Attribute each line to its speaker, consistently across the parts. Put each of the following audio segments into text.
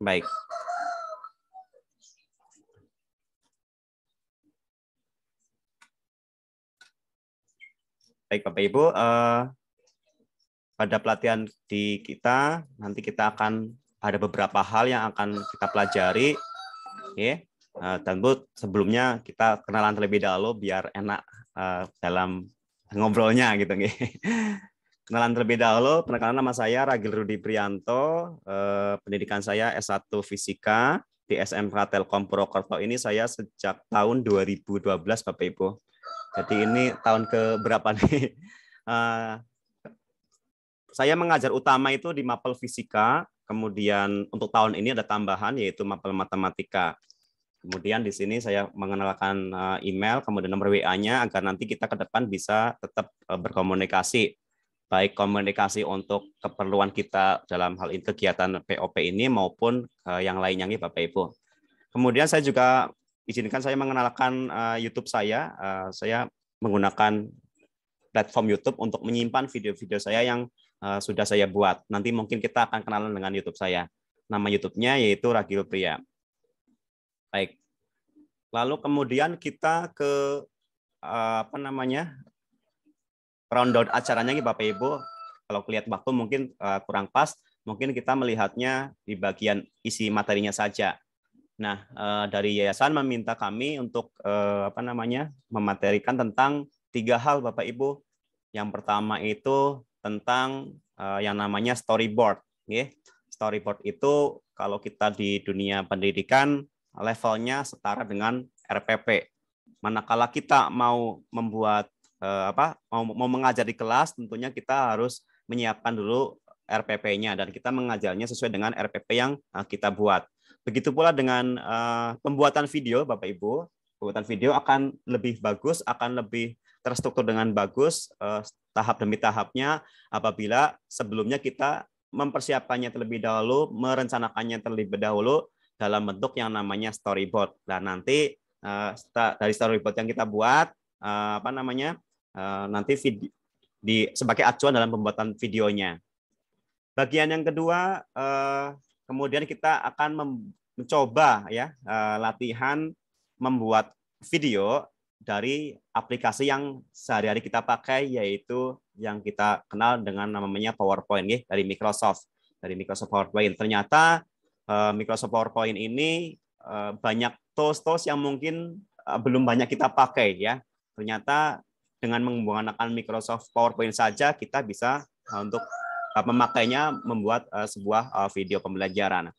Speaker 1: Baik.
Speaker 2: Baik Bapak Ibu, eh, pada pelatihan di kita nanti kita akan ada beberapa hal yang akan kita pelajari, ya. Uh, dan Bu, sebelumnya kita kenalan terlebih dahulu biar enak uh, dalam ngobrolnya gitu, gitu. Kenalan terlebih dahulu, perkenalkan nama saya Ragil Rudi Prianto, eh, pendidikan saya S1 Fisika di SMK Telkom Purwokerto ini saya sejak tahun 2012 Bapak Ibu. Jadi ini tahun ke berapa nih? Eh, saya mengajar utama itu di mapel fisika, kemudian untuk tahun ini ada tambahan yaitu mapel matematika. Kemudian di sini saya mengenalkan eh, email, kemudian nomor WA-nya agar nanti kita ke depan bisa tetap berkomunikasi baik komunikasi untuk keperluan kita dalam hal ini kegiatan POP ini maupun eh, yang lainnya nih Bapak Ibu. Kemudian saya juga izinkan saya mengenalkan eh, YouTube saya. Eh, saya menggunakan platform YouTube untuk menyimpan video-video saya yang sudah saya buat. Nanti mungkin kita akan kenalan dengan YouTube saya. Nama YouTube-nya yaitu Ragil Pria. Baik. Lalu kemudian kita ke apa namanya? round acaranya nih Bapak Ibu, kalau kelihatan waktu mungkin uh, kurang pas, mungkin kita melihatnya di bagian isi materinya saja. Nah, uh, dari yayasan meminta kami untuk uh, apa namanya? mematerikan tentang tiga hal Bapak Ibu. Yang pertama itu tentang uh, yang namanya storyboard, okay? Storyboard itu kalau kita di dunia pendidikan levelnya setara dengan RPP. Manakala kita mau membuat eh, apa mau, mau mengajar di kelas tentunya kita harus menyiapkan dulu RPP-nya dan kita mengajarnya sesuai dengan RPP yang eh, kita buat. Begitu pula dengan eh, pembuatan video Bapak Ibu, pembuatan video akan lebih bagus, akan lebih terstruktur dengan bagus eh, tahap demi tahapnya apabila sebelumnya kita mempersiapkannya terlebih dahulu, merencanakannya terlebih dahulu dalam bentuk yang namanya storyboard. Dan nah, nanti eh, dari storyboard yang kita buat eh, apa namanya? Eh, nanti video, di sebagai acuan dalam pembuatan videonya. Bagian yang kedua eh, kemudian kita akan mencoba ya eh, latihan membuat video dari aplikasi yang sehari-hari kita pakai yaitu yang kita kenal dengan namanya PowerPoint ya, dari Microsoft dari Microsoft PowerPoint. Ternyata Microsoft PowerPoint ini banyak tools-tools yang mungkin belum banyak kita pakai ya. Ternyata dengan menggunakan Microsoft PowerPoint saja kita bisa eh, untuk eh, memakainya membuat eh, sebuah video pembelajaran.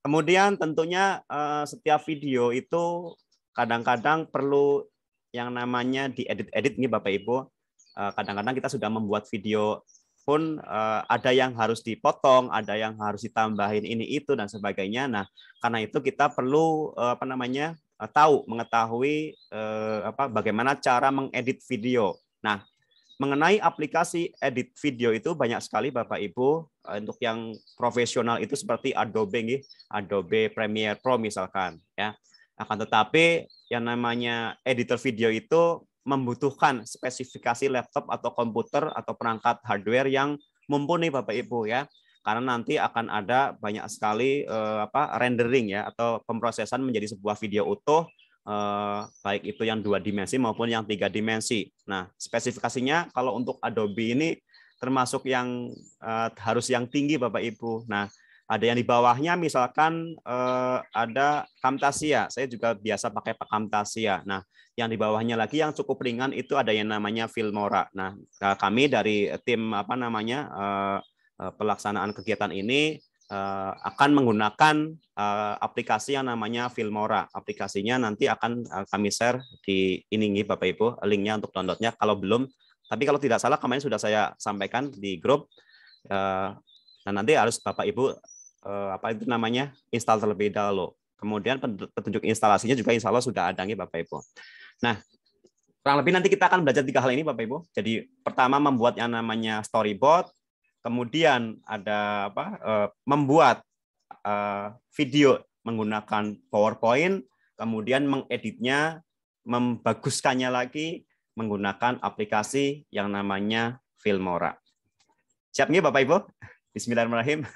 Speaker 2: Kemudian tentunya setiap video itu kadang-kadang perlu yang namanya diedit-edit nih Bapak Ibu. Kadang-kadang kita sudah membuat video pun ada yang harus dipotong, ada yang harus ditambahin ini itu dan sebagainya. Nah, karena itu kita perlu apa namanya Eh, tahu mengetahui eh, apa bagaimana cara mengedit video. Nah, mengenai aplikasi edit video itu banyak sekali Bapak Ibu eh, untuk yang profesional itu seperti Adobe nih, Adobe Premiere Pro misalkan ya. Akan tetapi yang namanya editor video itu membutuhkan spesifikasi laptop atau komputer atau perangkat hardware yang mumpuni Bapak Ibu ya karena nanti akan ada banyak sekali uh, apa rendering ya atau pemrosesan menjadi sebuah video utuh uh, baik itu yang dua dimensi maupun yang tiga dimensi. Nah spesifikasinya kalau untuk Adobe ini termasuk yang uh, harus yang tinggi Bapak Ibu. Nah ada yang di bawahnya misalkan uh, ada Camtasia. Saya juga biasa pakai pak Camtasia. Nah, yang di bawahnya lagi yang cukup ringan itu ada yang namanya Filmora. Nah, kami dari tim apa namanya uh, Eh, pelaksanaan kegiatan ini eh, akan menggunakan eh, aplikasi yang namanya Filmora. Aplikasinya nanti akan kami share di ini Bapak Ibu linknya untuk downloadnya. Kalau belum, tapi kalau tidak salah kemarin sudah saya sampaikan di grup. Nah nanti harus Bapak Ibu apa itu namanya install terlebih dahulu. Kemudian petunjuk instalasinya juga insya Allah sudah ada nih Bapak Ibu. Nah kurang lebih nanti kita akan belajar tiga hal ini Bapak Ibu. Jadi pertama membuat yang namanya storyboard, kemudian ada apa eh, membuat eh, video menggunakan PowerPoint, kemudian mengeditnya, membaguskannya lagi menggunakan aplikasi yang namanya Filmora. Siap nih Bapak Ibu? Bismillahirrahmanirrahim.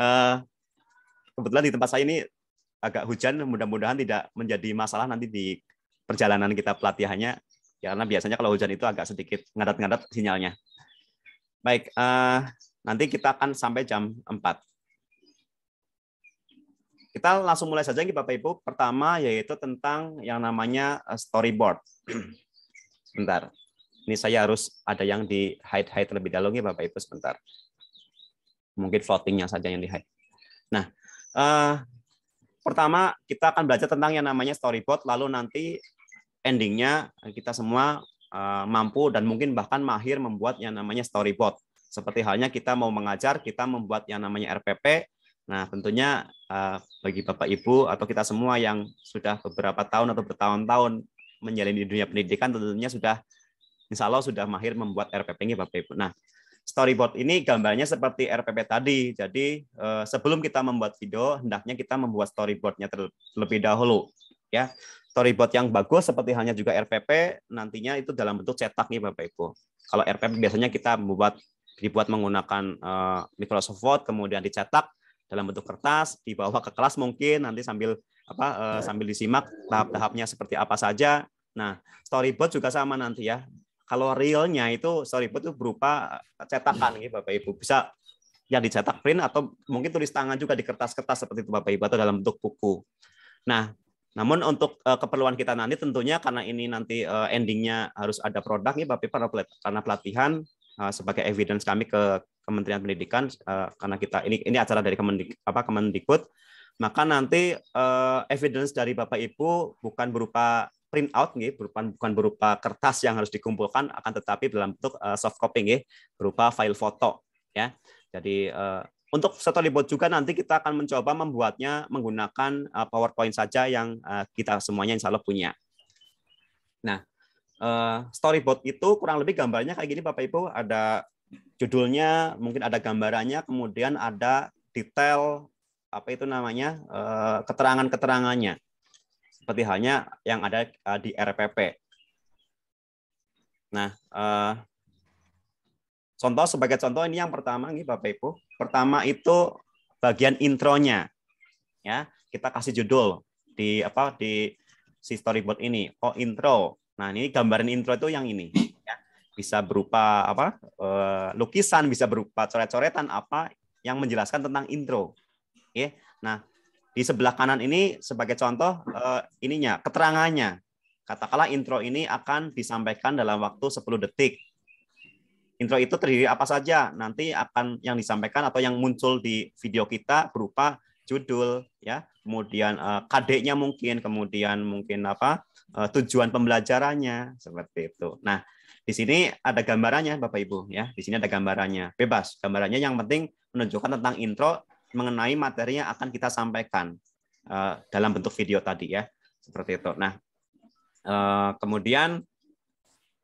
Speaker 2: Eh, kebetulan di tempat saya ini agak hujan, mudah-mudahan tidak menjadi masalah nanti di perjalanan kita pelatihannya, karena biasanya kalau hujan itu agak sedikit ngadat-ngadat sinyalnya. Baik, uh, nanti kita akan sampai jam 4. Kita langsung mulai saja nih Bapak Ibu. Pertama yaitu tentang yang namanya eh, storyboard. sebentar. Ini saya harus ada yang di hide-hide terlebih dahulu nih Bapak Ibu sebentar. Mungkin floatingnya saja yang di hide. Nah, uh, pertama kita akan belajar tentang yang namanya storyboard lalu nanti endingnya kita semua Eh, mampu dan mungkin bahkan mahir membuat yang namanya storyboard. Seperti halnya kita mau mengajar, kita membuat yang namanya RPP. Nah, tentunya eh, bagi Bapak Ibu atau kita semua yang sudah beberapa tahun atau bertahun-tahun menjalani dunia pendidikan tentunya sudah insya Allah sudah mahir membuat rpp ini, Bapak Ibu. Nah, storyboard ini gambarnya seperti RPP tadi. Jadi eh, sebelum kita membuat video, hendaknya kita membuat storyboardnya terlebih dahulu ya storyboard yang bagus seperti halnya juga RPP nantinya itu dalam bentuk cetak nih Bapak Ibu. Kalau RPP biasanya kita membuat dibuat menggunakan uh, Microsoft Word kemudian dicetak dalam bentuk kertas dibawa ke kelas mungkin nanti sambil apa uh, sambil disimak tahap-tahapnya seperti apa saja. Nah, storyboard juga sama nanti ya. Kalau realnya itu storyboard itu berupa cetakan nih Bapak Ibu. Bisa yang dicetak print atau mungkin tulis tangan juga di kertas-kertas seperti itu Bapak Ibu atau dalam bentuk buku. Nah, namun untuk uh, keperluan kita nanti tentunya karena ini nanti uh, endingnya harus ada produk nih Bapak Ibu karena pelatihan uh, sebagai evidence kami ke Kementerian Pendidikan uh, karena kita ini ini acara dari Kemendik, apa Kemendikbud maka nanti uh, evidence dari Bapak Ibu bukan berupa print out nih bukan bukan berupa kertas yang harus dikumpulkan akan tetapi dalam bentuk uh, soft copy nih berupa file foto ya. Jadi uh, untuk storyboard juga nanti kita akan mencoba membuatnya menggunakan uh, PowerPoint saja yang uh, kita semuanya insya Allah punya. Nah, uh, storyboard itu kurang lebih gambarnya kayak gini Bapak Ibu, ada judulnya, mungkin ada gambarannya, kemudian ada detail apa itu namanya uh, keterangan-keterangannya. Seperti halnya yang ada uh, di RPP. Nah, uh, contoh sebagai contoh ini yang pertama nih Bapak Ibu. Pertama itu bagian intronya. Ya, kita kasih judul di apa di si storyboard ini. Oh, intro. Nah, ini gambaran intro itu yang ini. Ya. Bisa berupa apa? e, lukisan, bisa berupa coret-coretan apa yang menjelaskan tentang intro. ya Nah, di sebelah kanan ini sebagai contoh e, ininya, keterangannya. Katakanlah intro ini akan disampaikan dalam waktu 10 detik Intro itu terdiri apa saja? Nanti akan yang disampaikan atau yang muncul di video kita berupa judul, ya, kemudian uh, mungkin, kemudian mungkin apa uh, tujuan pembelajarannya seperti itu. Nah, di sini ada gambarannya, Bapak Ibu, ya. Di sini ada gambarannya, bebas. Gambarannya yang penting menunjukkan tentang intro mengenai materi yang akan kita sampaikan uh, dalam bentuk video tadi, ya, seperti itu. Nah, uh, kemudian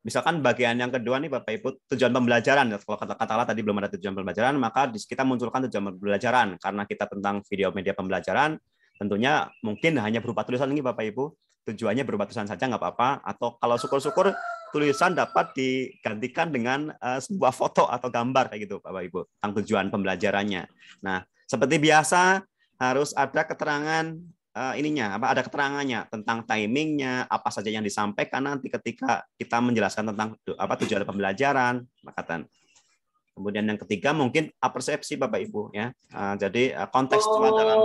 Speaker 2: Misalkan bagian yang kedua nih Bapak Ibu, tujuan pembelajaran. Kalau kata katakanlah tadi belum ada tujuan pembelajaran, maka kita munculkan tujuan pembelajaran. Karena kita tentang video media pembelajaran, tentunya mungkin hanya berupa tulisan ini Bapak Ibu. Tujuannya berupa tulisan saja nggak apa-apa. Atau kalau syukur-syukur tulisan dapat digantikan dengan uh, sebuah foto atau gambar kayak gitu Bapak Ibu tentang tujuan pembelajarannya. Nah, seperti biasa harus ada keterangan uh, ininya apa ada keterangannya tentang timingnya apa saja yang disampaikan nanti ketika kita menjelaskan tentang apa tujuan pembelajaran makatan nah, kemudian yang ketiga mungkin persepsi bapak ibu ya uh, jadi uh, konteks oh. Itu dalam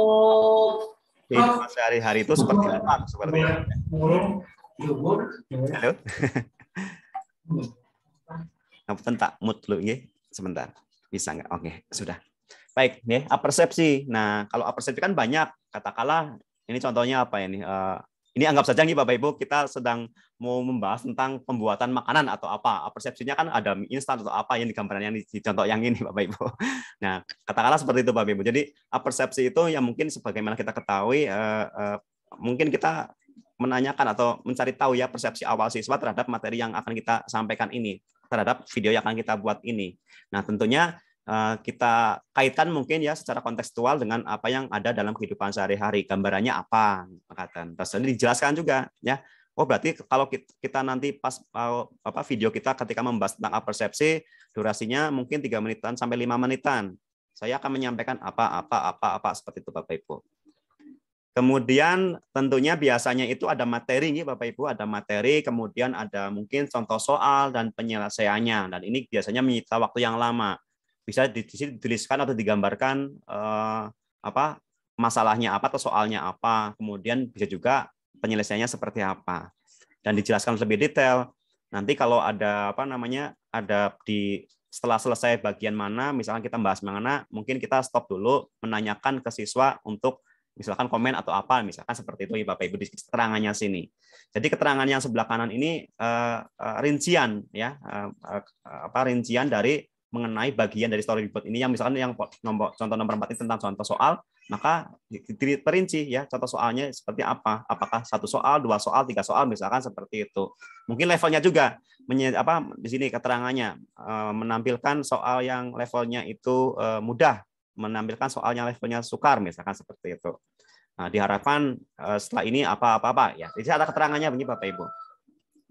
Speaker 2: kehidupan sehari-hari itu seperti apa seperti itu halo Ngapunten tak mut sebentar. Bisa nggak? Oke, sudah. Baik, nih, apersepsi. Nah, kalau apersepsi kan banyak. Katakanlah ini contohnya apa ya nih? Eh, ini anggap saja nih Bapak Ibu kita sedang mau membahas tentang pembuatan makanan atau apa. Persepsinya kan ada mie instan atau apa yang digambarkan yang di contoh yang ini Bapak Ibu. Nah, katakanlah seperti itu Bapak Ibu. Jadi persepsi itu yang mungkin sebagaimana kita ketahui eh, eh, mungkin kita menanyakan atau mencari tahu ya persepsi awal siswa terhadap materi yang akan kita sampaikan ini, terhadap video yang akan kita buat ini. Nah, tentunya Eh, kita kaitkan mungkin ya secara kontekstual dengan apa yang ada dalam kehidupan sehari-hari. Gambarannya apa? Katakan. Terus ini dijelaskan juga ya. Oh berarti kalau kita nanti pas eh, apa video kita ketika membahas tentang persepsi durasinya mungkin tiga menitan sampai lima menitan. Saya akan menyampaikan apa-apa apa-apa seperti itu Bapak Ibu. Kemudian tentunya biasanya itu ada materi nih Bapak Ibu, ada materi, kemudian ada mungkin contoh soal dan penyelesaiannya dan ini biasanya menyita waktu yang lama bisa di sini dituliskan atau digambarkan eh, apa masalahnya apa atau soalnya apa, kemudian bisa juga penyelesaiannya seperti apa dan dijelaskan lebih detail. Nanti kalau ada apa namanya ada di setelah selesai bagian mana, misalkan kita bahas mana, mungkin kita stop dulu menanyakan ke siswa untuk misalkan komen atau apa, misalkan seperti itu Bapak Ibu di keterangannya sini. Jadi keterangan yang sebelah kanan ini uh, uh, rincian ya, uh, apa rincian dari mengenai bagian dari storyboard ini yang misalkan yang nomor contoh nomor 4 ini tentang contoh soal maka terinci ya contoh soalnya seperti apa apakah satu soal dua soal tiga soal misalkan seperti itu mungkin levelnya juga apa di sini keterangannya eh, menampilkan soal yang levelnya itu eh, mudah menampilkan soalnya levelnya sukar misalkan seperti itu nah, diharapkan eh, setelah ini apa apa apa ya jadi ada keterangannya begini bapak ibu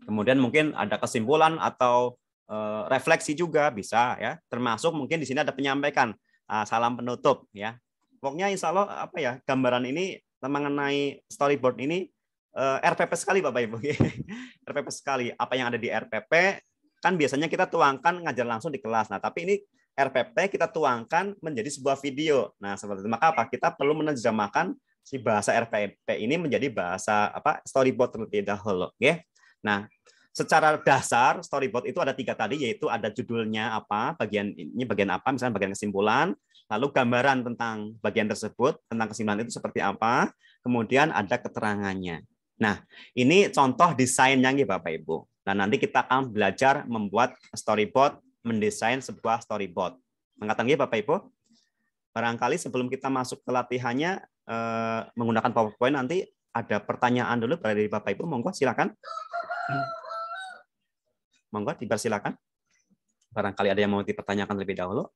Speaker 2: kemudian mungkin ada kesimpulan atau Eh, refleksi juga bisa ya termasuk mungkin di sini ada penyampaikan ah, salam penutup ya pokoknya insya Allah apa ya gambaran ini mengenai storyboard ini eh, RPP sekali Bapak Ibu RPP sekali apa yang ada di RPP kan biasanya kita tuangkan ngajar langsung di kelas nah tapi ini RPP kita tuangkan menjadi sebuah video nah seperti itu maka apa kita perlu menerjemahkan si bahasa RPP ini menjadi bahasa apa storyboard terlebih dahulu ya nah secara dasar storyboard itu ada tiga tadi yaitu ada judulnya apa, bagian ini bagian apa, misalnya bagian kesimpulan, lalu gambaran tentang bagian tersebut, tentang kesimpulan itu seperti apa, kemudian ada keterangannya. Nah, ini contoh desain yang ya Bapak Ibu. Nah, nanti kita akan belajar membuat storyboard, mendesain sebuah storyboard. mengatakan ya Bapak Ibu? Barangkali sebelum kita masuk ke latihannya eh, menggunakan PowerPoint nanti ada pertanyaan dulu dari Bapak Ibu, monggo silakan. Monggo dipersilakan. Barangkali ada yang mau dipertanyakan lebih dahulu.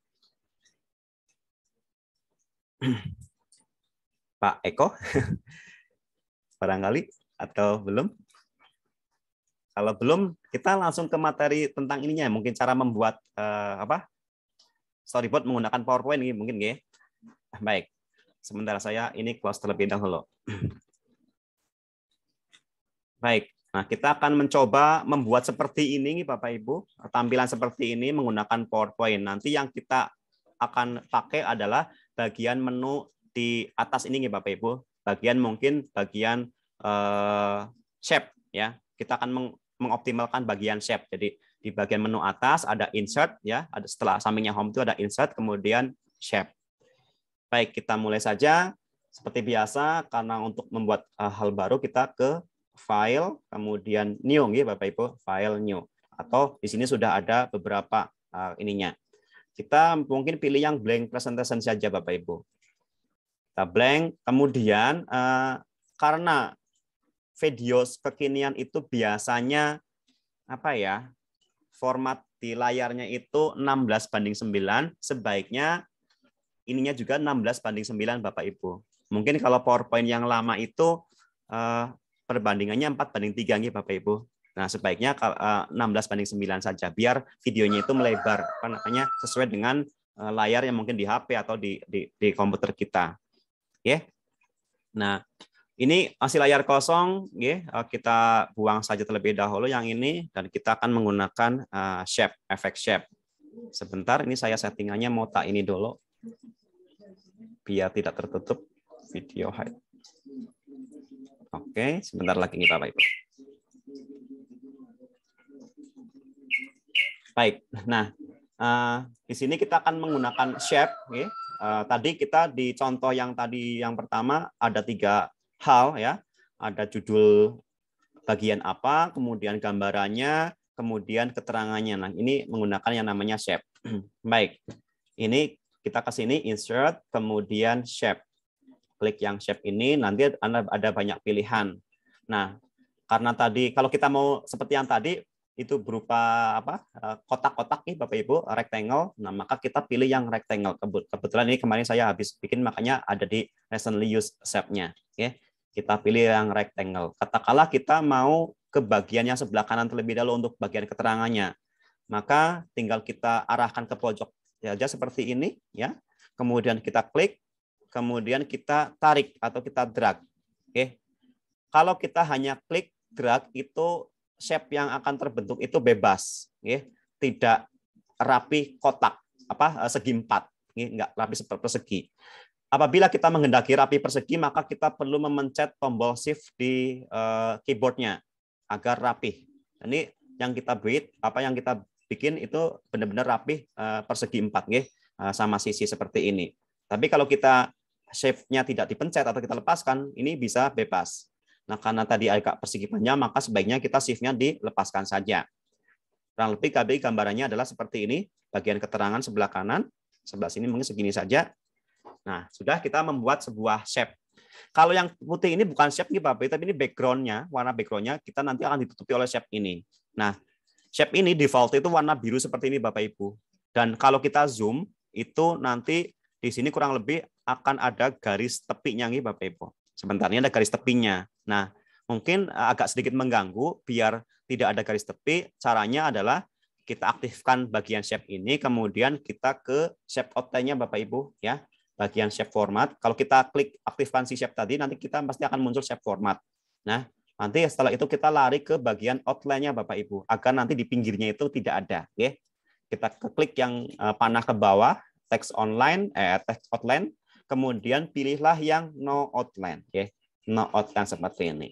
Speaker 2: Pak Eko, barangkali atau belum? Kalau belum, kita langsung ke materi tentang ininya. Mungkin cara membuat uh, apa storyboard menggunakan PowerPoint ini mungkin ya. Baik, sementara saya ini close terlebih dahulu. Baik, Nah, kita akan mencoba membuat seperti ini, Bapak Ibu, tampilan seperti ini menggunakan PowerPoint. Nanti yang kita akan pakai adalah bagian menu di atas ini, nih Bapak Ibu. Bagian mungkin bagian uh, shape, ya. Kita akan meng mengoptimalkan bagian shape. Jadi di bagian menu atas ada insert, ya. Ada setelah sampingnya home itu ada insert, kemudian shape. Baik, kita mulai saja. Seperti biasa, karena untuk membuat eh, hal baru kita ke file, kemudian new, ya Bapak Ibu, file new. Atau di sini sudah ada beberapa uh, ininya. Kita mungkin pilih yang blank presentation saja Bapak Ibu. Kita blank, kemudian uh, karena video kekinian itu biasanya apa ya format di layarnya itu 16 banding 9 sebaiknya ininya juga 16 banding 9 Bapak Ibu mungkin kalau PowerPoint yang lama itu uh, perbandingannya 4 banding 3 nih Bapak Ibu. Nah, sebaiknya 16 eh, banding 9 saja biar videonya itu melebar apa namanya sesuai dengan eh, layar yang mungkin di HP atau di di, di komputer kita. Ya. Yeah. Nah, ini masih layar kosong, ya, kita buang saja terlebih dahulu yang ini dan kita akan menggunakan shape, efek shape. Sebentar, ini saya settingannya mau tak ini dulu biar tidak tertutup video hide. Oke, sebentar lagi kita live. Baik. Nah, uh, di sini kita akan menggunakan shape. Okay. Uh, eh, tadi kita di contoh yang tadi yang pertama ada tiga hal ya. Ada judul bagian apa, kemudian gambarannya, kemudian keterangannya. Nah, ini menggunakan yang namanya shape. Baik. Ini kita ke sini insert kemudian shape. Klik yang shape ini, nanti Anda ada banyak pilihan. Nah, karena tadi kalau kita mau seperti yang tadi itu berupa apa eh, kotak-kotak nih Bapak Ibu rectangle nah maka kita pilih yang rectangle kebetulan ini kemarin saya habis bikin makanya ada di recently used shape-nya oke kita pilih yang rectangle katakanlah kita mau ke bagian yang sebelah kanan terlebih dahulu untuk bagian keterangannya maka tinggal kita arahkan ke pojok saja seperti ini ya kemudian kita klik kemudian kita tarik atau kita drag. Oke. Kalau kita hanya klik drag itu shape yang akan terbentuk itu bebas, ya. tidak rapi kotak apa eh, segi empat, nggak rapi persegi. Apabila kita menghendaki rapi persegi, maka kita perlu memencet tombol shift di eh, keyboardnya agar rapi. Ini yang kita buat, apa yang kita bikin itu benar-benar rapi eh, persegi empat, sama sisi seperti ini. Tapi kalau kita shape nya tidak dipencet atau kita lepaskan, ini bisa bebas. Nah, karena tadi agak persegi panjang, maka sebaiknya kita shift-nya dilepaskan saja. Kurang lebih KBI gambarannya adalah seperti ini, bagian keterangan sebelah kanan, sebelah sini mungkin segini saja. Nah, sudah kita membuat sebuah shape. Kalau yang putih ini bukan shape nih Bapak, tapi ini backgroundnya, warna background-nya kita nanti akan ditutupi oleh shape ini. Nah, shape ini default itu warna biru seperti ini Bapak Ibu. Dan kalau kita zoom, itu nanti di sini kurang lebih akan ada garis tepinya nih Bapak Ibu. Sebentar ini ada garis tepinya. Nah, mungkin e, agak sedikit mengganggu biar tidak ada garis tepi. Caranya adalah kita aktifkan bagian shape ini, kemudian kita ke shape outline-nya Bapak Ibu ya, bagian shape format. Kalau kita klik aktifkan si shape tadi, nanti kita pasti akan muncul shape format. Nah, nanti setelah itu kita lari ke bagian outline-nya Bapak Ibu, agar nanti di pinggirnya itu tidak ada. ya. Kita klik yang e, panah ke bawah, teks online, eh, teks outline, kemudian pilihlah yang no outline, ya, okay? no outline seperti ini.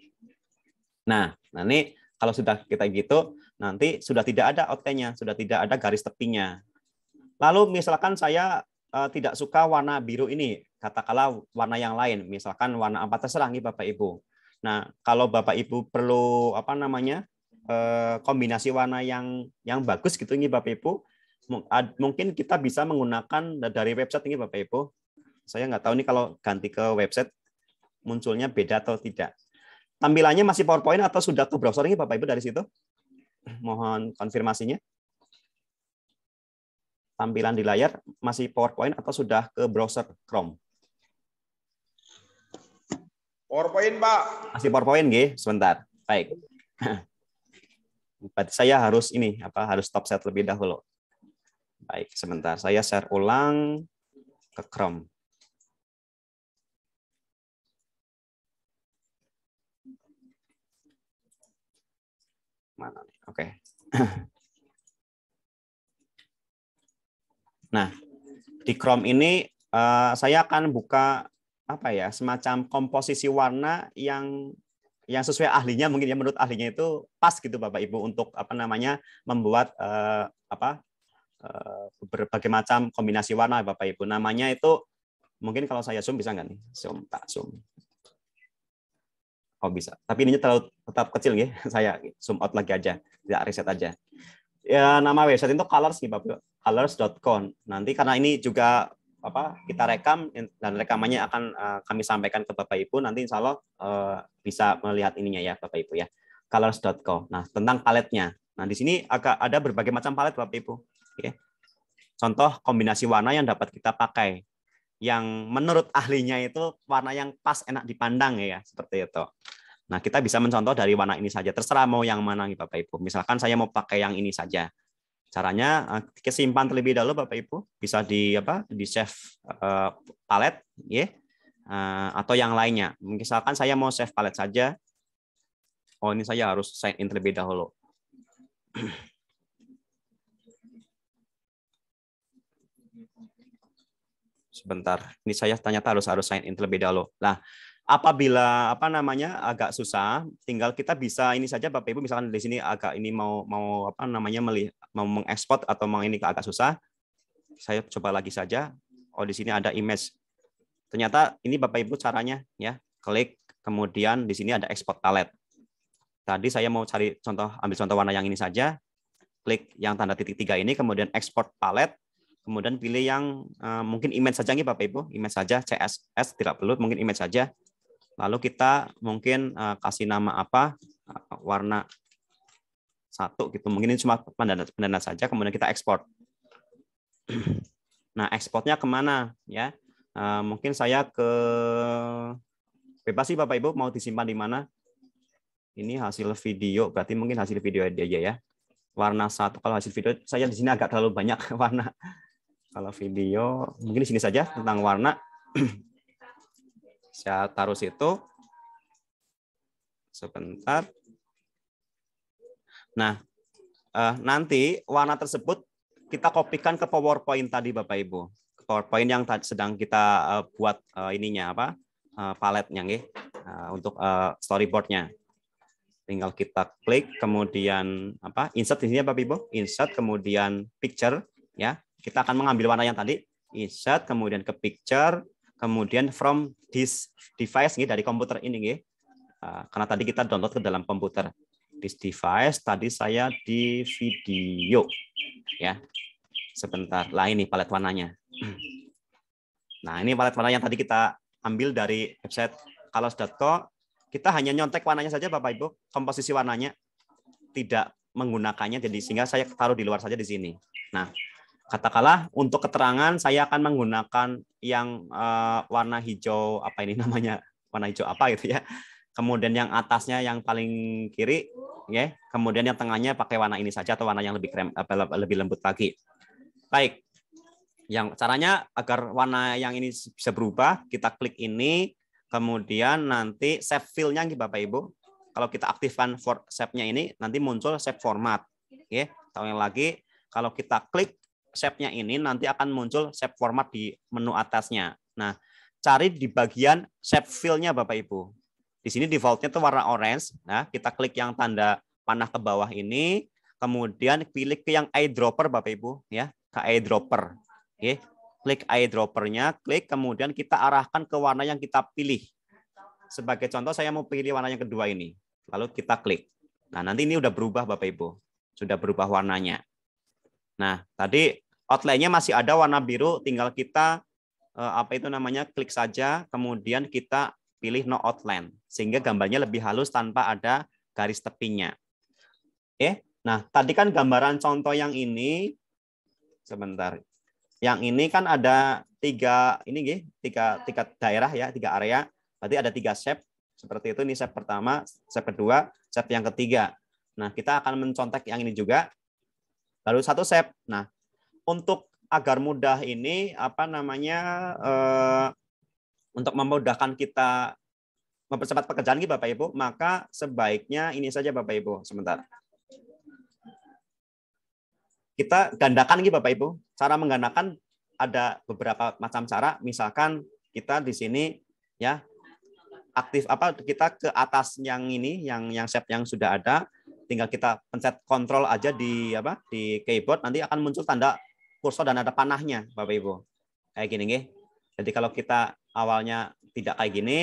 Speaker 2: Nah, nanti kalau sudah kita gitu, nanti sudah tidak ada outline-nya, sudah tidak ada garis tepinya. Lalu misalkan saya uh, tidak suka warna biru ini, katakanlah warna yang lain, misalkan warna apa terserah nih Bapak Ibu. Nah, kalau Bapak Ibu perlu apa namanya? Eh, kombinasi warna yang yang bagus gitu nih Bapak Ibu, mungkin kita bisa menggunakan dari website ini Bapak Ibu. Saya nggak tahu nih kalau ganti ke website munculnya beda atau tidak. Tampilannya masih PowerPoint atau sudah ke browser ini Bapak Ibu dari situ? Mohon konfirmasinya. Tampilan di layar masih PowerPoint atau sudah ke browser Chrome? PowerPoint, Pak. Masih PowerPoint, nggih? Sebentar. Baik. Berarti saya harus ini apa harus stop set lebih dahulu. Baik, sebentar. Saya share ulang ke Chrome. Mana nih? Oke. Nah, di Chrome ini eh, saya akan buka apa ya, semacam komposisi warna yang yang sesuai ahlinya mungkin ya menurut ahlinya itu pas gitu Bapak Ibu untuk apa namanya membuat eh, apa Eh, berbagai macam kombinasi warna ya, Bapak Ibu. Namanya itu mungkin kalau saya zoom bisa nggak nih? Zoom tak zoom. Oh bisa. Tapi ini terlalu tetap kecil ya. Saya zoom out lagi aja, tidak reset aja. Ya nama website itu colors nih Bapak colors.com. Nanti karena ini juga apa kita rekam dan rekamannya akan eh, kami sampaikan ke Bapak Ibu nanti insya Allah eh, bisa melihat ininya ya Bapak Ibu ya colors.com. Nah, tentang paletnya. Nah, di sini ada berbagai macam palet Bapak Ibu. Contoh kombinasi warna yang dapat kita pakai yang menurut ahlinya itu warna yang pas enak dipandang ya seperti itu. Nah, kita bisa mencontoh dari warna ini saja. Terserah mau yang mana nih Bapak Ibu. Misalkan saya mau pakai yang ini saja. Caranya eh, kesimpan terlebih dahulu Bapak Ibu, bisa di apa? di save uh, eh, palet ya. Yeah. Uh, atau yang lainnya. Misalkan saya mau save palet saja. Oh, ini saya harus sign in terlebih dahulu. sebentar. Ini saya tanya harus harus sign in terlebih dahulu. Nah, apabila apa namanya agak susah, tinggal kita bisa ini saja Bapak Ibu misalkan di sini agak ini mau mau apa namanya melihat mau mengekspor atau mau ini agak susah. Saya coba lagi saja. Oh di sini ada image. Ternyata ini Bapak Ibu caranya ya, klik kemudian di sini ada export palet. Tadi saya mau cari contoh ambil contoh warna yang ini saja. Klik yang tanda titik tiga ini kemudian export palet kemudian pilih yang uh, mungkin image saja nih Bapak Ibu, image saja CSS tidak perlu, mungkin image saja. Lalu kita mungkin uh, kasih nama apa, uh, warna satu gitu. Mungkin ini cuma pendana, saja, kemudian kita ekspor. Nah, ekspornya kemana ya? Uh, mungkin saya ke bebas sih Bapak Ibu mau disimpan di mana. Ini hasil video, berarti mungkin hasil video aja ya warna satu kalau hasil video saya di sini agak terlalu banyak warna kalau video, mungkin di sini saja tentang warna. Saya taruh situ. Sebentar. Nah, eh, nanti warna tersebut kita kopikan ke PowerPoint tadi Bapak Ibu. PowerPoint yang sedang kita eh, buat eh, ininya apa? eh, paletnya nih, eh, untuk eh, storyboardnya. Tinggal kita klik kemudian apa? Insert di sini ya, Bapak Ibu. Insert kemudian picture ya. Kita akan mengambil warna yang tadi, insert, kemudian ke picture, kemudian from this device nih dari komputer ini nih. Ah, karena tadi kita download ke dalam komputer. This device tadi saya di video ya. Sebentar. Lah ini palet warnanya. Nah, ini palet warna yang tadi kita ambil dari website kalos.co. Kita hanya nyontek warnanya saja Bapak Ibu, komposisi warnanya tidak menggunakannya jadi sehingga saya taruh di luar saja di sini. Nah, katakanlah untuk keterangan saya akan menggunakan yang uh, warna hijau apa ini namanya warna hijau apa gitu ya kemudian yang atasnya yang paling kiri ya kemudian yang tengahnya pakai warna ini saja atau warna yang lebih krem lebih lembut lagi baik yang caranya agar warna yang ini bisa berubah kita klik ini kemudian nanti save fill nya Bapak Ibu kalau kita aktifkan for save-nya ini nanti muncul save format ya tahu yang lagi kalau kita klik shape-nya ini nanti akan muncul shape format di menu atasnya. Nah, cari di bagian shape fill-nya Bapak Ibu. Di sini defaultnya itu warna orange. Nah, kita klik yang tanda panah ke bawah ini, kemudian pilih ke yang eyedropper Bapak Ibu ya, ke eyedropper. Oke, klik eyedroppernya, klik kemudian kita arahkan ke warna yang kita pilih. Sebagai contoh saya mau pilih warna yang kedua ini. Lalu kita klik. Nah, nanti ini udah berubah Bapak Ibu. Sudah berubah warnanya. Nah, tadi outline-nya masih ada warna biru, tinggal kita eh, apa itu namanya klik saja, kemudian kita pilih no outline sehingga gambarnya lebih halus tanpa ada garis tepinya. Oke, nah tadi kan gambaran contoh yang ini sebentar. Yang ini kan ada tiga ini gih, tiga tiga daerah ya, tiga area. Berarti ada tiga shape seperti itu. Ini shape pertama, shape kedua, shape yang ketiga. Nah kita akan mencontek yang ini juga. Lalu satu shape. Nah untuk agar mudah ini apa namanya uh, untuk memudahkan kita mempercepat pekerjaan ini Bapak Ibu, maka sebaiknya ini saja Bapak Ibu sebentar. Kita gandakan lagi Bapak Ibu. Cara menggandakan ada beberapa macam cara. Misalkan kita di sini ya aktif apa kita ke atas yang ini yang yang set yang sudah ada tinggal kita pencet kontrol aja di apa di keyboard nanti akan muncul tanda kursor dan ada panahnya, Bapak Ibu. Kayak gini nggih. Jadi kalau kita awalnya tidak kayak gini,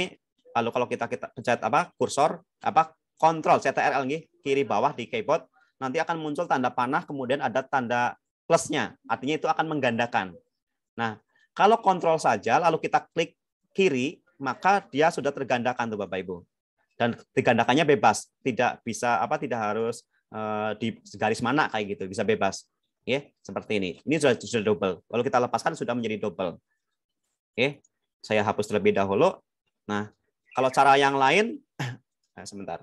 Speaker 2: lalu kalau kita kita pencet apa kursor apa kontrol CTRL nggih, kiri bawah di keyboard, nanti akan muncul tanda panah kemudian ada tanda plusnya. Artinya itu akan menggandakan. Nah, kalau kontrol saja lalu kita klik kiri, maka dia sudah tergandakan tuh Bapak Ibu. Dan digandakannya bebas, tidak bisa apa tidak harus eh, di garis mana kayak gitu bisa bebas ya seperti ini ini sudah sudah double kalau kita lepaskan sudah menjadi double oke ya, saya hapus terlebih dahulu nah kalau cara yang lain nah, sebentar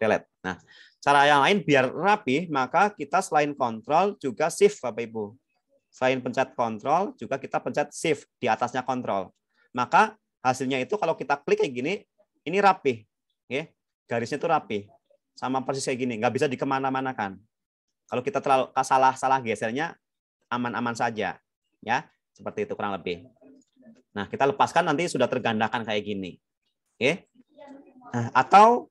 Speaker 2: delete nah cara yang lain biar rapi maka kita selain kontrol juga shift bapak ibu selain pencet kontrol juga kita pencet shift di atasnya kontrol maka hasilnya itu kalau kita klik kayak gini ini rapi ya garisnya itu rapi sama persis kayak gini nggak bisa dikemana-manakan kalau kita terlalu salah-salah gesernya aman-aman saja, ya. Seperti itu kurang lebih. Nah, kita lepaskan nanti sudah tergandakan kayak gini. Oke. Nah, atau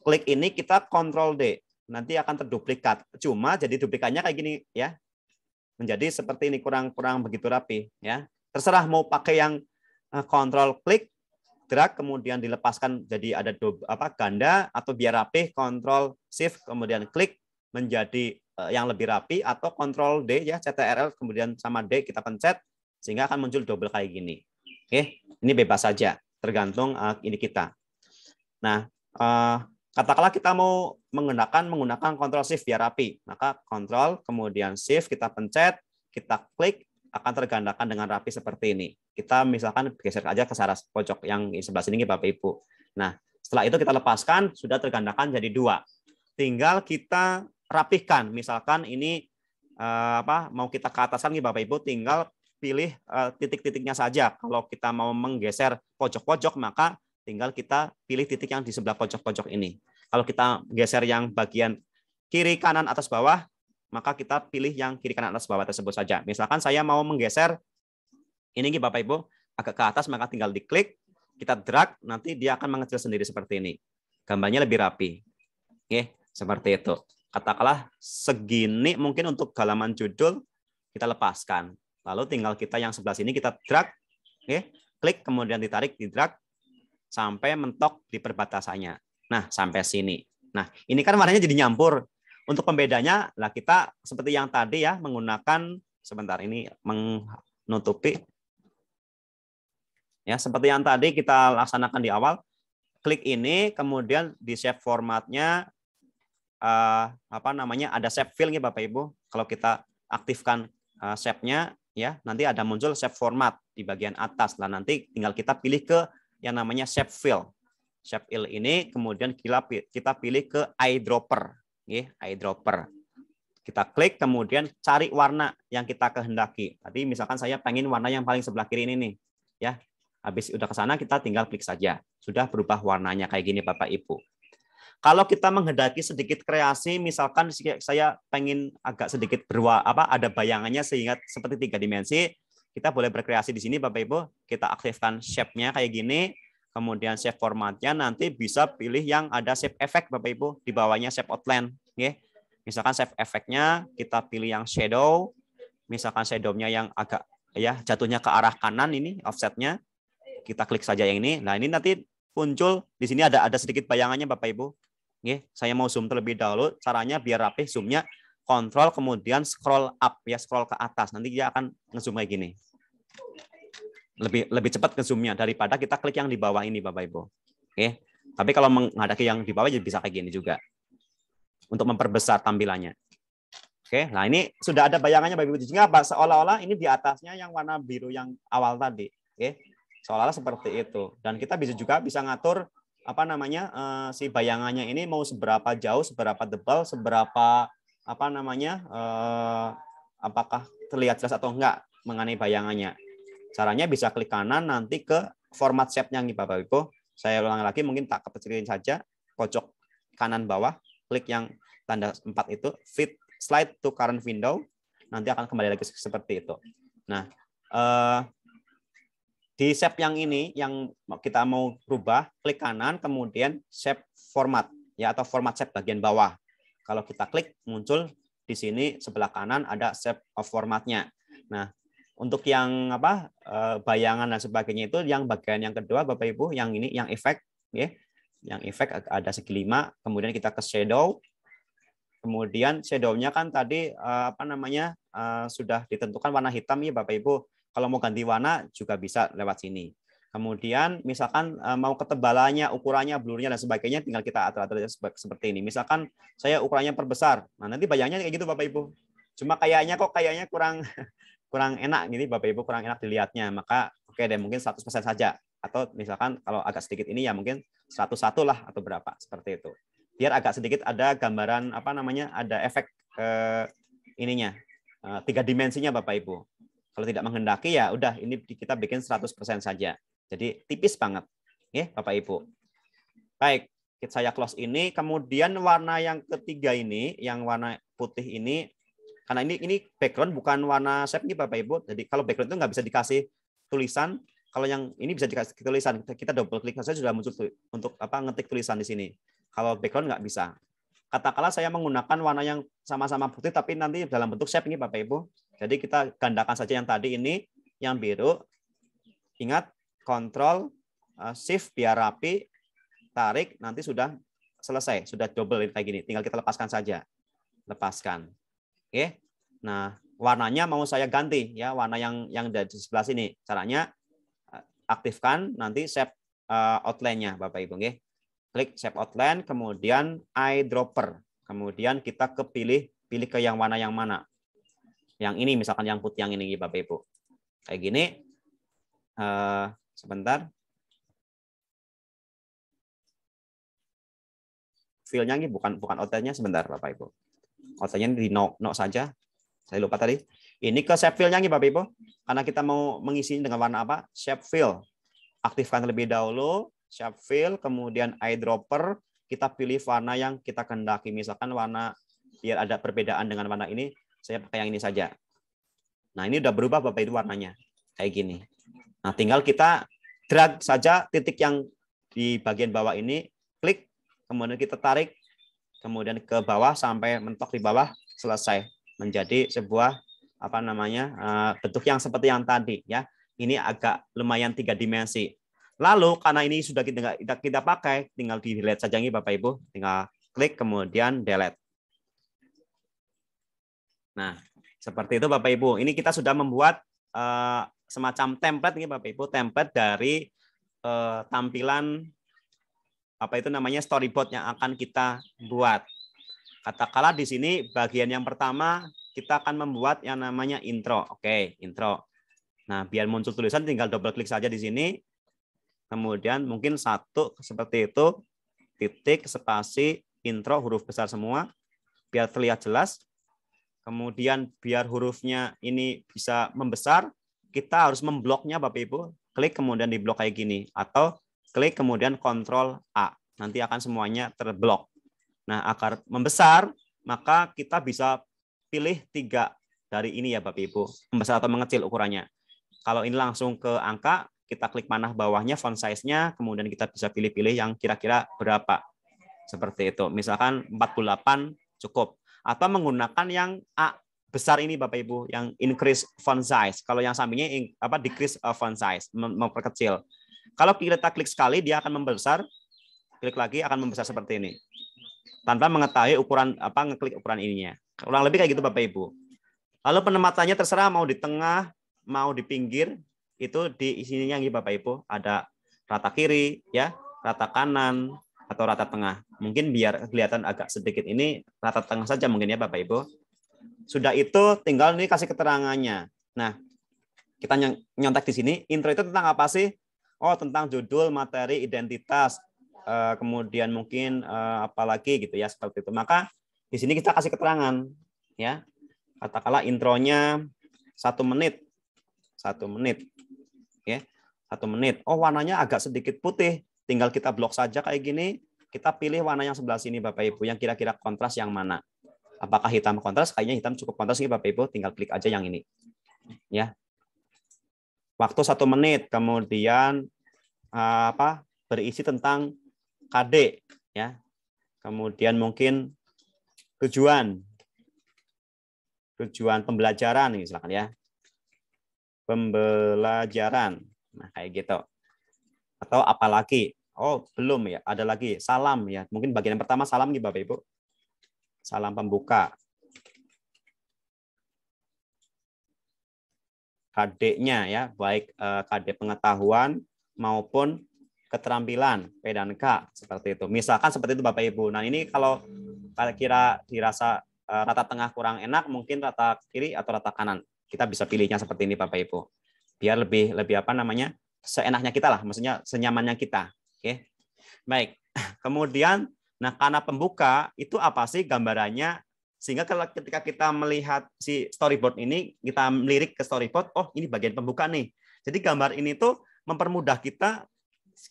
Speaker 2: klik ini kita kontrol D. Nanti akan terduplikat. Cuma jadi duplikatnya kayak gini ya. Menjadi seperti ini kurang-kurang begitu rapi ya. Terserah mau pakai yang kontrol eh, klik drag kemudian dilepaskan jadi ada do, apa ganda atau biar rapi kontrol shift kemudian klik menjadi Eh, yang lebih rapi atau kontrol D ya CTRL kemudian sama D kita pencet sehingga akan muncul double kayak gini. Oke, ini bebas saja tergantung uh, ini kita. Nah, uh, katakanlah kita mau menggunakan menggunakan kontrol shift biar rapi, maka kontrol kemudian shift kita pencet, kita klik akan tergandakan dengan rapi seperti ini. Kita misalkan geser aja ke sarah pojok yang di sebelah sini nih Bapak Ibu. Nah, setelah itu kita lepaskan sudah tergandakan jadi dua. Tinggal kita rapihkan. Misalkan ini eh, apa mau kita ke atasan nih Bapak Ibu tinggal pilih eh, titik-titiknya saja. Kalau kita mau menggeser pojok-pojok maka tinggal kita pilih titik yang di sebelah pojok-pojok ini. Kalau kita geser yang bagian kiri kanan atas bawah maka kita pilih yang kiri kanan atas bawah tersebut saja. Misalkan saya mau menggeser ini nih Bapak Ibu agak ke atas maka tinggal diklik kita drag nanti dia akan mengecil sendiri seperti ini. Gambarnya lebih rapi. Oke, seperti itu katakanlah segini mungkin untuk galaman judul kita lepaskan. Lalu tinggal kita yang sebelah sini kita drag, oke, okay? klik kemudian ditarik, di drag sampai mentok di perbatasannya. Nah, sampai sini. Nah, ini kan warnanya jadi nyampur. Untuk pembedanya lah kita seperti yang tadi ya menggunakan sebentar ini menutupi ya seperti yang tadi kita laksanakan di awal klik ini kemudian di save formatnya uh, apa namanya ada shape fill nih Bapak Ibu. Kalau kita aktifkan uh, eh, shape-nya ya, nanti ada muncul shape format di bagian atas. Nah, nanti tinggal kita pilih ke yang namanya shape fill. Shape fill ini kemudian kita pilih ke eyedropper, nggih, eyedropper. Kita klik kemudian cari warna yang kita kehendaki. Tadi misalkan saya pengen warna yang paling sebelah kiri ini nih, ya. Habis udah ke sana kita tinggal klik saja. Sudah berubah warnanya kayak gini Bapak Ibu. Kalau kita menghendaki sedikit kreasi, misalkan saya pengen agak sedikit berwa apa ada bayangannya sehingga seperti tiga dimensi, kita boleh berkreasi di sini Bapak Ibu. Kita aktifkan shape-nya kayak gini, kemudian shape formatnya nanti bisa pilih yang ada shape effect Bapak Ibu, di bawahnya shape outline, nggih. Misalkan shape effect-nya kita pilih yang shadow, misalkan shadow-nya yang agak ya jatuhnya ke arah kanan ini offset-nya kita klik saja yang ini. Nah, ini nanti muncul di sini ada ada sedikit bayangannya Bapak Ibu. Oke, saya mau zoom terlebih dahulu. Caranya biar rapi zoomnya, kontrol kemudian scroll up ya, scroll ke atas. Nanti dia akan ngezoom kayak gini. Lebih lebih cepat ngezoomnya daripada kita klik yang di bawah ini Bapak Ibu. Oke. Tapi kalau menghadapi yang di bawah jadi bisa kayak gini juga. Untuk memperbesar tampilannya. Oke, nah ini sudah ada bayangannya Bapak Ibu. Jadi apa? Seolah-olah ini di atasnya yang warna biru yang awal tadi. Oke, seolah-olah seperti itu dan kita bisa juga bisa ngatur apa namanya uh, si bayangannya ini mau seberapa jauh seberapa tebal seberapa apa namanya uh, apakah terlihat jelas atau enggak mengenai bayangannya caranya bisa klik kanan nanti ke format shape-nya nih Bapak Ibu saya ulang lagi mungkin tak kecilin saja pojok kanan bawah klik yang tanda 4 itu fit slide to current window nanti akan kembali lagi seperti itu nah uh, di shape yang ini yang kita mau rubah, klik kanan kemudian shape format ya atau format shape bagian bawah. Kalau kita klik muncul di sini sebelah kanan ada shape of formatnya. Nah, untuk yang apa eh, bayangan dan sebagainya itu yang bagian yang kedua Bapak Ibu yang ini yang efek ya. Yang efek ada segi lima, kemudian kita ke shadow. Kemudian shadownya kan tadi eh, apa namanya eh, sudah ditentukan warna hitam ya Bapak Ibu. Kalau mau ganti warna juga bisa lewat sini. Kemudian misalkan eh, mau ketebalannya, ukurannya, blurnya dan sebagainya tinggal kita atur-atur seperti ini. Misalkan saya ukurannya perbesar. Nah, nanti bayangnya kayak gitu Bapak Ibu. Cuma kayaknya kok kayaknya kurang kurang enak gitu Bapak Ibu kurang enak dilihatnya. Maka oke okay deh mungkin 100% saja atau misalkan kalau agak sedikit ini ya mungkin 101 lah atau berapa seperti itu. Biar agak sedikit ada gambaran apa namanya? ada efek eh, ininya. Eh, tiga dimensinya Bapak Ibu. Kalau tidak menghendaki ya udah ini kita bikin 100% saja. Jadi tipis banget. Ya, Bapak Ibu. Baik, saya close ini. Kemudian warna yang ketiga ini, yang warna putih ini karena ini ini background bukan warna shape nih Bapak Ibu. Jadi kalau background itu nggak bisa dikasih tulisan. Kalau yang ini bisa dikasih tulisan. Kita double klik saja sudah muncul untuk apa ngetik tulisan di sini. Kalau background nggak bisa. Katakanlah saya menggunakan warna yang sama-sama putih tapi nanti dalam bentuk shape ini Bapak Ibu. Jadi kita gandakan saja yang tadi ini, yang biru. Ingat, kontrol eh, shift biar rapi, tarik, nanti sudah selesai. Sudah double kayak gini. Tinggal kita lepaskan saja. Lepaskan. Oke. Nah, warnanya mau saya ganti ya warna yang yang di sebelah sini. Caranya eh, aktifkan nanti shape eh, outline-nya Bapak Ibu Oke. Klik shape outline kemudian eyedropper. Kemudian kita kepilih pilih ke yang warna yang mana yang ini misalkan yang putih yang ini Bapak Ibu. Kayak gini. Uh, sebentar. Filenya ini bukan bukan ot sebentar Bapak Ibu. ot di no, no saja. Saya lupa tadi. Ini ke shape fill-nya nih Bapak Ibu. Karena kita mau mengisi dengan warna apa? Shape fill. Aktifkan terlebih dahulu shape fill, kemudian eyedropper, kita pilih warna yang kita kendaki. Misalkan warna biar ada perbedaan dengan warna ini, saya pakai yang ini saja. Nah, ini udah berubah Bapak Ibu warnanya. Kayak gini. Nah, tinggal kita drag saja titik yang di bagian bawah ini, klik, kemudian kita tarik, kemudian ke bawah sampai mentok di bawah, selesai. Menjadi sebuah apa namanya eh, bentuk yang seperti yang tadi ya. Ini agak lumayan tiga dimensi. Lalu karena ini sudah kita kita, kita pakai, tinggal di delete saja nih Bapak Ibu, tinggal klik kemudian delete. Nah, seperti itu Bapak Ibu. Ini kita sudah membuat uh, semacam template ini Bapak Ibu, template dari uh, tampilan apa itu namanya storyboard yang akan kita buat. Katakanlah di sini bagian yang pertama kita akan membuat yang namanya intro. Oke, intro. Nah, biar muncul tulisan tinggal double klik saja di sini. Kemudian mungkin satu seperti itu, titik, spasi, intro, huruf besar semua. Biar terlihat jelas kemudian biar hurufnya ini bisa membesar, kita harus membloknya Bapak Ibu. Klik kemudian di blok kayak gini atau klik kemudian kontrol A. Nanti akan semuanya terblok. Nah, agar membesar, maka kita bisa pilih tiga dari ini ya Bapak Ibu, membesar atau mengecil ukurannya. Kalau ini langsung ke angka, kita klik panah bawahnya, font size-nya, kemudian kita bisa pilih-pilih yang kira-kira berapa. Seperti itu. Misalkan 48 cukup atau menggunakan yang A besar ini Bapak Ibu yang increase font size. Kalau yang sampingnya apa decrease eh, font size, memperkecil. Kalau kita klik sekali dia akan membesar, klik lagi akan membesar seperti ini. Tanpa mengetahui ukuran apa ngeklik ukuran ininya. Kurang lebih kayak gitu Bapak Ibu. Lalu penempatannya terserah mau di tengah, mau di pinggir, itu di sininya nih Bapak Ibu ada rata kiri ya, rata kanan, atau rata tengah. Mungkin biar kelihatan agak sedikit ini rata tengah saja mungkin ya Bapak Ibu. Sudah itu tinggal ini kasih keterangannya. Nah, kita nyontek di sini intro itu tentang apa sih? Oh, tentang judul, materi, identitas, eh, kemudian mungkin eh, apalagi gitu ya seperti itu. Maka di sini kita kasih keterangan ya. Katakanlah intronya satu menit, satu menit, ya, satu menit. Oh warnanya agak sedikit putih, Tinggal kita blok saja kayak gini, kita pilih warna yang sebelah sini Bapak Ibu, yang kira-kira kontras yang mana. Apakah hitam kontras? Kayaknya hitam cukup kontras nih Bapak Ibu, tinggal klik aja yang ini. Ya. Waktu satu menit, kemudian eh, apa berisi tentang KD ya. Kemudian mungkin tujuan tujuan pembelajaran misalkan ya pembelajaran nah kayak gitu atau apalagi oh belum ya ada lagi salam ya mungkin bagian yang pertama salam nih bapak ibu salam pembuka kd ya baik eh, KD pengetahuan maupun keterampilan P dan K seperti itu misalkan seperti itu bapak ibu nah ini kalau kira dirasa eh, rata tengah kurang enak mungkin rata kiri atau rata kanan kita bisa pilihnya seperti ini bapak ibu biar lebih lebih apa namanya seenaknya kita lah, maksudnya senyamannya kita. Oke. Okay? Baik. Kemudian nah karena pembuka itu apa sih gambarannya sehingga kalau ketika kita melihat si storyboard ini kita melirik ke storyboard, oh ini bagian pembuka nih. Jadi gambar ini tuh mempermudah kita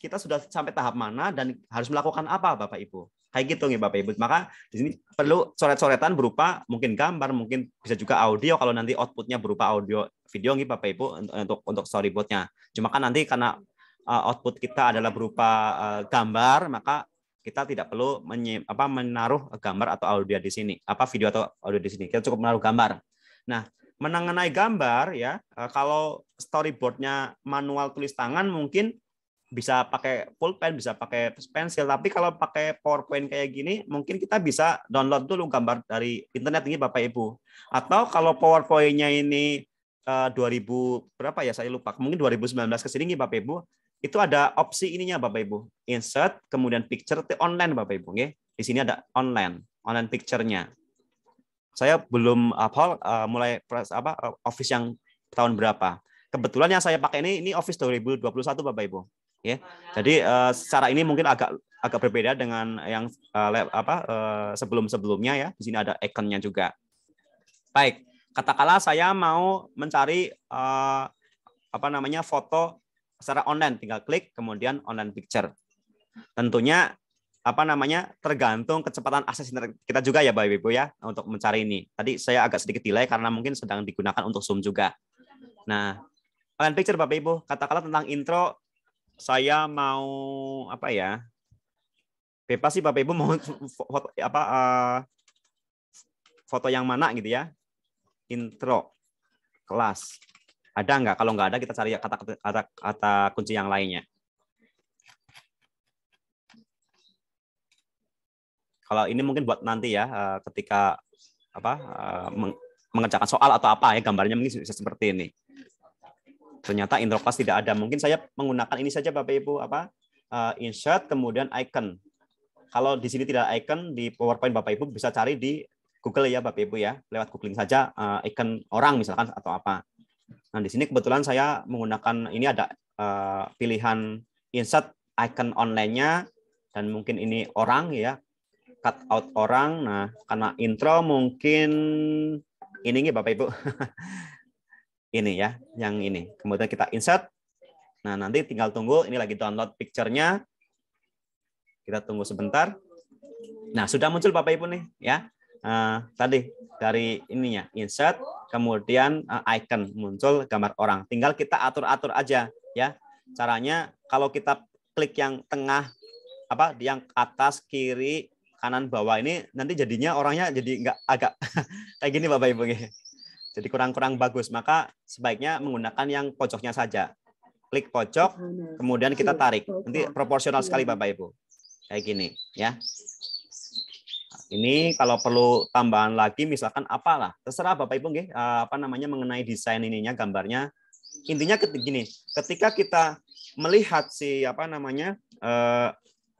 Speaker 2: kita sudah sampai tahap mana dan harus melakukan apa Bapak Ibu. Kayak gitu nih Bapak Ibu. Maka di sini perlu coret-coretan berupa mungkin gambar, mungkin bisa juga audio kalau nanti outputnya berupa audio video nih Bapak Ibu untuk untuk storyboardnya. Cuma kan nanti karena eh, output kita adalah berupa eh, gambar, maka kita tidak perlu menyim, apa, menaruh gambar atau audio di sini, apa video atau audio di sini. Kita cukup menaruh gambar. Nah, menangani gambar ya, eh, kalau storyboardnya manual tulis tangan mungkin bisa pakai pulpen, bisa pakai pensil. Tapi kalau pakai PowerPoint kayak gini, mungkin kita bisa download dulu gambar dari internet ini Bapak Ibu. Atau kalau PowerPoint-nya ini uh, eh, 2000 berapa ya saya lupa. Mungkin 2019 ke sini Bapak Ibu, itu ada opsi ininya Bapak Ibu. Insert kemudian picture itu online Bapak Ibu nggih. Di sini ada online, online picture-nya. Saya belum eh, apa uh, eh, mulai apa office yang tahun berapa. Kebetulan yang saya pakai ini ini Office 2021 Bapak Ibu ya. Jadi uh, secara ini mungkin agak agak berbeda dengan yang uh, eh, lab, apa uh, sebelum-sebelumnya ya. Di sini ada ikonnya juga. Baik, katakanlah saya mau mencari uh, apa namanya foto secara online tinggal klik kemudian online picture. Tentunya apa namanya tergantung kecepatan akses internet kita juga ya Bapak Ibu ya untuk mencari ini. Tadi saya agak sedikit delay karena mungkin sedang digunakan untuk Zoom juga. Nah, online picture Bapak Ibu, katakanlah tentang intro saya mau apa ya? Bebas sih Bapak Ibu mau foto apa eh, foto yang mana gitu ya? Intro kelas. Ada nggak? Kalau nggak ada kita cari kata kata, kata kunci yang lainnya. Kalau ini mungkin buat nanti ya, eh, ketika apa eh, mengerjakan soal atau apa ya gambarnya mungkin bisa seperti ini ternyata interclass tidak ada. Mungkin saya menggunakan ini saja Bapak Ibu apa uh, insert kemudian icon. Kalau di sini tidak icon di PowerPoint Bapak Ibu bisa cari di Google ya Bapak Ibu ya. Lewat googling saja uh, icon orang misalkan atau apa. Nah, di sini kebetulan saya menggunakan ini ada uh, pilihan insert icon online-nya dan mungkin ini orang ya cut out orang. Nah, karena intro mungkin ini nih Bapak Ibu. ini ya, yang ini. Kemudian kita insert. Nah, nanti tinggal tunggu. Ini lagi download picture-nya. Kita tunggu sebentar. Nah, sudah muncul Bapak Ibu nih ya. Uh, tadi dari ininya insert, kemudian uh, icon muncul gambar orang. Tinggal kita atur-atur aja ya. Caranya kalau kita klik yang tengah apa di yang atas kiri kanan bawah ini nanti jadinya orangnya jadi nggak agak kayak gini Bapak Ibu. Gitu. Jadi kurang-kurang bagus, maka sebaiknya menggunakan yang pojoknya saja. Klik pojok,
Speaker 1: kemudian kita iya, tarik. Nanti proporsional sekali iya. Bapak
Speaker 2: Ibu. Kayak gini ya. Ini kalau perlu tambahan lagi misalkan apalah, terserah Bapak Ibu nggih eh, apa namanya mengenai desain ininya gambarnya. Intinya gini, ketika kita melihat si apa namanya eh,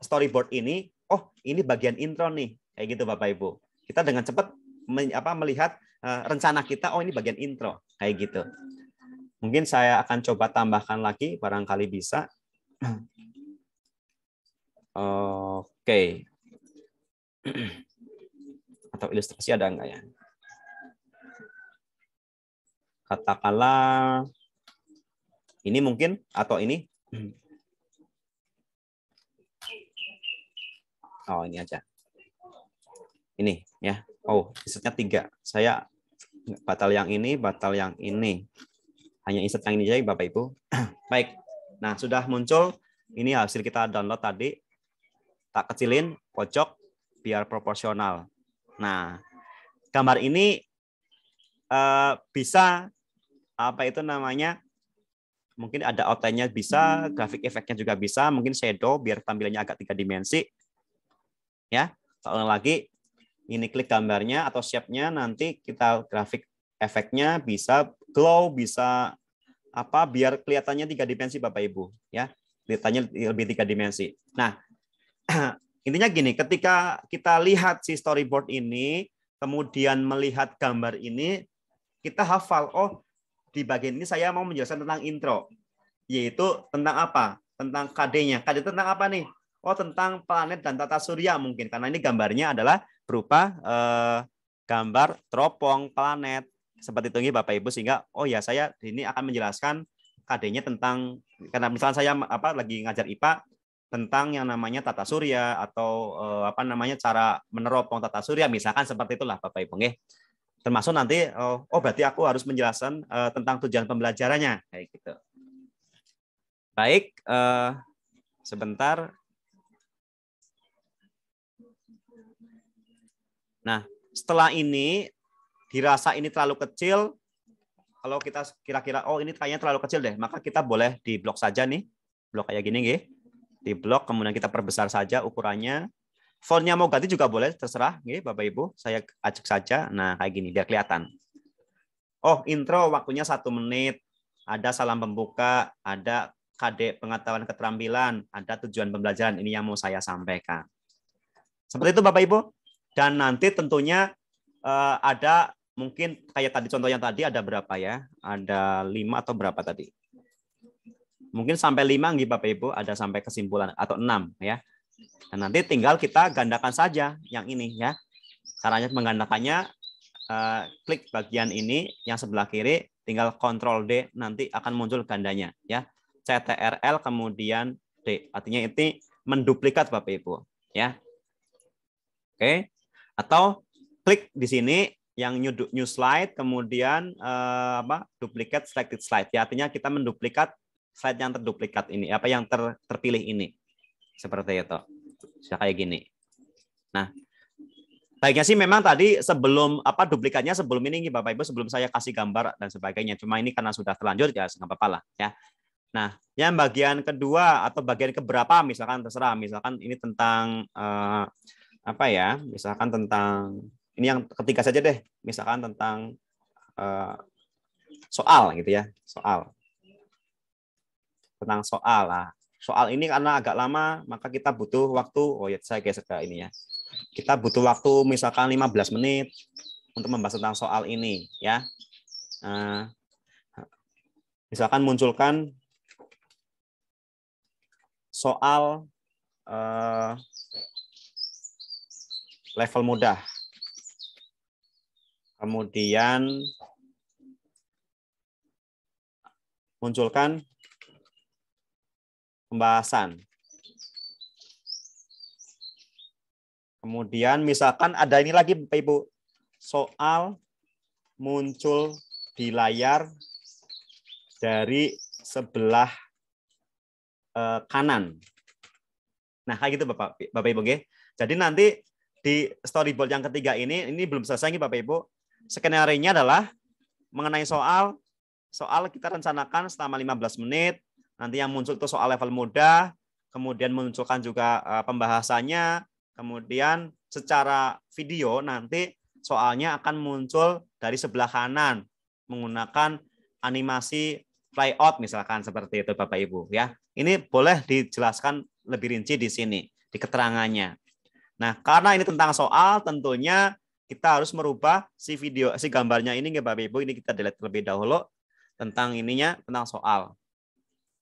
Speaker 2: storyboard ini, oh ini bagian intro nih, kayak gitu Bapak Ibu. Kita dengan cepat apa melihat eh, rencana kita oh ini bagian intro kayak gitu. Mungkin saya akan coba tambahkan lagi barangkali bisa. Oke. Okay. Atau ilustrasi ada enggak ya? Katakanlah ini mungkin atau ini oh ini aja ini ya oh insertnya tiga saya batal yang ini batal yang ini hanya insert yang ini saja bapak ibu baik nah sudah muncul ini hasil kita download tadi tak kecilin pojok biar proporsional nah gambar ini uh, bisa apa itu namanya mungkin ada outline-nya bisa, grafik efeknya juga bisa, mungkin shadow biar tampilannya agak tiga dimensi. Ya, soalnya lagi ini klik gambarnya atau shape-nya nanti kita grafik efeknya bisa glow, bisa apa biar kelihatannya tiga dimensi Bapak Ibu ya. Kelihatannya lebih tiga dimensi. Nah, intinya gini, ketika kita lihat si storyboard ini, kemudian melihat gambar ini, kita hafal oh di bagian ini saya mau menjelaskan tentang intro, yaitu tentang apa? Tentang KD-nya. KD tentang apa nih? oh tentang planet dan tata surya mungkin karena ini gambarnya adalah berupa eh, gambar teropong planet seperti itu Bapak Ibu sehingga oh ya saya ini akan menjelaskan kd tentang karena misalnya saya apa lagi ngajar IPA tentang yang namanya tata surya atau eh, apa namanya cara meneropong tata surya misalkan seperti itulah Bapak Ibu nggih termasuk nanti oh, oh berarti aku harus menjelaskan eh, tentang tujuan pembelajarannya kayak gitu baik eh, sebentar Nah, setelah ini dirasa ini terlalu kecil, kalau kita kira-kira oh ini kayaknya terlalu kecil deh, maka kita boleh di blok saja nih, blok kayak gini gih, Di blok kemudian kita perbesar saja ukurannya. Fontnya mau ganti juga boleh, terserah gih, Bapak Ibu, saya acak saja. Nah, kayak gini biar kelihatan. Oh, intro waktunya satu menit. Ada salam pembuka, ada KD pengetahuan keterampilan, ada tujuan pembelajaran. Ini yang mau saya sampaikan. Seperti itu Bapak Ibu. Dan nanti tentunya uh, ada mungkin kayak tadi contoh yang tadi ada berapa ya? Ada lima atau berapa tadi? Mungkin sampai lima nggih Bapak Ibu ada sampai kesimpulan atau enam ya. Dan nanti tinggal kita gandakan saja yang ini ya. Caranya menggandakannya uh, klik bagian ini yang sebelah kiri tinggal kontrol D nanti akan muncul gandanya ya. CTRL kemudian D. Artinya itu menduplikat Bapak Ibu ya. Oke. Atau klik di sini yang new, new slide, kemudian eh, apa duplicate selected slide. Ya, artinya kita menduplikat slide yang terduplikat ini, apa yang ter, terpilih ini. Seperti itu. sudah kayak gini. Nah, baiknya sih memang tadi sebelum apa duplikatnya sebelum ini nih Bapak Ibu sebelum saya kasih gambar dan sebagainya. Cuma ini karena sudah terlanjur ya nggak apa-apa lah ya. Nah, yang bagian kedua atau bagian keberapa misalkan terserah misalkan ini tentang eh, apa ya misalkan tentang ini yang ketiga saja deh misalkan tentang uh, soal gitu ya soal tentang soal lah soal ini karena agak lama maka kita butuh waktu oh ya saya kayak ke ini ya kita butuh waktu misalkan 15 menit untuk membahas tentang soal ini ya uh, misalkan munculkan soal uh, level mudah. Kemudian munculkan pembahasan. Kemudian misalkan ada ini lagi Bapak Ibu, soal muncul di layar dari sebelah eh, kanan. Nah, kayak gitu Bapak Bapak Ibu Jadi nanti di storyboard yang ketiga ini ini belum selesai nih Bapak Ibu. Skenarionya adalah mengenai soal soal kita rencanakan selama 15 menit. Nanti yang muncul itu soal level mudah, kemudian munculkan juga eh, pembahasannya, kemudian secara video nanti soalnya akan muncul dari sebelah kanan menggunakan animasi fly out misalkan seperti itu Bapak Ibu ya. Ini boleh dijelaskan lebih rinci di sini di keterangannya. Nah, karena ini tentang soal, tentunya kita harus merubah si video, si gambarnya ini, nggak ya, Bapak Ibu. Ini kita delete terlebih dahulu tentang ininya, tentang soal.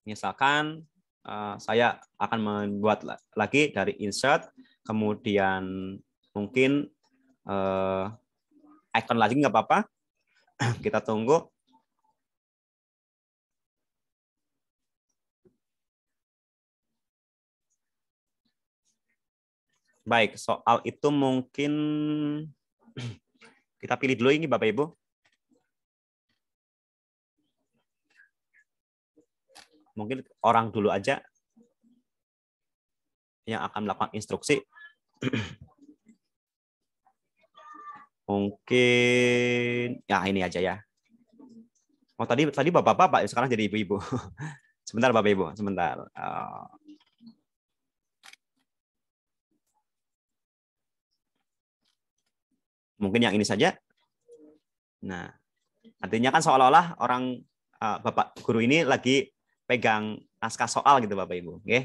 Speaker 2: Misalkan eh, saya akan membuat lagi dari insert, kemudian mungkin eh, icon lagi nggak apa-apa. kita tunggu Baik, soal itu mungkin kita pilih dulu ini Bapak Ibu. Mungkin orang dulu aja yang akan melakukan instruksi. mungkin ya ini aja ya. Oh tadi tadi bapak-bapak sekarang jadi ibu-ibu. sebentar Bapak Ibu, sebentar. Oh. Mungkin yang ini saja. Nah, artinya kan seolah-olah orang uh, Bapak guru ini lagi pegang naskah soal gitu Bapak Ibu, oke?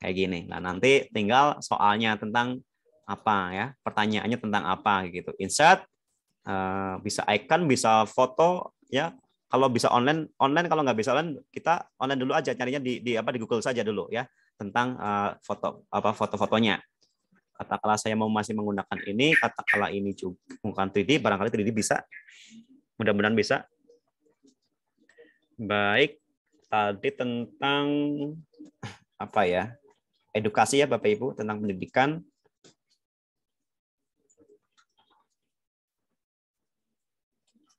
Speaker 2: Kayak gini. Nah, nanti tinggal soalnya tentang apa ya, pertanyaannya tentang apa gitu. Insert uh, bisa icon, bisa foto ya. Kalau bisa online, online kalau nggak bisa online kita online dulu aja carinya di, di apa di Google saja dulu ya tentang uh, foto apa foto-fotonya katakanlah saya mau masih menggunakan ini, katakanlah ini juga bukan 3D, barangkali 3D bisa. Mudah-mudahan bisa. Baik, tadi tentang apa ya? Edukasi ya Bapak Ibu tentang pendidikan.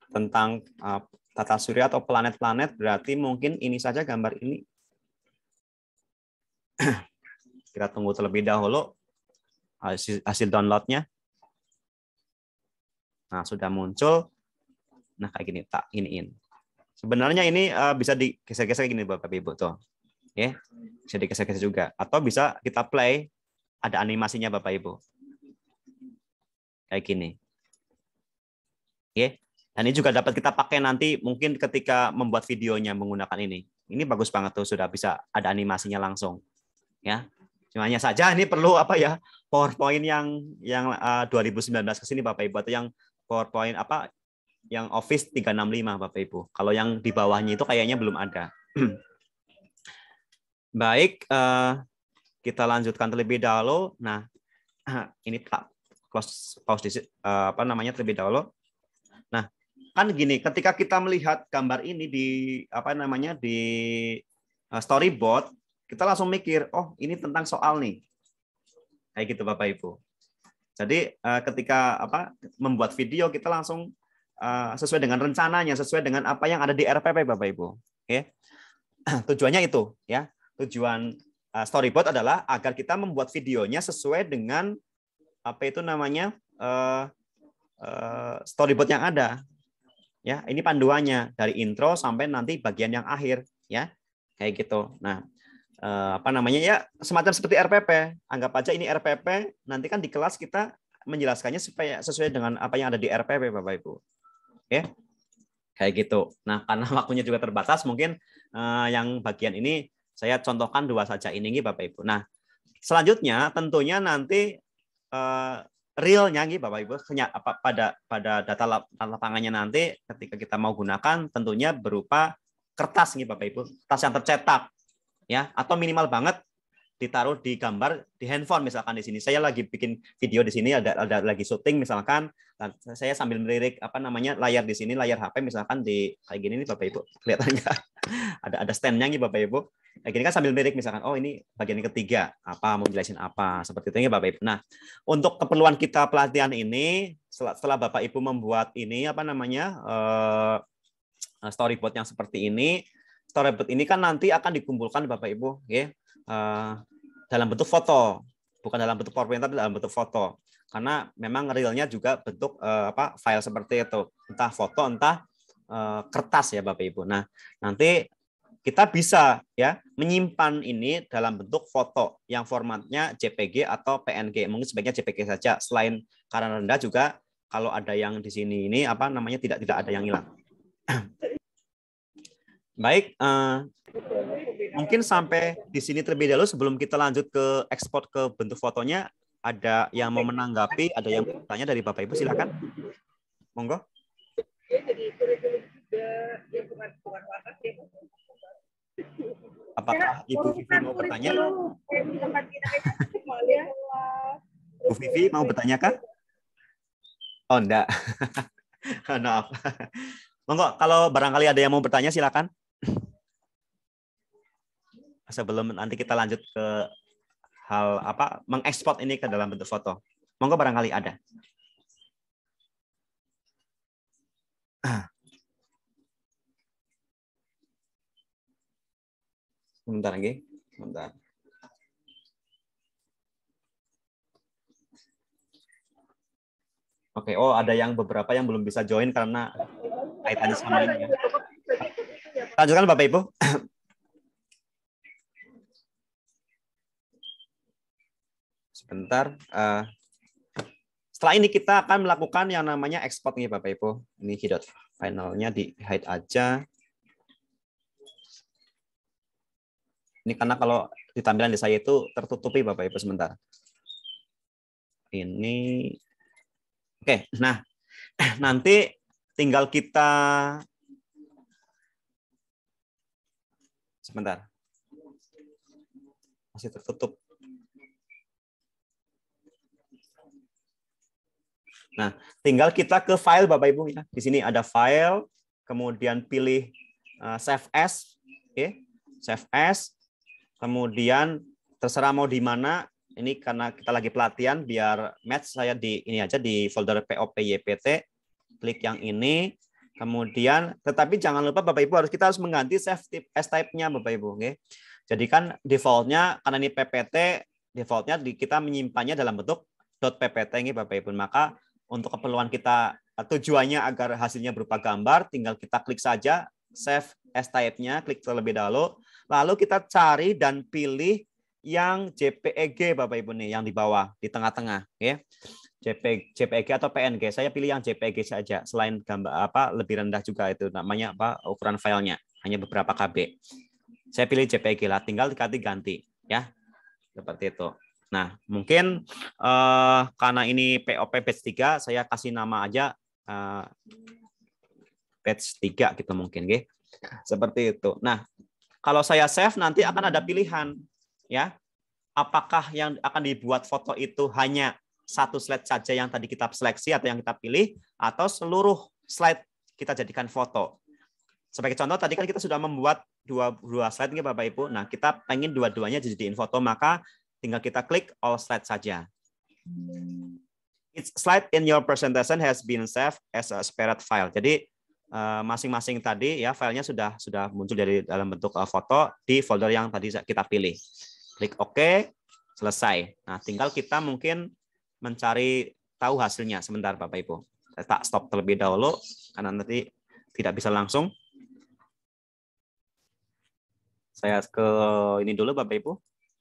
Speaker 2: Tentang uh, tata surya atau planet-planet berarti mungkin ini saja gambar ini. Kita tunggu terlebih dahulu hasil, hasil downloadnya. Nah, sudah muncul. Nah, kayak gini, tak iniin. Sebenarnya ini uh, bisa digeser-geser gini Bapak Ibu tuh. Ya. Yeah. Bisa digeser-geser juga atau bisa kita play ada animasinya Bapak Ibu. Kayak gini. Ya. Yeah. Dan ini juga dapat kita pakai nanti mungkin ketika membuat videonya menggunakan ini. Ini bagus banget tuh sudah bisa ada animasinya langsung. Ya. Hanya saja ini perlu apa ya PowerPoint yang yang uh, 2019 kesini Bapak Ibu atau yang PowerPoint apa yang Office 365 Bapak Ibu. Kalau yang di bawahnya itu kayaknya belum ada. Baik, uh, kita lanjutkan terlebih dahulu. Nah, ini Pak close pause uh, eh, apa namanya terlebih dahulu. Nah, kan gini, ketika kita melihat gambar ini di apa namanya di eh, storyboard kita langsung mikir, oh ini tentang soal nih. Kayak gitu Bapak Ibu. Jadi eh, ketika apa membuat video kita langsung eh, sesuai dengan rencananya, sesuai dengan apa yang ada di RPP Bapak Ibu. Oke. Tujuannya itu ya. Tujuan eh, storyboard adalah agar kita membuat videonya sesuai dengan apa itu namanya storyboard yang ada. Ya, ini panduannya dari intro sampai nanti bagian yang akhir ya. Kayak gitu. Nah, Eh, apa namanya ya semacam seperti RPP. Anggap aja ini RPP, nanti kan di kelas kita menjelaskannya supaya sesuai dengan apa yang ada di RPP Bapak Ibu. Oke. Kayak gitu. Nah, karena waktunya juga terbatas mungkin uh, yang bagian ini saya contohkan dua saja ini nih Bapak Ibu. Nah, selanjutnya tentunya nanti uh, realnya nih Bapak Ibu apa pada pada data lapangannya nanti ketika kita mau gunakan tentunya berupa kertas nih Bapak Ibu, kertas yang tercetak ya atau minimal banget ditaruh di gambar di handphone misalkan di sini saya lagi bikin video di sini ada ada lagi syuting misalkan saya sambil melirik apa namanya layar di sini layar HP misalkan di kayak gini nih Bapak Ibu kelihatannya ada ada standnya nih Bapak Ibu kayak gini kan sambil melirik misalkan oh ini bagian ketiga apa mau jelasin apa seperti itu ya Bapak Ibu nah untuk keperluan kita pelatihan ini setelah, setelah Bapak Ibu membuat ini apa namanya eh, storyboard yang seperti ini storyboard ini kan nanti akan dikumpulkan Bapak Ibu ya, uh, dalam bentuk foto, bukan dalam bentuk PowerPoint tapi dalam bentuk foto. Karena memang realnya juga bentuk uh, apa file seperti itu, entah foto entah uh, kertas ya Bapak Ibu. Nah, nanti kita bisa ya menyimpan ini dalam bentuk foto yang formatnya JPG atau PNG. Mungkin sebaiknya JPG saja. Selain karena rendah juga kalau ada yang di sini ini apa namanya tidak tidak ada yang hilang. Baik, uh, mungkin sampai di sini terlebih dahulu sebelum kita lanjut ke ekspor ke bentuk fotonya. Ada yang mau menanggapi, ada yang bertanya dari Bapak Ibu, silakan. Monggo. Apakah Ibu Vivi mau bertanya? Bu Vivi mau bertanya kan? Oh, enggak. Maaf. Monggo, kalau barangkali ada yang mau bertanya silakan. sebelum nanti kita lanjut ke hal apa mengekspor ini ke dalam bentuk foto. Monggo barangkali ada. Sebentar lagi. Sebentar. Oke, oh ada yang beberapa yang belum bisa join karena
Speaker 1: kaitannya sama ini ya. Lanjutkan
Speaker 2: Bapak Ibu. Sebentar. Eh, setelah ini kita akan melakukan yang namanya export nih Bapak Ibu. Ini hidup finalnya di hide aja. Ini karena kalau di tampilan di saya itu tertutupi Bapak Ibu sebentar. Ini Oke, nah nanti tinggal kita Sebentar. Masih tertutup. Nah, tinggal kita ke file Bapak Ibu ya. Di sini ada file, kemudian pilih uh, save as, oke. Okay. Save as. Kemudian terserah mau di mana. Ini karena kita lagi pelatihan biar match saya di ini aja di folder POP YPT. Klik yang ini. Kemudian, tetapi jangan lupa Bapak Ibu harus kita harus mengganti save S type-nya Bapak Ibu. oke? Jadi kan defaultnya karena ini PPT, defaultnya kita menyimpannya dalam bentuk .ppt ini Bapak Ibu. Maka untuk keperluan kita eh, tujuannya agar hasilnya berupa gambar, tinggal kita klik saja save S type-nya, klik terlebih dahulu. Lalu kita cari dan pilih yang JPEG Bapak Ibu nih yang di bawah, di tengah-tengah. Ya. JPEG, JPEG atau PNG. Saya pilih yang JPG saja. Selain gambar apa lebih rendah juga itu namanya apa ukuran filenya hanya beberapa KB. Saya pilih JPG lah. Tinggal dikati ganti ya seperti itu. Nah mungkin eh, karena ini POP batch 3 saya kasih nama aja eh, batch 3 gitu mungkin, gih. seperti itu. Nah kalau saya save nanti akan ada pilihan ya apakah yang akan dibuat foto itu hanya satu slide saja yang tadi kita seleksi atau yang kita pilih, atau seluruh slide kita jadikan foto. Sebagai contoh, tadi kan kita sudah membuat dua, dua slide ini Bapak-Ibu. Nah, kita pengen dua-duanya jadiin foto, maka tinggal kita klik all slide saja. Each slide in your presentation has been saved as a separate file. Jadi eh, masing-masing tadi ya filenya sudah sudah muncul dari dalam bentuk eh, foto di folder yang tadi kita pilih. Klik OK, selesai. Nah, tinggal kita mungkin mencari tahu hasilnya. Sebentar Bapak Ibu. Saya tak stop terlebih dahulu karena nanti tidak bisa langsung. Saya ke ini dulu Bapak Ibu,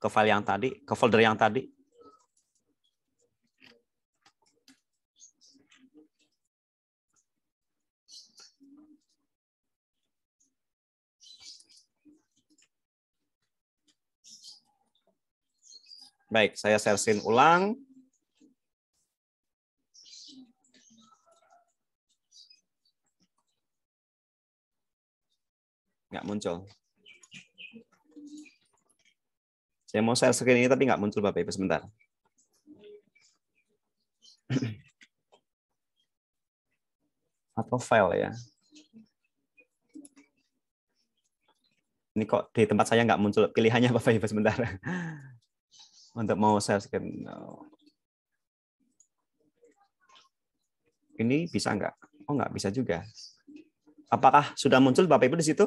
Speaker 2: ke file yang tadi, ke folder yang tadi.
Speaker 1: Baik, saya sersin ulang.
Speaker 2: muncul. Saya mau share screen ini tapi nggak muncul Bapak Ibu sebentar. Atau file ya. Ini kok di tempat saya nggak muncul pilihannya Bapak Ibu sebentar. Untuk mau share screen. Ini bisa nggak? Oh nggak bisa juga. Apakah sudah muncul Bapak Ibu di situ?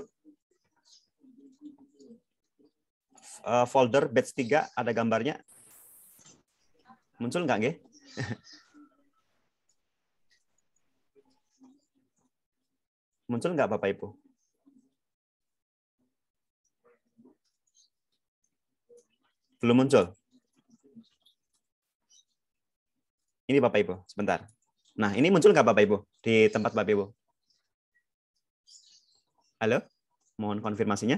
Speaker 2: Eh, folder batch 3 ada gambarnya? Muncul nggak, nggih? Muncul nggak, Bapak Ibu? Belum muncul. Ini Bapak Ibu, sebentar. Nah, ini muncul nggak Bapak Ibu di tempat Bapak Ibu? Halo, mohon konfirmasinya.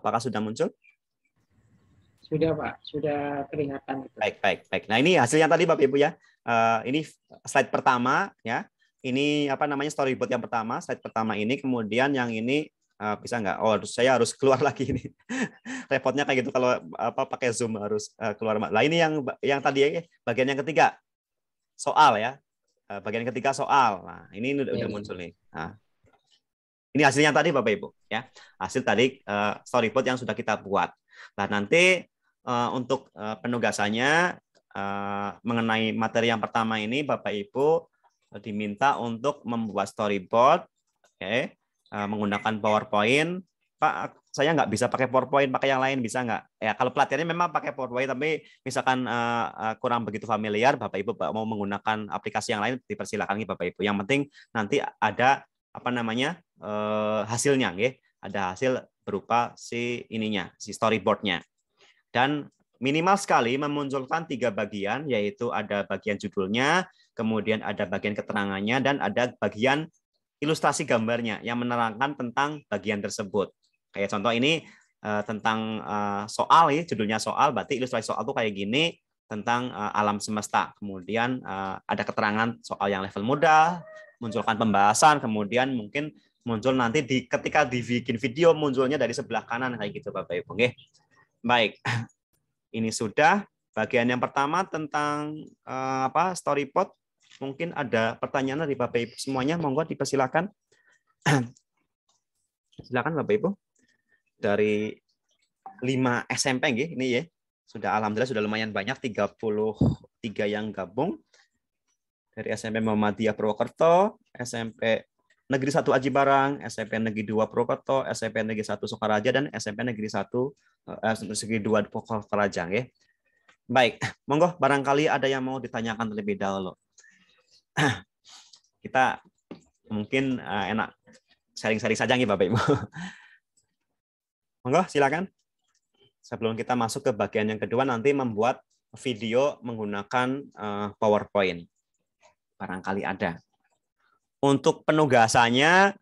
Speaker 2: Apakah sudah muncul? Sudah Pak, sudah kelihatan. Baik, baik, baik. Nah ini hasilnya tadi Bapak Ibu ya. Uh, ini slide pertama ya. Ini apa namanya storyboard yang pertama, slide pertama ini. Kemudian yang ini uh, bisa nggak? Oh, harus saya harus keluar lagi ini. Repotnya kayak gitu kalau apa pakai zoom harus uh, keluar. Nah ini yang yang tadi bagian yang ketiga soal ya. Uh, bagian ketiga soal. Nah ini udah, ya, udah iya. muncul nih. Nah, ini hasilnya tadi Bapak Ibu ya. Hasil tadi uh, eh, storyboard yang sudah kita buat. Nah, nanti uh, untuk uh, penugasannya uh, mengenai materi yang pertama ini Bapak Ibu diminta untuk membuat storyboard oke okay, uh, menggunakan PowerPoint. Pak, saya nggak bisa pakai PowerPoint, pakai yang lain bisa nggak? Ya, kalau pelatihannya memang pakai PowerPoint, tapi misalkan uh, uh, kurang begitu familiar, Bapak Ibu mau menggunakan aplikasi yang lain, dipersilakan nih Bapak Ibu. Yang penting nanti ada apa namanya eh, hasilnya, ya. Ada hasil berupa si ininya, si storyboardnya. Dan minimal sekali memunculkan tiga bagian, yaitu ada bagian judulnya, kemudian ada bagian keterangannya, dan ada bagian ilustrasi gambarnya yang menerangkan tentang bagian tersebut. Kayak contoh ini eh, tentang eh, soal ya, judulnya soal, berarti ilustrasi soal itu kayak gini tentang uh, alam semesta. Kemudian eh, ada keterangan soal yang level muda, munculkan pembahasan, kemudian mungkin muncul nanti di ketika dibikin video munculnya dari sebelah kanan kayak gitu Bapak Ibu. Oke. Baik. Ini sudah bagian yang pertama tentang uh, apa storyboard. Mungkin ada pertanyaan dari Bapak Ibu semuanya monggo dipersilakan. Silakan Bapak Ibu. Dari 5 SMP nggih ini ya. Sudah alhamdulillah sudah lumayan banyak 33 yang gabung dari SMP Muhammadiyah Purwokerto, SMP Negeri 1 Aji Barang, SMP Negeri 2 Prokoto, SMP Negeri 1 Sukaraja, dan SMP Negeri 1 eh, SMP Negeri 2 Purwokerto ya. Baik, monggo barangkali ada yang mau ditanyakan terlebih dahulu. Kita mungkin eh, enak sharing-sharing saja nih Bapak Ibu. Monggo silakan. Sebelum kita masuk ke bagian yang kedua nanti membuat video menggunakan eh, PowerPoint. Barangkali ada. Untuk penugasannya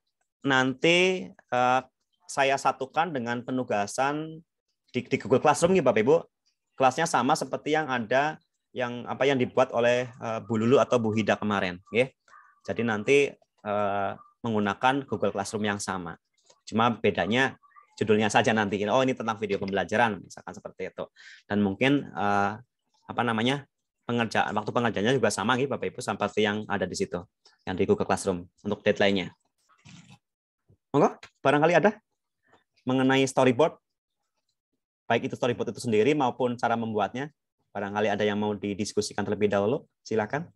Speaker 2: nanti uh, saya satukan dengan penugasan di, di Google Classroom nih Bapak Ibu. Kelasnya sama seperti yang ada yang apa yang dibuat oleh uh, Bu Lulu atau Bu Hida kemarin, ya. Jadi nanti uh, menggunakan Google Classroom yang sama. Cuma bedanya judulnya saja nanti. Oh, ini tentang video pembelajaran misalkan seperti itu. Dan mungkin uh, apa namanya? pengerjaan waktu pengerjaannya juga sama gitu Bapak Ibu seperti yang ada di situ yang di Google Classroom untuk deadline-nya. Monggo, barangkali ada mengenai storyboard baik itu storyboard itu sendiri maupun cara membuatnya. Barangkali ada yang mau didiskusikan terlebih dahulu, silakan.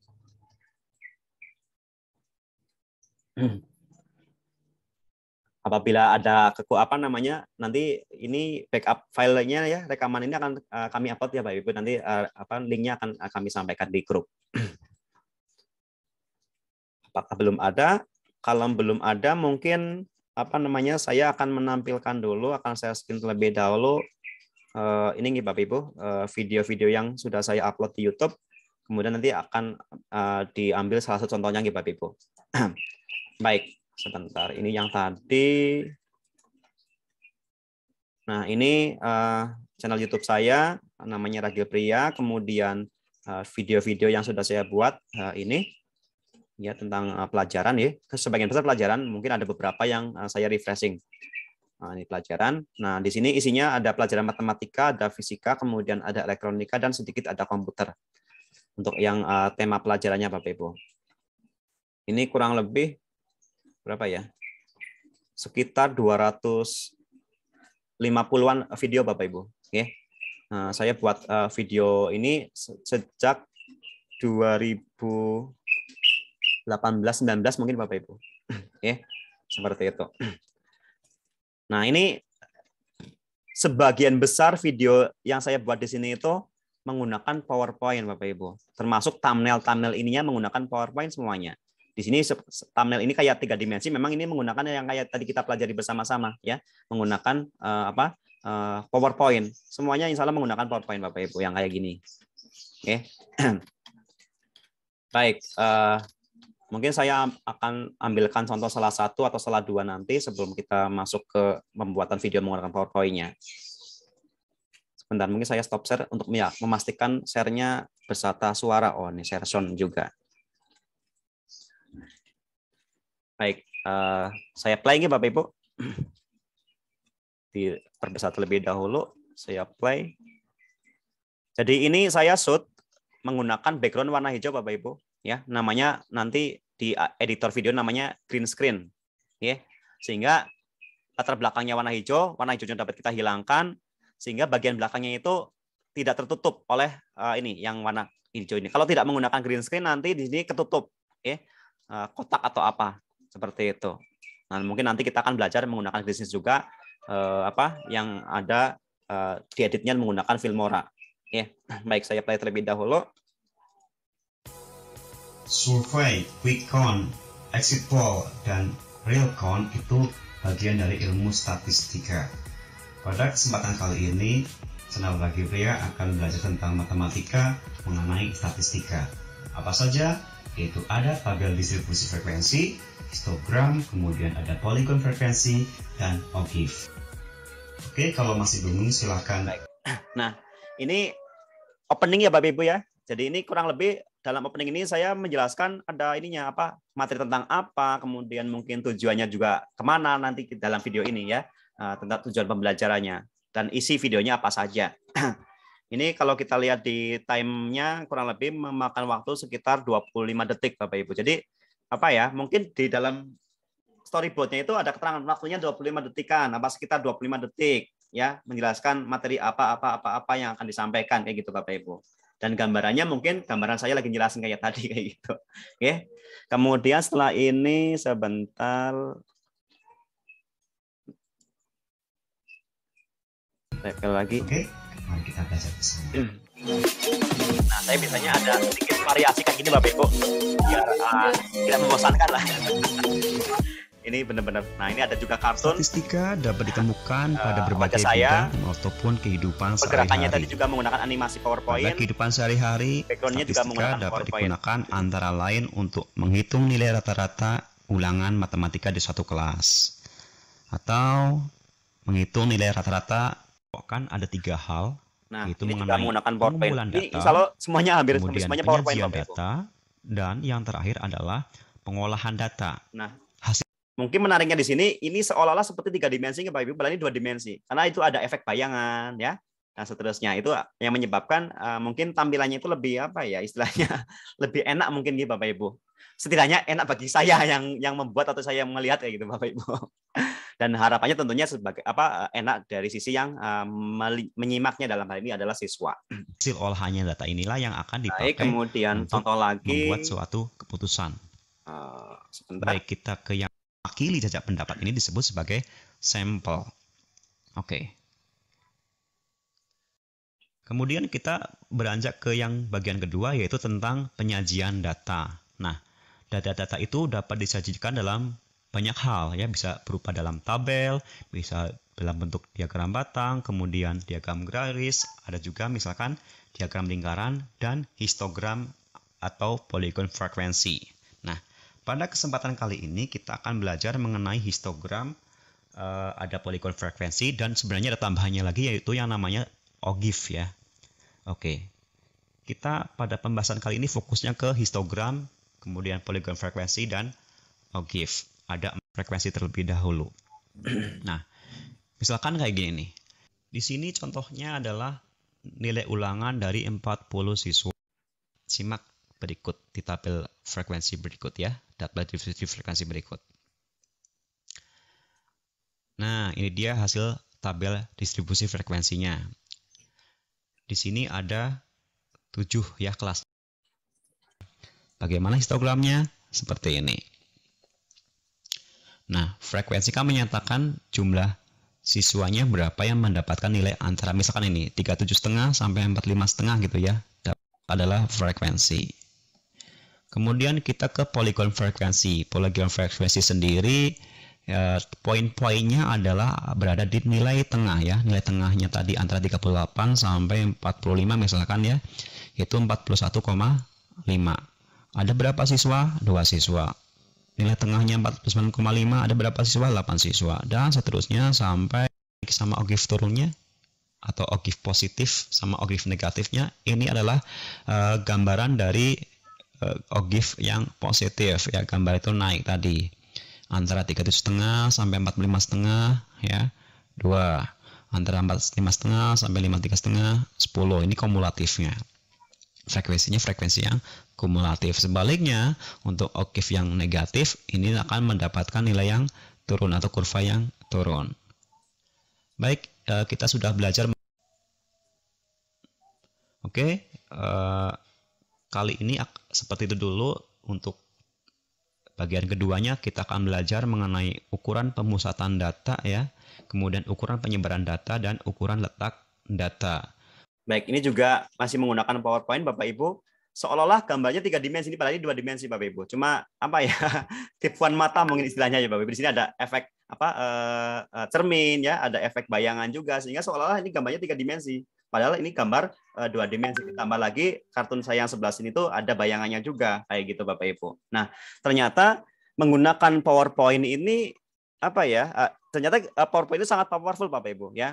Speaker 2: apabila ada keku apa namanya nanti ini backup filenya ya rekaman ini akan uh, kami upload ya Pak Ibu nanti uh, apa linknya akan uh, kami sampaikan di grup. Apakah belum ada? Kalau belum ada mungkin apa namanya saya akan menampilkan dulu akan saya skin terlebih dahulu uh, ini nih Bapak Ibu video-video uh, yang sudah saya upload di YouTube kemudian nanti akan uh, diambil salah satu contohnya nih Bapak Ibu. Baik sebentar. Ini yang tadi. Nah, ini uh, channel YouTube saya namanya Ragil Pria, kemudian eh, video-video uh, yang sudah saya buat uh, ini ya tentang uh, pelajaran ya. Sebagian besar pelajaran, mungkin ada beberapa yang uh, saya refreshing. Nah, ini pelajaran. Nah, di sini isinya ada pelajaran matematika, ada fisika, kemudian ada elektronika dan sedikit ada komputer. Untuk yang uh, tema pelajarannya Bapak Ibu. Ini kurang lebih berapa ya? Sekitar 250-an video Bapak Ibu. Oke. Nah, saya buat eh, video ini sejak 2018 19 mungkin Bapak Ibu. Oke. Seperti itu. Nah, ini sebagian besar video yang saya buat di sini itu menggunakan PowerPoint Bapak Ibu. Termasuk thumbnail-thumbnail ininya menggunakan PowerPoint semuanya di sini thumbnail ini kayak tiga dimensi. Memang ini menggunakan yang kayak tadi kita pelajari bersama-sama ya, menggunakan uh, apa uh, PowerPoint. Semuanya insya Allah menggunakan PowerPoint Bapak Ibu yang kayak gini. Oke. Okay. Baik, uh, mungkin saya akan ambilkan contoh salah satu atau salah dua nanti sebelum kita masuk ke pembuatan video menggunakan powerpointnya Sebentar, mungkin saya stop share untuk ya, memastikan sharenya nya berserta suara. Oh, ini share sound juga. Baik, uh, saya play ini Bapak Ibu. Diperbesar terlebih dahulu, saya play. Jadi ini saya shoot menggunakan background warna hijau Bapak Ibu, ya. Namanya nanti di editor video namanya green screen. Ya. Sehingga latar belakangnya warna hijau, warna hijau dapat kita hilangkan sehingga bagian belakangnya itu tidak tertutup oleh uh, ini yang warna hijau ini. Kalau tidak menggunakan green screen nanti di sini ketutup, ya. Uh, kotak atau apa seperti itu. Nah, mungkin nanti kita akan belajar menggunakan Grisnis juga eh, apa yang ada eh, dieditnya menggunakan Filmora. Ya, baik saya play terlebih dahulu. Survei, quick count, exit poll, dan real count itu bagian dari ilmu statistika. Pada kesempatan kali ini, senang bagi pria akan belajar tentang matematika mengenai statistika. Apa saja? Yaitu ada tabel distribusi frekuensi, histogram, kemudian ada polygon frekuensi, dan ogive. Oke, kalau masih bingung silahkan. Nah, ini opening ya Bapak Ibu ya. Jadi ini kurang lebih dalam opening ini saya menjelaskan ada ininya apa materi tentang apa, kemudian mungkin tujuannya juga kemana nanti dalam video ini ya eh, tentang tujuan pembelajarannya dan isi videonya apa saja. Ini kalau kita lihat di timenya kurang lebih memakan waktu sekitar 25 detik Bapak Ibu. Jadi apa ya mungkin di dalam storyboardnya itu ada keterangan waktunya 25 detikan apa sekitar 25 detik ya menjelaskan materi apa apa apa apa yang akan disampaikan kayak gitu Bapak Ibu dan gambarannya mungkin gambaran saya lagi jelasin kayak tadi kayak gitu oke kemudian setelah ini sebentar Level lagi oke mari kita belajar bersama hmm. Nah, saya biasanya ada sedikit variasi kayak gini, Mbak Beko, biar uh, tidak membosankan lah. ini benar-benar. Nah, ini ada juga kartun. Statistika dapat ditemukan uh, pada berbagai saya, bidang ataupun kehidupan sehari-hari. Pergerakannya tadi juga menggunakan animasi PowerPoint. Pada kehidupan sehari-hari, statistika juga menggunakan dapat PowerPoint. digunakan antara lain untuk menghitung nilai rata-rata ulangan matematika di suatu kelas atau menghitung nilai rata-rata. Kan ada tiga hal Nah, itu ini juga menggunakan PowerPoint. Data, data, insya Allah semuanya hampir kemudian semuanya PowerPoint. data, dan yang terakhir adalah pengolahan data. Nah, hasil mungkin menariknya di sini ini seolah-olah seperti tiga dimensi Pak Ibu, ini dua dimensi. Karena itu ada efek bayangan ya dan nah, seterusnya itu yang menyebabkan uh, mungkin tampilannya itu lebih apa ya istilahnya lebih enak mungkin nih gitu, Bapak Ibu setidaknya enak bagi saya yang yang membuat atau saya melihat kayak gitu Bapak Ibu. Dan harapannya tentunya sebagai apa eh, enak dari sisi yang uh, menyimaknya dalam hal ini adalah siswa. Hasil olahnya data inilah yang akan dipakai Baik, kemudian contoh lagi membuat suatu keputusan. Uh, sebentar. Baik kita ke yang mewakili jajak pendapat ini disebut sebagai sampel. Oke. Okay. Kemudian kita beranjak ke yang bagian kedua yaitu tentang penyajian data. Nah, data-data itu dapat disajikan dalam banyak hal ya bisa berupa dalam tabel bisa dalam bentuk diagram batang kemudian diagram garis ada juga misalkan diagram lingkaran dan histogram atau polygon frekuensi nah pada kesempatan kali ini kita akan belajar mengenai histogram eh, ada polygon frekuensi dan sebenarnya ada tambahannya lagi yaitu yang namanya ogif ya oke kita pada pembahasan kali ini fokusnya ke histogram kemudian polygon frekuensi dan ogive Ada frekuensi terlebih dahulu. nah, misalkan kayak gini nih. Di sini contohnya adalah nilai ulangan dari 40 siswa. Simak berikut di tabel frekuensi berikut ya, data divisi frekuensi berikut. Nah, ini dia hasil tabel distribusi frekuensinya. Di sini ada 7 ya kelas Bagaimana histogramnya? Seperti ini. Nah, frekuensi kan menyatakan jumlah siswanya berapa yang mendapatkan nilai antara misalkan ini 37,5 sampai 45,5 gitu ya. Adalah frekuensi. Kemudian kita ke poligon frekuensi. Poligon frekuensi sendiri ya, poin-poinnya adalah berada di nilai tengah ya. Nilai tengahnya tadi antara 38 sampai 45 misalkan ya. Itu 41,5. Ada berapa siswa? Dua siswa. Nilai tengahnya 49,5, ada berapa siswa? 8 siswa. Dan seterusnya sampai sama ogif turunnya atau ogif positif sama ogif negatifnya. Ini adalah uh, gambaran dari uh, ogif yang positif ya, gambar itu naik tadi. Antara 37,5 sampai 45,5 ya. 2 antara 45,5 sampai 53,5 10 ini kumulatifnya frekuensinya frekuensi yang kumulatif. Sebaliknya, untuk okif yang negatif ini akan mendapatkan nilai yang turun atau kurva yang turun. Baik, eh, kita sudah belajar Oke, eh, kali ini seperti itu dulu untuk bagian keduanya kita akan belajar mengenai ukuran pemusatan data ya, kemudian ukuran penyebaran data dan ukuran letak data. Baik, ini juga masih menggunakan PowerPoint Bapak Ibu seolah-olah gambarnya tiga dimensi ini padahal ini dua dimensi Bapak Ibu. Cuma apa ya tipuan mata mungkin istilahnya ya Bapak Ibu. Di sini ada efek apa eh, eh, cermin ya, ada efek bayangan juga sehingga seolah-olah ini gambarnya tiga dimensi. Padahal ini gambar eh, dua dimensi. Ditambah lagi kartun saya yang sebelah sini tuh ada bayangannya juga kayak gitu Bapak Ibu. Nah, ternyata menggunakan PowerPoint ini apa ya? Eh, ternyata eh, PowerPoint itu sangat powerful Bapak Ibu ya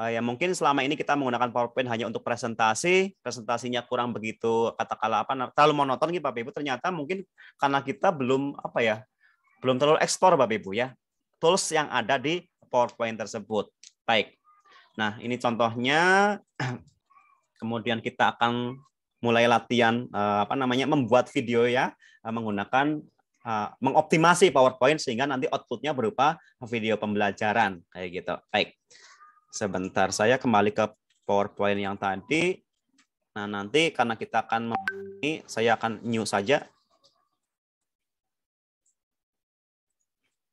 Speaker 2: uh, ya mungkin selama ini kita menggunakan PowerPoint hanya untuk presentasi, presentasinya kurang begitu katakanlah apa terlalu monoton gitu Bapak Ibu. Ternyata mungkin karena kita belum apa ya, belum terlalu ekspor Bapak Ibu ya tools yang ada di PowerPoint tersebut. Baik. Nah, ini contohnya kemudian kita akan mulai latihan uh, apa namanya membuat video ya uh, menggunakan uh, mengoptimasi PowerPoint sehingga nanti outputnya berupa video pembelajaran kayak gitu. Baik. Sebentar, saya kembali ke PowerPoint yang tadi. Nah, nanti karena kita akan ini, saya akan new saja.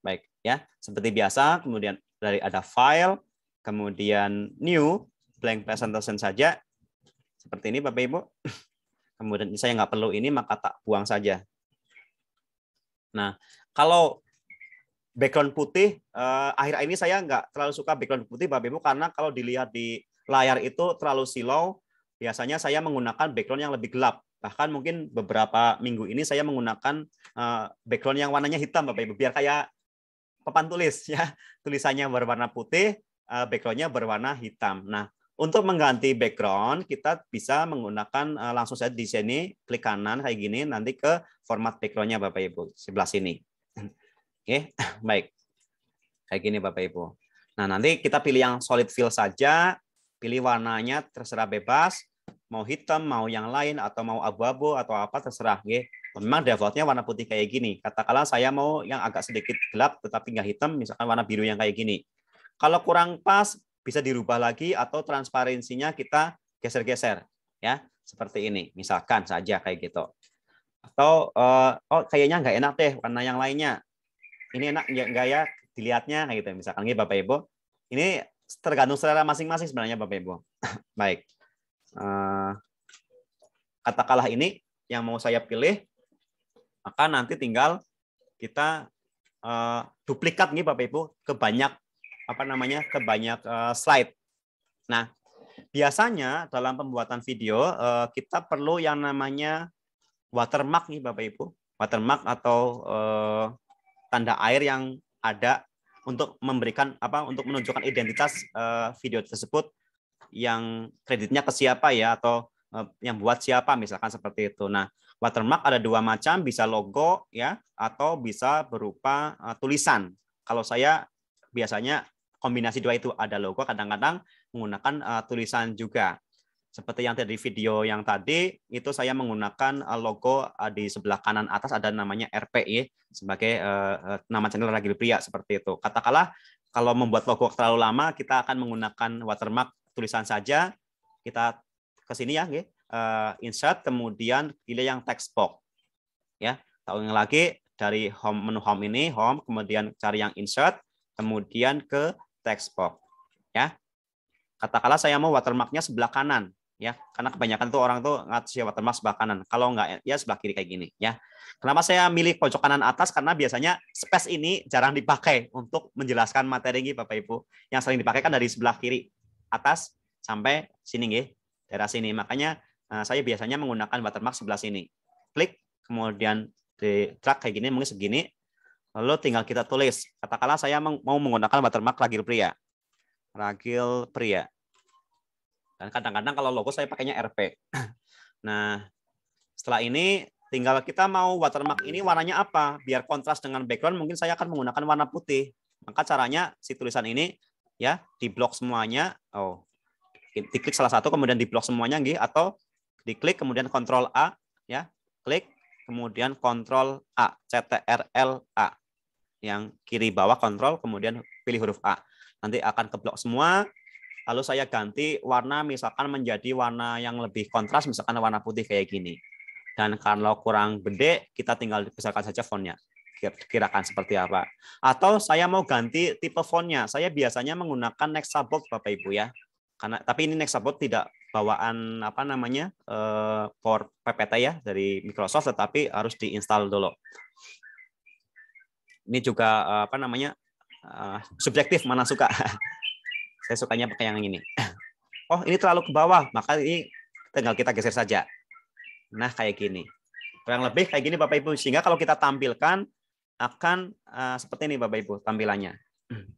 Speaker 2: Baik, ya. Seperti biasa, kemudian dari ada file, kemudian new, blank presentation saja. Seperti ini, Bapak Ibu. Kemudian saya nggak perlu ini, maka tak buang saja. Nah, kalau background putih uh, eh, akhir ini saya nggak terlalu suka background putih Mbak Bemo karena kalau dilihat di layar itu terlalu silau biasanya saya menggunakan background yang lebih gelap bahkan mungkin beberapa minggu ini saya menggunakan uh, background yang warnanya hitam Bapak Ibu biar kayak papan tulis ya tulisannya berwarna putih uh, backgroundnya berwarna hitam nah untuk mengganti background, kita bisa menggunakan uh, langsung saja di sini, klik kanan kayak gini, nanti ke format backgroundnya Bapak Ibu, sebelah sini. Oke, baik. Kayak gini Bapak Ibu. Nah, nanti kita pilih yang solid fill saja, pilih warnanya terserah bebas, mau hitam, mau yang lain, atau mau abu-abu, atau apa terserah. Oke. Memang defaultnya warna putih kayak gini. Katakanlah saya mau yang agak sedikit gelap, tetapi nggak hitam, misalkan warna biru yang kayak gini. Kalau kurang pas, bisa dirubah lagi atau transparansinya kita geser-geser. ya Seperti ini, misalkan saja kayak gitu atau eh, oh kayaknya nggak enak deh warna yang lainnya ini enak nggak ya dilihatnya kayak nah gitu misalkan ini Bapak Ibu. Ini tergantung selera masing-masing sebenarnya Bapak Ibu. Baik. Eh, katakanlah ini yang mau saya pilih maka nanti tinggal kita eh, duplikat nih Bapak Ibu ke banyak apa namanya ke banyak eh, slide. Nah, biasanya dalam pembuatan video kita perlu yang namanya watermark nih Bapak Ibu, watermark atau uh, tanda air yang ada untuk memberikan apa untuk menunjukkan identitas uh, video tersebut yang kreditnya ke siapa ya atau uh, yang buat siapa misalkan seperti itu. Nah, watermark ada dua macam, bisa logo ya atau bisa berupa uh, tulisan. Kalau saya biasanya kombinasi dua itu ada logo kadang-kadang menggunakan uh, tulisan juga. Seperti yang tadi video yang tadi, itu saya menggunakan eh, logo eh, di sebelah kanan atas ada namanya RPI sebagai eh, nama channel Ragil Pria seperti itu. Katakanlah kalau membuat logo terlalu lama, kita akan menggunakan watermark tulisan saja. Kita ke sini ya, insert, kemudian pilih yang text box. Ya, tahu yang lagi dari home menu home ini, home, kemudian cari yang insert, kemudian ke text box. Ya, katakanlah saya mau watermarknya sebelah kanan ya karena kebanyakan tuh orang tuh ngasih watermark sebelah kanan kalau nggak ya sebelah kiri kayak gini ya kenapa saya milih pojok kanan atas karena biasanya space ini jarang dipakai untuk menjelaskan materi ini bapak ibu yang sering dipakai kan dari sebelah kiri atas sampai sini gitu, daerah sini makanya eh, saya biasanya menggunakan watermark sebelah sini klik kemudian di track kayak gini mungkin segini lalu tinggal kita tulis katakanlah saya mau menggunakan watermark ragil pria ragil pria dan kadang-kadang kalau logo saya pakainya RP. Nah, setelah ini tinggal kita mau watermark ini warnanya apa. Biar kontras dengan background mungkin saya akan menggunakan warna putih. Maka caranya si tulisan ini ya diblok semuanya. Oh, diklik salah satu kemudian diblok semuanya gitu. atau diklik kemudian kontrol A ya, klik kemudian kontrol A, CTRL A. Yang kiri bawah kontrol kemudian pilih huruf A. Nanti akan keblok semua lalu saya ganti warna misalkan menjadi warna yang lebih kontras, misalkan warna putih kayak gini. Dan kalau kurang gede, kita tinggal besarkan saja fontnya. Kirakan seperti apa. Atau saya mau ganti tipe fontnya. Saya biasanya menggunakan Nexabot Bapak Ibu ya. Karena tapi ini Nexabot tidak bawaan apa namanya for eh, PPT ya dari Microsoft, tetapi harus diinstal dulu. Ini juga eh, apa namanya eh, subjektif mana suka. Saya sukanya pakai yang ini. Oh, ini terlalu ke bawah, maka ini tinggal kita geser saja. Nah, kayak gini. Kurang lebih kayak gini Bapak Ibu. Sehingga kalau kita tampilkan akan uh, seperti ini Bapak Ibu tampilannya.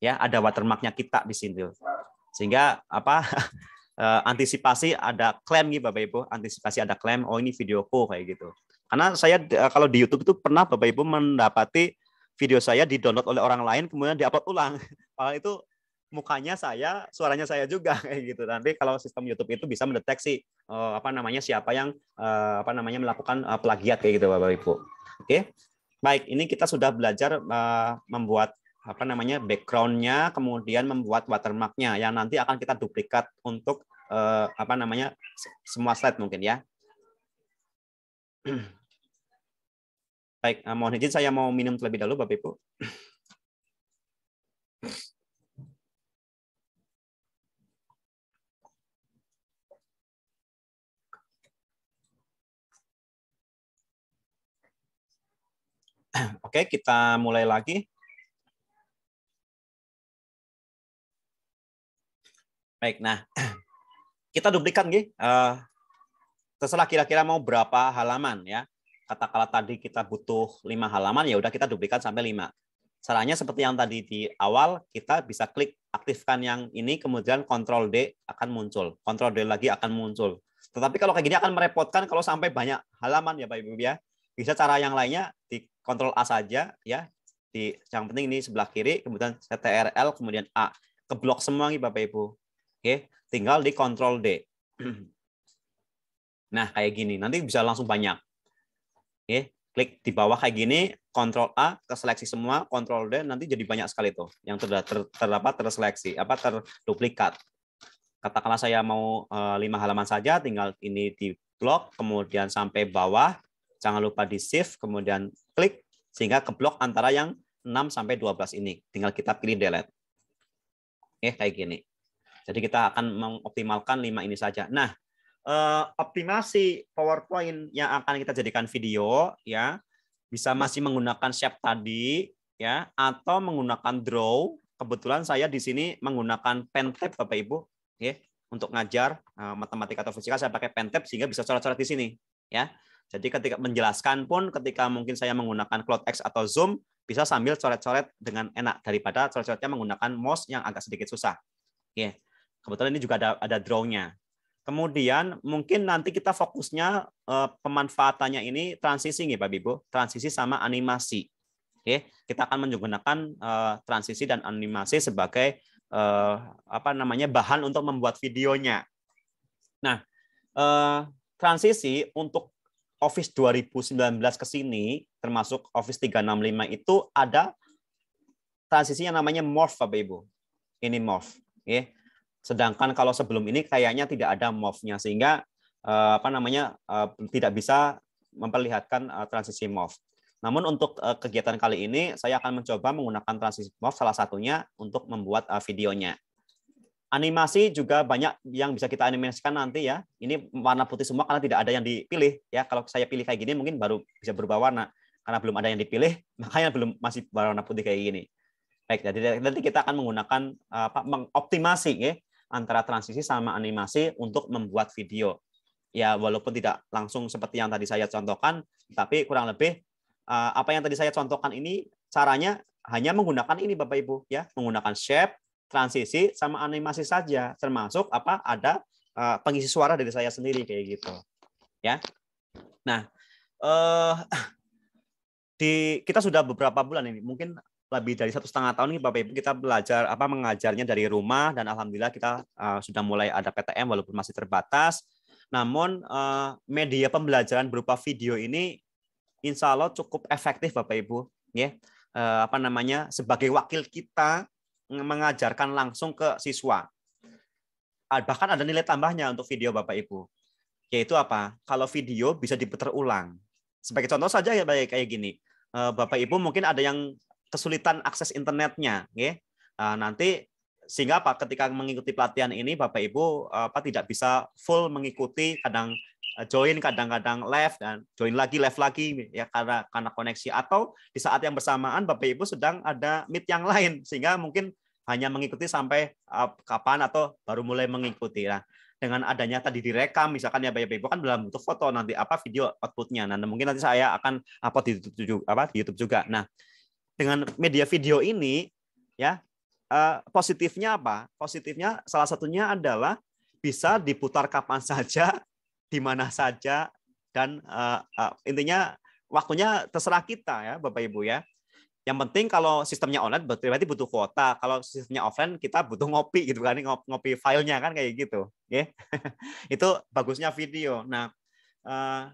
Speaker 2: Ya, ada watermarknya kita di sini. Sehingga apa eh, antisipasi ada klaim nih Bapak Ibu, antisipasi ada klaim oh ini videoku kayak gitu. Karena saya eh, kalau di YouTube itu pernah Bapak Ibu mendapati video saya didownload oleh orang lain kemudian diupload ulang. Padahal itu mukanya saya, suaranya saya juga kayak gitu. Nanti kalau sistem YouTube itu bisa mendeteksi uh, eh, apa namanya siapa yang uh, apa namanya melakukan uh, plagiat kayak gitu Bapak Ibu. Oke. Okay? Baik, ini kita sudah belajar uh, membuat apa namanya backgroundnya, kemudian membuat watermarknya yang nanti akan kita duplikat untuk uh, apa namanya semua slide mungkin ya. Baik, mohon izin saya mau minum terlebih dahulu Bapak Ibu.
Speaker 1: Oke, kita
Speaker 2: mulai lagi. Baik, nah kita duplikan nih. Eh, uh, terserah kira-kira mau berapa halaman ya. Kata Katakanlah tadi kita butuh lima halaman, ya udah kita duplikan sampai lima. Caranya seperti yang tadi di awal, kita bisa klik aktifkan yang ini, kemudian Ctrl D akan muncul. Ctrl D lagi akan muncul. Tetapi kalau kayak gini akan merepotkan kalau sampai banyak halaman ya Pak Ibu ya. Bisa cara yang lainnya di kontrol A saja ya. Di yang penting ini sebelah kiri, kemudian CTRL, kemudian A. Keblok semua nih Bapak Ibu. Oke, tinggal di kontrol D. nah, kayak gini. Nanti bisa langsung banyak. Oke, klik di bawah kayak gini, kontrol A, ke seleksi semua, kontrol D, nanti jadi banyak sekali tuh yang terdapat terdapat terseleksi, apa terduplikat. Katakanlah saya mau eh, lima halaman saja, tinggal ini di blok, kemudian sampai bawah, Jangan lupa di save, kemudian klik, sehingga keblok antara yang 6 sampai 12 ini. Tinggal kita pilih delete. Oke, kayak gini. Jadi kita akan mengoptimalkan 5 ini saja. Nah, eh, optimasi PowerPoint yang akan kita jadikan video ya bisa masih menggunakan shape tadi ya atau menggunakan draw. Kebetulan saya di sini menggunakan pen tab Bapak Ibu, ya, untuk ngajar eh, matematika atau fisika saya pakai pen tab sehingga bisa coret-coret di sini, ya. Jadi ketika menjelaskan pun ketika mungkin saya menggunakan Cloud X atau Zoom bisa sambil coret-coret dengan enak daripada coret-coretnya menggunakan mouse yang agak sedikit susah. Oke. Iya. Kebetulan ini juga ada ada drawnya. Kemudian mungkin nanti kita fokusnya uh, pemanfaatannya ini transisi nih Pak Bibo, transisi sama animasi. Oke, kita akan menggunakan uh, transisi dan animasi sebagai uh, apa namanya bahan untuk membuat videonya. Nah, transisi untuk Office 2019 ke sini, termasuk Office 365 itu ada transisinya namanya morph Bapak Ibu. Ini morph, ya. Sedangkan kalau sebelum ini kayaknya tidak ada morph-nya sehingga eh, apa namanya eh, tidak bisa memperlihatkan eh, transisi morph. Namun untuk kegiatan kali ini saya akan mencoba menggunakan transisi morph salah satunya untuk membuat videonya animasi juga banyak yang bisa kita animasikan nanti ya. Ini warna putih semua karena tidak ada yang dipilih ya. Kalau saya pilih kayak gini mungkin baru bisa berubah warna karena belum ada yang dipilih, makanya belum masih warna putih kayak gini. Baik, jadi nanti kita akan menggunakan apa mengoptimasi ya antara transisi sama animasi untuk membuat video. Ya, walaupun tidak langsung seperti yang tadi saya contohkan, tapi kurang lebih eh, apa yang tadi saya contohkan ini caranya hanya menggunakan ini Bapak Ibu ya, menggunakan shape transisi sama animasi saja termasuk apa ada uh, pengisi suara dari saya sendiri kayak gitu ya nah uh, di kita sudah beberapa bulan ini mungkin lebih dari satu setengah tahun ini bapak ibu kita belajar apa mengajarnya dari rumah dan alhamdulillah kita uh, sudah mulai ada PTM walaupun masih terbatas namun uh, media pembelajaran berupa video ini insya Allah cukup efektif bapak ibu ya uh, apa namanya sebagai wakil kita mengajarkan langsung ke siswa. Ah, bahkan ada nilai tambahnya untuk video Bapak Ibu. Yaitu apa? Kalau video bisa diputar ulang. Sebagai contoh saja ya kayak gini. Eh, Bapak Ibu mungkin ada yang kesulitan akses internetnya, ya. Ah, nanti sehingga apa ketika mengikuti pelatihan ini Bapak Ibu apa tidak bisa full mengikuti kadang eh, join kadang-kadang live dan join lagi live lagi ya karena karena koneksi atau di saat yang bersamaan Bapak Ibu sedang ada meet yang lain sehingga mungkin hanya mengikuti sampai kapan atau baru mulai mengikuti. Nah, dengan adanya tadi direkam misalkan ya Bapak Ibu kan dalam bentuk foto nanti apa video outputnya. Nah, mungkin nanti saya akan upload di YouTube juga, apa di YouTube juga. Nah, dengan media video ini ya eh, positifnya apa? Positifnya salah satunya adalah bisa diputar kapan saja, di mana saja dan uh, uh, intinya waktunya terserah kita ya Bapak Ibu ya yang penting kalau sistemnya online berarti butuh kuota kalau sistemnya offline kita butuh ngopi gitu kan ngopi, ngopi filenya kan kayak gitu ya itu bagusnya video nah uh,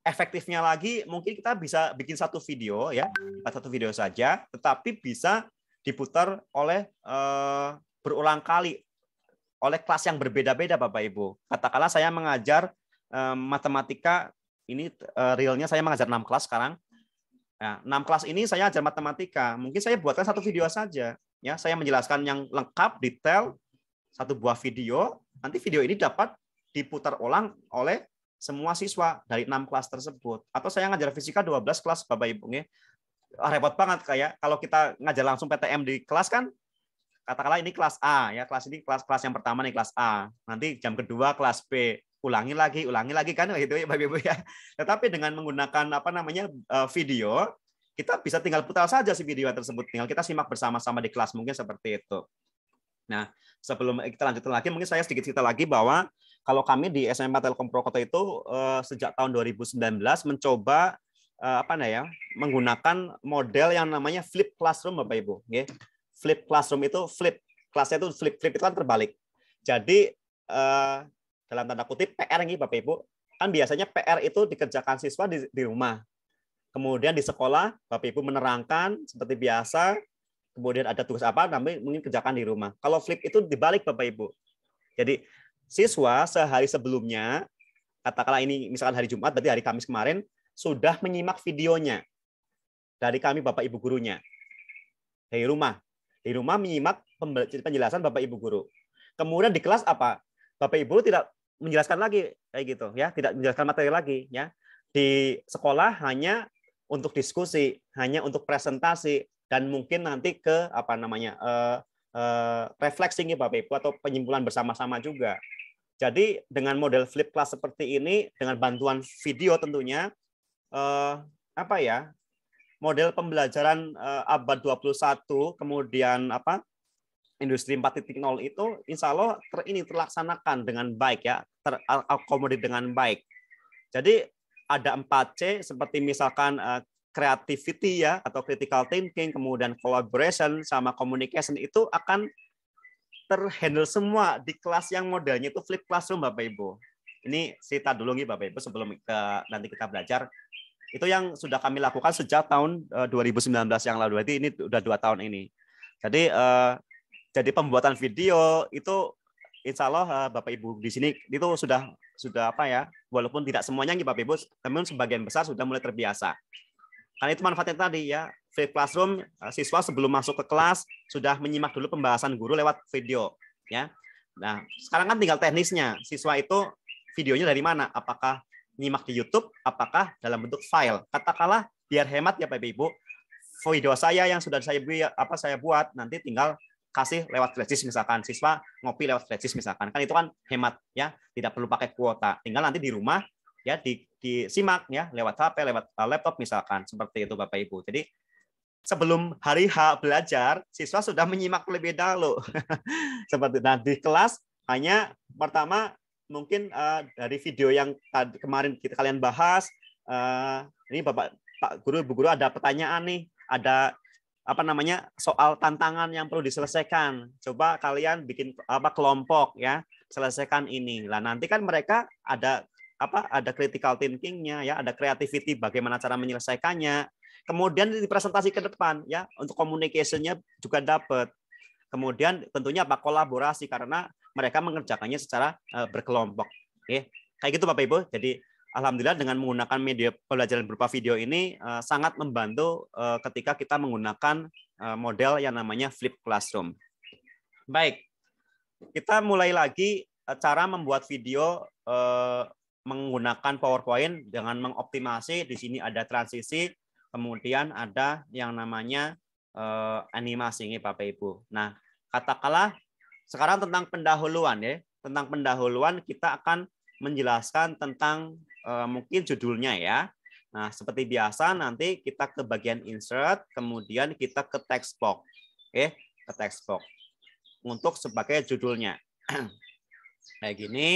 Speaker 2: efektifnya lagi mungkin kita bisa bikin satu video ya satu video saja tetapi bisa diputar oleh uh, berulang kali oleh kelas yang berbeda-beda Bapak Ibu katakanlah saya mengajar uh, matematika ini realnya saya mengajar enam kelas sekarang Nah, 6 kelas ini saya ajar matematika. Mungkin saya buatkan satu video saja. Ya, saya menjelaskan yang lengkap, detail, satu buah video. Nanti video ini dapat diputar ulang oleh semua siswa dari 6 kelas tersebut. Atau saya ngajar fisika 12 kelas, Bapak Ibu. Ya. Ah, repot banget kayak ya. kalau kita ngajar langsung PTM di kelas kan katakanlah ini kelas A ya kelas ini kelas kelas yang pertama nih kelas A nanti jam kedua kelas B ulangi lagi, ulangi lagi kan gitu ya Bapak Ibu ya. Tetapi dengan menggunakan apa namanya e, video, kita bisa tinggal putar saja si video tersebut, tinggal kita simak bersama-sama di kelas mungkin seperti itu. Nah, sebelum eh, kita lanjutkan lagi, mungkin saya sedikit cerita lagi bahwa kalau kami di SMA Telkom Prokoto itu e, sejak tahun 2019 mencoba e, apa ya, menggunakan model yang namanya flip classroom Bapak Ibu, okay? Flip classroom itu flip kelasnya itu flip flip itu kan terbalik. Jadi dalam tanda kutip PR nih Bapak Ibu. Kan biasanya PR itu dikerjakan siswa di, di rumah. Kemudian di sekolah Bapak Ibu menerangkan seperti biasa, kemudian ada tugas apa kami mungkin kerjakan di rumah. Kalau flip itu dibalik Bapak Ibu. Jadi siswa sehari sebelumnya katakanlah ini misalkan hari Jumat berarti hari Kamis kemarin sudah menyimak videonya dari kami Bapak Ibu gurunya dari rumah. Di rumah menyimak penjelasan Bapak Ibu guru. Kemudian di kelas apa? Bapak Ibu tidak menjelaskan lagi kayak gitu ya, tidak menjelaskan materi lagi ya. Di sekolah hanya untuk diskusi, hanya untuk presentasi dan mungkin nanti ke apa namanya? Uh, eh, uh, eh, refleksinya Bapak Ibu atau penyimpulan bersama-sama juga. Jadi dengan model flip class seperti ini dengan bantuan video tentunya eh, apa ya? model pembelajaran uh, abad 21 kemudian apa? industri 4.0 itu insya Allah ter, ini terlaksanakan dengan baik ya, terakomodir dengan baik. Jadi ada 4C seperti misalkan uh, creativity ya atau critical thinking, kemudian collaboration sama communication itu akan terhandle semua di kelas yang modelnya itu flip classroom Bapak Ibu. Ini cerita dulu nih Bapak Ibu sebelum ke, eh, nanti kita belajar. Itu yang sudah kami lakukan sejak tahun uh, eh, 2019 yang lalu. Jadi ini sudah dua tahun ini. Jadi jadi pembuatan video itu insya Allah eh, Bapak Ibu di sini itu sudah sudah apa ya walaupun tidak semuanya nih Bapak Ibu tapi sebagian besar sudah mulai terbiasa karena itu manfaatnya tadi ya free classroom eh, siswa sebelum masuk ke kelas sudah menyimak dulu pembahasan guru lewat video ya nah sekarang kan tinggal teknisnya siswa itu videonya dari mana apakah nyimak di YouTube apakah dalam bentuk file katakanlah biar hemat ya Bapak Ibu video saya yang sudah saya apa saya buat nanti tinggal kasih lewat gratis misalkan siswa ngopi lewat gratis misalkan kan itu kan hemat ya tidak perlu pakai kuota tinggal nanti di rumah ya di, disimak ya lewat HP lewat eh, laptop misalkan seperti itu Bapak Ibu jadi sebelum hari H belajar siswa sudah menyimak lebih dahulu seperti nah di kelas hanya pertama mungkin uh, dari video yang kemarin kita kalian bahas uh, ini Bapak Pak Guru Bu Guru ada pertanyaan nih ada apa namanya soal tantangan yang perlu diselesaikan. Coba kalian bikin apa kelompok ya, selesaikan ini. Lah nanti kan mereka ada apa ada critical thinkingnya ya, ada creativity bagaimana cara menyelesaikannya. Kemudian di presentasi ke depan ya untuk communication juga dapat. Kemudian tentunya apa kolaborasi karena mereka mengerjakannya secara eh, berkelompok. Oke. Kayak gitu Bapak Ibu. Jadi alhamdulillah dengan menggunakan media pembelajaran berupa video ini eh, sangat membantu eh, ketika kita menggunakan eh, model yang namanya flip classroom. Baik, kita mulai lagi cara membuat video menggunakan PowerPoint dengan mengoptimasi. Di sini ada transisi, kemudian ada yang namanya animasi ini Bapak Ibu. Nah, katakanlah sekarang tentang pendahuluan ya. Tentang pendahuluan kita akan menjelaskan tentang uh, mungkin judulnya ya. Nah, seperti biasa nanti kita ke bagian insert, kemudian kita ke text box. Oke, ke text box. Untuk sebagai judulnya. Kayak gini.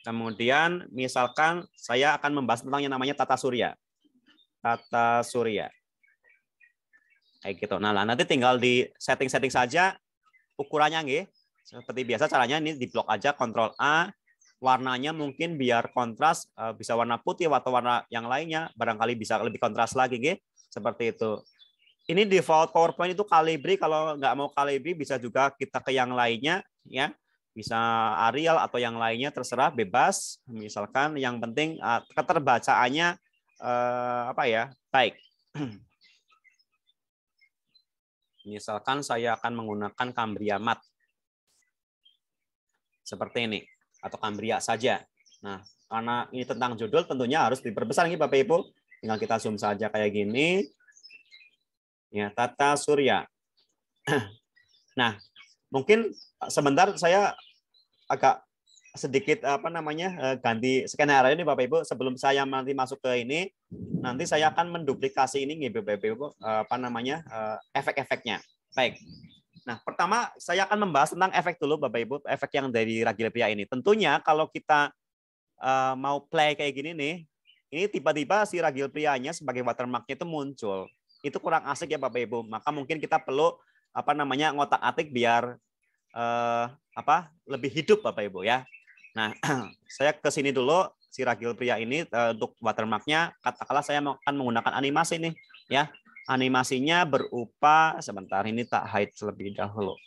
Speaker 2: Kemudian misalkan saya akan membahas tentang yang namanya tata surya. Tata surya. Kayak gitu. Nah, lah, nanti tinggal di setting-setting saja ukurannya nggih. Seperti biasa caranya ini di blok aja Ctrl A, warnanya mungkin biar kontras eh, bisa warna putih atau warna yang lainnya barangkali bisa lebih kontras lagi gitu seperti itu ini default PowerPoint itu kalibri kalau nggak mau kalibri bisa juga kita ke yang lainnya ya bisa Arial atau yang lainnya terserah bebas misalkan yang penting eh, keterbacaannya eh, apa ya baik misalkan saya akan menggunakan Cambria Mat seperti ini atau Kambria saja. Nah, karena ini tentang judul tentunya harus diperbesar nih Bapak Ibu. Tinggal kita zoom saja kayak gini. Ya, tata surya. Nah, mungkin sebentar saya agak sedikit apa namanya eh, ganti skenario ini Bapak Ibu sebelum saya nanti masuk ke ini nanti saya akan menduplikasi ini nih Bapak Ibu eh, apa namanya eh, efek-efeknya. Baik. Nah, pertama saya akan membahas tentang efek dulu Bapak Ibu, efek yang dari pria ini. Tentunya kalau kita uh, mau play kayak gini nih, ini tiba-tiba si Ragilepianya sebagai watermarknya itu muncul. Itu kurang asik ya Bapak Ibu. Maka mungkin kita perlu apa namanya ngotak-atik biar uh, apa lebih hidup Bapak Ibu ya. Nah, saya ke sini dulu si Ragil Pria ini uh, untuk watermarknya katakanlah saya akan menggunakan animasi nih ya. Animasinya berupa sebentar ini tak hide terlebih dahulu.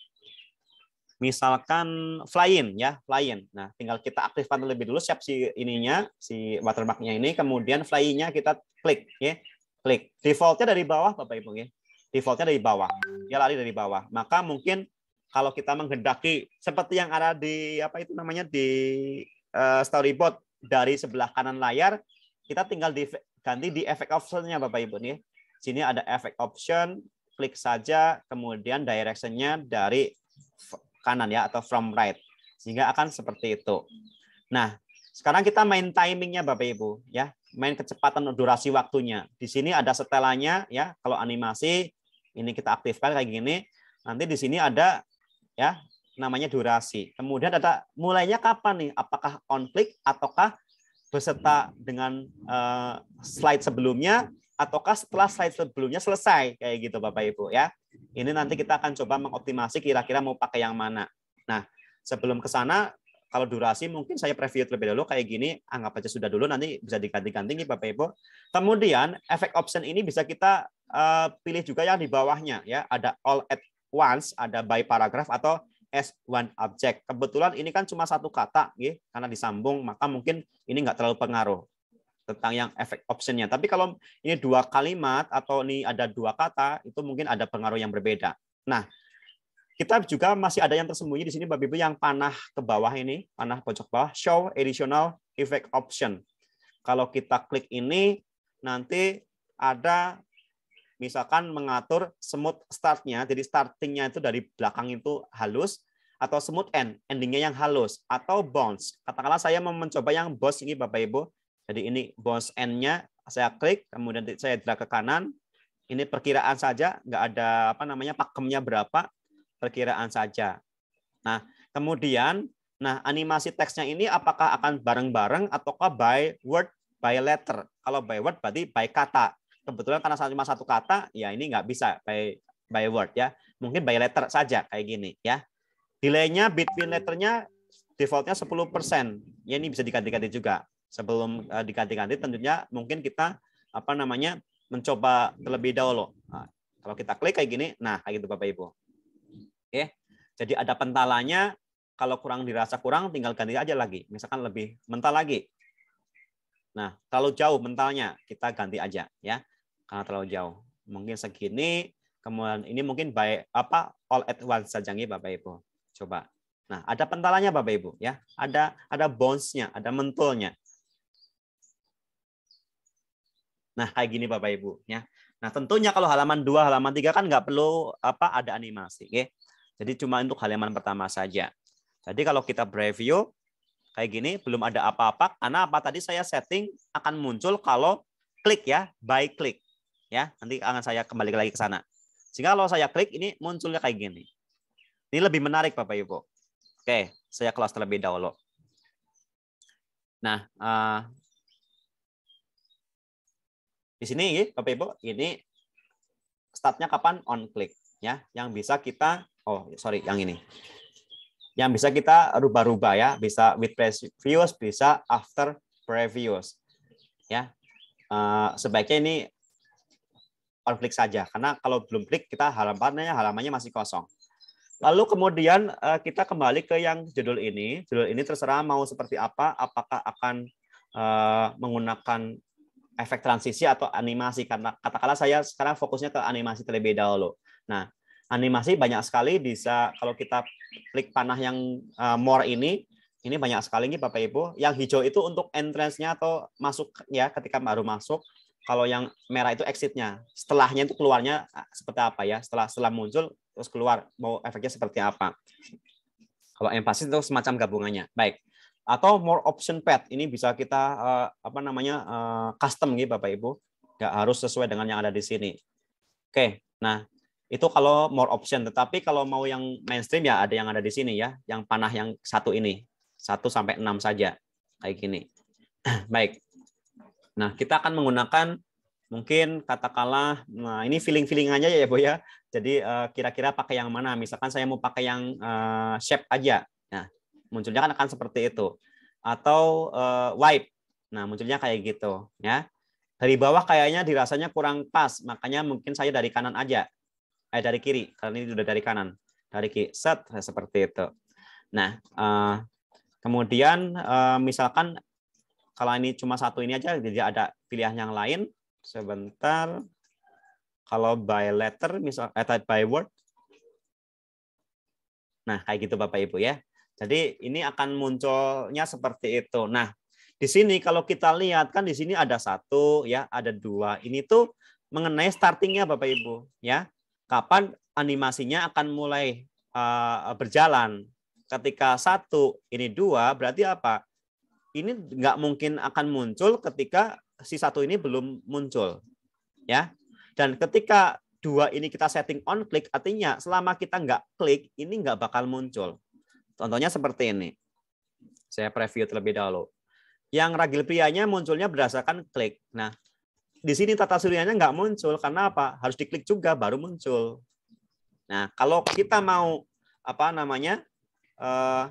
Speaker 2: Misalkan flying ya, flying. Nah, tinggal kita aktifkan terlebih dulu siap si ininya, si watermarknya ini, kemudian flyinnya kita klik ya. Klik. Defaultnya dari bawah Bapak Ibu ya. Defaultnya dari bawah. Dia lari dari bawah. Maka mungkin kalau kita menghendaki seperti yang ada di apa itu namanya di uh, storyboard dari sebelah kanan layar kita tinggal di, ganti di efek nya bapak ibu nih ya sini ada efek option, klik saja, kemudian directionnya dari kanan ya, atau from right. Sehingga akan seperti itu. Nah, sekarang kita main timingnya Bapak-Ibu. ya Main kecepatan durasi waktunya. Di sini ada setelannya, ya kalau animasi, ini kita aktifkan kayak gini. Nanti di sini ada ya namanya durasi. Kemudian ada mulainya kapan nih? Apakah konflik ataukah beserta dengan uh, slide sebelumnya ataukah setelah slide sebelumnya selesai kayak gitu Bapak Ibu ya. Ini nanti kita akan coba mengoptimasi kira-kira mau pakai yang mana. Nah, sebelum ke sana kalau durasi mungkin saya preview terlebih dahulu kayak gini, anggap aja sudah dulu nanti bisa diganti-ganti nih Bapak Ibu. Kemudian efek option ini bisa kita uh, pilih juga yang di bawahnya ya, ada all at once, ada by paragraph atau as one object. Kebetulan ini kan cuma satu kata, ya, karena disambung, maka mungkin ini nggak terlalu pengaruh tentang yang efek optionnya. Tapi kalau ini dua kalimat atau ini ada dua kata, itu mungkin ada pengaruh yang berbeda. Nah, kita juga masih ada yang tersembunyi di sini Bapak Ibu yang panah ke bawah ini, panah pojok bawah, show additional effect option. Kalau kita klik ini, nanti ada misalkan mengatur smooth startnya, jadi startingnya itu dari belakang itu halus, atau smooth end, endingnya yang halus, atau bounce. Katakanlah saya mau mencoba yang bounce ini Bapak Ibu, jadi ini bounce n nya saya klik, kemudian saya drag ke kanan. Ini perkiraan saja, nggak ada apa namanya pakemnya berapa, perkiraan saja. Nah, kemudian nah animasi teksnya ini apakah akan bareng-bareng ataukah by word by letter? Kalau by word berarti by kata. Kebetulan karena cuma satu kata, ya ini nggak bisa by by word ya. Mungkin by letter saja kayak gini ya. Delaynya between letternya defaultnya 10%. Ya ini bisa diganti-ganti juga sebelum uh, diganti-ganti tentunya mungkin kita apa namanya mencoba terlebih dahulu. Nah, kalau kita klik kayak gini, nah kayak gitu Bapak Ibu. Oke. Jadi ada pentalanya, kalau kurang dirasa kurang tinggal ganti aja lagi. Misalkan lebih mental lagi. Nah, terlalu jauh mentalnya, kita ganti aja ya. Karena terlalu jauh. Mungkin segini, kemudian ini mungkin baik apa all at once saja nih Bapak Ibu. Coba. Nah, ada pentalanya Bapak Ibu ya. Ada ada bounce-nya, ada mentolnya. Nah, kayak gini Bapak Ibu ya. Nah, tentunya kalau halaman 2, halaman 3 kan nggak perlu apa ada animasi, okay? Jadi cuma untuk halaman pertama saja. Jadi kalau kita preview kayak gini belum ada apa-apa karena apa tadi saya setting akan muncul kalau klik ya, by klik ya. Nanti akan saya kembali lagi ke sana. Sehingga kalau saya klik ini munculnya kayak gini. Ini lebih menarik Bapak Ibu. Oke, saya close terlebih dahulu. Nah, eh, di sini ya, Bapak Ibu, ini startnya kapan on click ya, yang bisa kita oh sorry yang ini. Yang bisa kita rubah-rubah ya, bisa with previous, bisa after previous. Ya. Eh, sebaiknya ini on click saja karena kalau belum klik kita halamannya halamannya masih kosong. Lalu kemudian eh, kita kembali ke yang judul ini. Judul ini terserah mau seperti apa, apakah akan eh, menggunakan efek transisi atau animasi karena katakanlah saya sekarang fokusnya ke animasi terlebih dahulu. Nah, animasi banyak sekali bisa kalau kita klik panah yang uh, more ini ini banyak sekali nih Bapak Ibu. Yang hijau itu untuk entrance-nya atau masuk ya ketika baru masuk. Kalau yang merah itu exit-nya. Setelahnya itu keluarnya eh, seperti apa ya? Setelah setelah muncul terus keluar mau efeknya seperti apa? Kalau emphasis itu semacam gabungannya. Baik atau more option pad ini bisa kita uh, apa namanya uh, custom gitu Bapak Ibu nggak harus sesuai dengan yang ada di sini oke nah itu kalau more option tetapi kalau mau yang mainstream ya ada yang ada di sini ya yang panah yang satu ini satu sampai enam saja kayak gini baik nah kita akan menggunakan mungkin katakanlah nah ini feeling feeling aja ya Bu ya jadi eh, kira-kira uh, pakai yang mana misalkan saya mau pakai yang uh, shape aja nah munculnya kan akan seperti itu atau uh, wipe nah munculnya kayak gitu ya dari bawah kayaknya dirasanya kurang pas makanya mungkin saya dari kanan aja eh dari kiri karena ini sudah dari kanan dari kiri set ya, seperti itu nah uh, kemudian uh, misalkan kalau ini cuma satu ini aja jadi ada pilihan yang lain sebentar kalau by letter misal eh, by word nah kayak gitu bapak ibu ya jadi ini akan munculnya seperti itu. Nah, di sini kalau kita lihat kan di sini ada satu ya, ada dua. Ini tuh mengenai startingnya Bapak Ibu ya. Kapan animasinya akan mulai uh, berjalan? Ketika satu, ini dua, berarti apa? Ini nggak mungkin akan muncul ketika si satu ini belum muncul, ya. Dan ketika dua ini kita setting on click, artinya selama kita nggak klik, ini nggak bakal muncul. Contohnya seperti ini. Saya preview terlebih dahulu. Yang ragil prianya munculnya berdasarkan klik. Nah, di sini tata surianya nggak muncul karena apa? Harus diklik juga baru muncul. Nah, kalau kita mau apa namanya uh,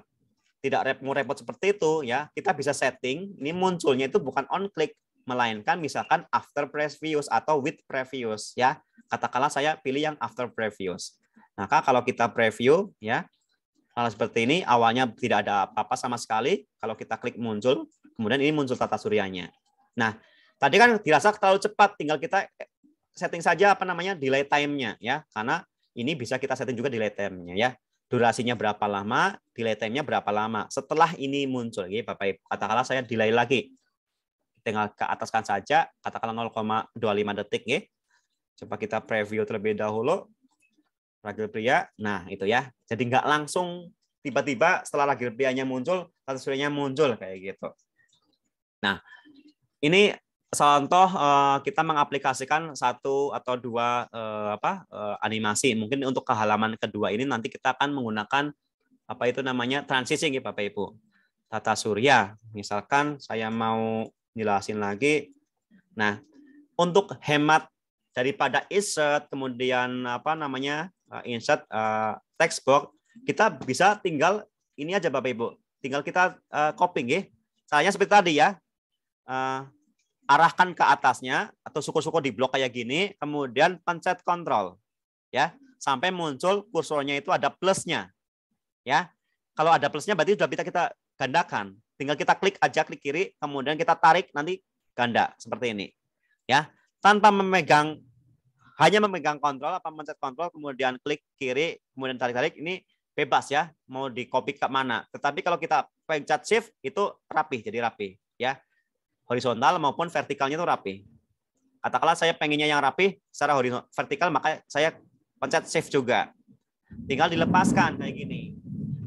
Speaker 2: tidak rep mau repot seperti itu ya, kita bisa setting. Ini munculnya itu bukan on click, melainkan misalkan after previous atau with previous ya. Katakanlah saya pilih yang after previous. Maka kalau kita preview ya, Hal seperti ini awalnya tidak ada apa-apa sama sekali. Kalau kita klik muncul, kemudian ini muncul tata suryanya. Nah, tadi kan dirasa terlalu cepat, tinggal kita setting saja apa namanya delay time-nya ya. Karena ini bisa kita setting juga delay time-nya ya. Durasinya berapa lama, delay time-nya berapa lama. Setelah ini muncul, ya Bapak Ibu, katakanlah saya delay lagi. Tinggal ke ataskan saja, katakanlah 0,25 detik ya. Coba kita preview terlebih dahulu ragil pria. Nah, itu ya. Jadi nggak langsung tiba-tiba setelah ragil prianya muncul, status prianya muncul kayak gitu. Nah, ini contoh eh, kita mengaplikasikan satu atau dua eh, apa eh, animasi. Mungkin untuk ke halaman kedua ini nanti kita akan menggunakan apa itu namanya transisi gitu Bapak Ibu. Tata surya. Misalkan saya mau jelasin lagi. Nah, untuk hemat daripada iset kemudian apa namanya Eh, insert uh, eh, text box, kita bisa tinggal ini aja Bapak Ibu. Tinggal kita uh, copy nggih. Saya seperti tadi ya. Uh, arahkan ke atasnya atau suku-suku di blok kayak gini, kemudian pencet control ya, sampai muncul kursornya itu ada plusnya. Ya. Kalau ada plusnya berarti sudah bisa kita gandakan. Tinggal kita klik aja klik kiri, kemudian kita tarik nanti ganda seperti ini. Ya, tanpa memegang hanya memegang kontrol apa mencet kontrol kemudian klik kiri kemudian tarik-tarik ini bebas ya mau di copy ke mana. Tetapi kalau kita pencet shift itu rapi jadi rapi ya. Horizontal maupun vertikalnya itu rapi. Katakanlah saya pengennya yang rapi secara horizontal vertikal maka saya pencet shift juga. Tinggal dilepaskan kayak gini.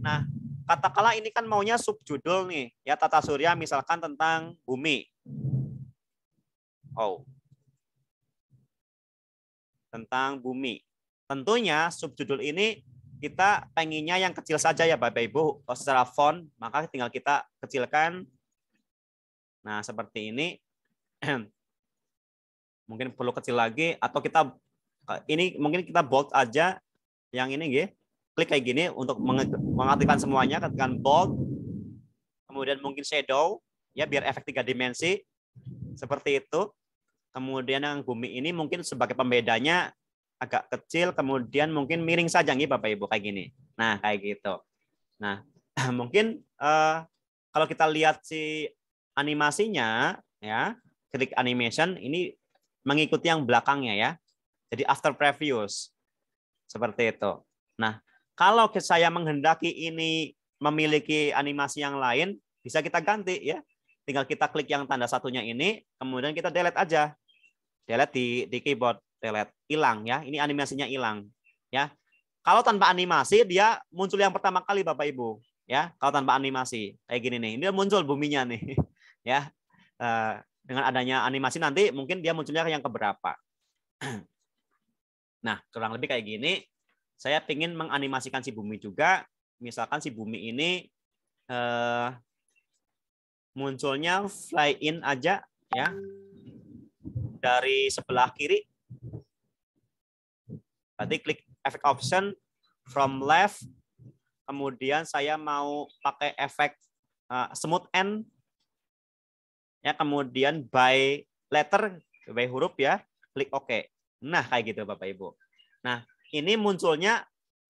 Speaker 2: Nah, katakanlah ini kan maunya subjudul nih ya tata surya misalkan tentang bumi. Oh, tentang bumi. Tentunya subjudul ini kita pengennya yang kecil saja ya Bapak Ibu. Kalau secara font maka tinggal kita kecilkan. Nah seperti ini. mungkin perlu kecil lagi atau kita ini mungkin kita bold aja yang ini gitu. Klik kayak gini untuk mengaktifkan semuanya, ketikkan bold. Kemudian mungkin shadow ya biar efek tiga dimensi. Seperti itu. Kemudian yang bumi ini mungkin sebagai pembedanya agak kecil, kemudian mungkin miring saja nih Bapak Ibu kayak gini. Nah, kayak gitu. Nah, mungkin uh, kalau kita lihat si animasinya ya, klik animation ini mengikuti yang belakangnya ya. Jadi after previous Seperti itu. Nah, kalau saya menghendaki ini memiliki animasi yang lain, bisa kita ganti ya. Tinggal kita klik yang tanda satunya ini, kemudian kita delete aja delete di, di keyboard, delete, hilang ya. Ini animasinya hilang ya. Kalau tanpa animasi dia muncul yang pertama kali Bapak Ibu ya. Kalau tanpa animasi kayak gini nih, ini muncul buminya nih ya. Eh, dengan adanya animasi nanti mungkin dia munculnya yang keberapa. Nah, kurang lebih kayak gini. Saya ingin menganimasikan si bumi juga. Misalkan si bumi ini eh, munculnya fly in aja, ya dari sebelah kiri. Berarti klik efek option from left. Kemudian saya mau pakai efek uh, smooth end. Ya, kemudian by letter, by huruf ya, klik OK. Nah, kayak gitu Bapak Ibu. Nah, ini munculnya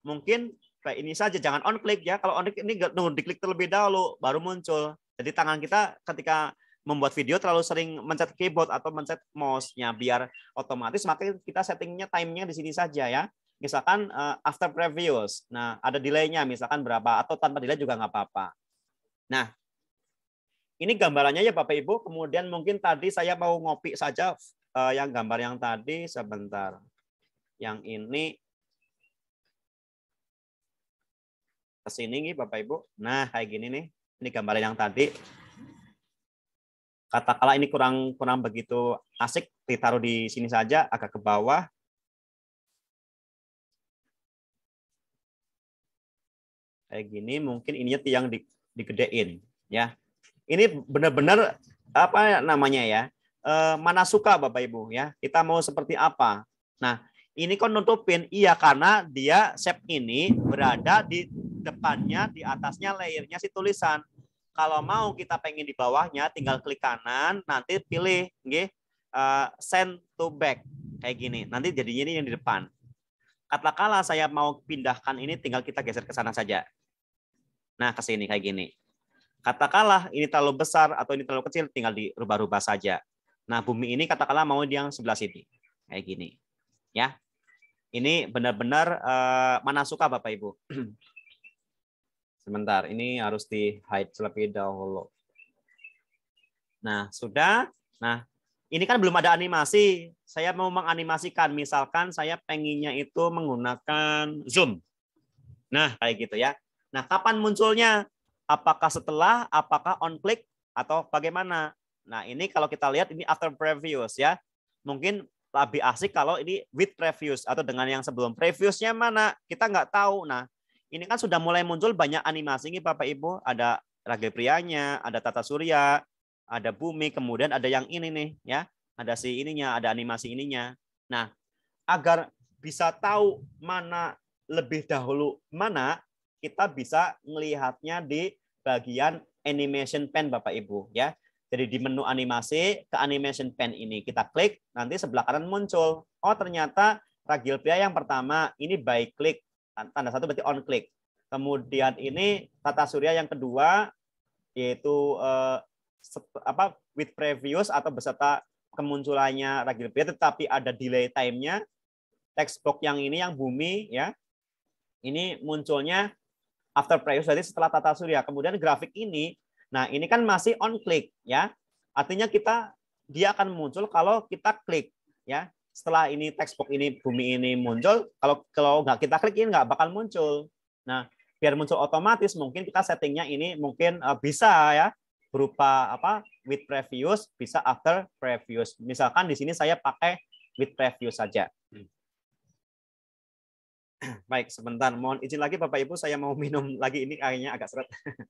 Speaker 2: mungkin kayak ini saja jangan on click ya. Kalau on click ini nunggu diklik terlebih dahulu baru muncul. Jadi tangan kita ketika membuat video terlalu sering mencet keyboard atau mencet mouse-nya biar otomatis maka kita settingnya timenya di sini saja ya misalkan uh, after previews nah ada delaynya misalkan berapa atau tanpa delay juga nggak apa-apa nah ini gambarannya ya Bapak Ibu kemudian mungkin tadi saya mau ngopi saja uh, yang gambar yang tadi sebentar yang ini ke sini nih Bapak Ibu nah kayak gini nih ini gambar yang tadi katakanlah ini kurang kurang begitu asik ditaruh di sini saja agak ke bawah kayak gini mungkin ininya tiang di, digedein ya ini benar-benar apa namanya ya e, mana suka bapak ibu ya kita mau seperti apa nah ini kan nutupin iya karena dia shape ini berada di depannya di atasnya layernya si tulisan kalau mau kita pengen di bawahnya, tinggal klik kanan, nanti pilih nggih uh, send to back kayak gini. Nanti jadinya ini yang di depan. Katakanlah saya mau pindahkan ini, tinggal kita geser ke sana saja. Nah, ke sini kayak gini. Katakanlah ini terlalu besar atau ini terlalu kecil, tinggal dirubah-rubah saja. Nah, bumi ini katakanlah mau yang sebelah sini. Kayak gini. Ya. Ini benar-benar eh, mana suka Bapak Ibu. Sebentar, ini harus di hide terlebih dahulu. Nah, sudah. Nah, ini kan belum ada animasi. Saya mau menganimasikan. Misalkan saya penginnya itu menggunakan Zoom. Nah, kayak gitu ya. Nah, kapan munculnya? Apakah setelah, apakah on click, atau bagaimana? Nah, ini kalau kita lihat ini after previews ya. Mungkin lebih asik kalau ini with previews atau dengan yang sebelum. Previousnya mana? Kita nggak tahu. Nah, ini kan sudah mulai muncul banyak animasi ini, Bapak Ibu. Ada Raga Prianya, ada Tata Surya, ada Bumi, kemudian ada yang ini nih ya. Ada si ininya, ada animasi ininya. Nah, agar bisa tahu mana lebih dahulu mana, kita bisa melihatnya di bagian animation pen Bapak Ibu ya. Jadi di menu animasi ke animation pen ini kita klik, nanti sebelah kanan muncul. Oh ternyata Ragil Pria yang pertama ini by klik Tanda satu berarti on click. Kemudian ini tata surya yang kedua yaitu eh, apa with previous atau beserta kemunculannya ragil B tetapi ada delay time-nya. Text box yang ini yang bumi ya. Ini munculnya after previous jadi setelah tata surya. Kemudian grafik ini nah ini kan masih on click ya. Artinya kita dia akan muncul kalau kita klik ya setelah ini textbook ini bumi ini muncul kalau kalau nggak kita klik ini nggak bakal muncul nah biar muncul otomatis mungkin kita settingnya ini mungkin uh, bisa ya berupa apa with previous bisa after previous misalkan di sini saya pakai with previous saja hmm. baik sebentar mohon izin lagi bapak ibu saya mau minum lagi ini airnya agak seret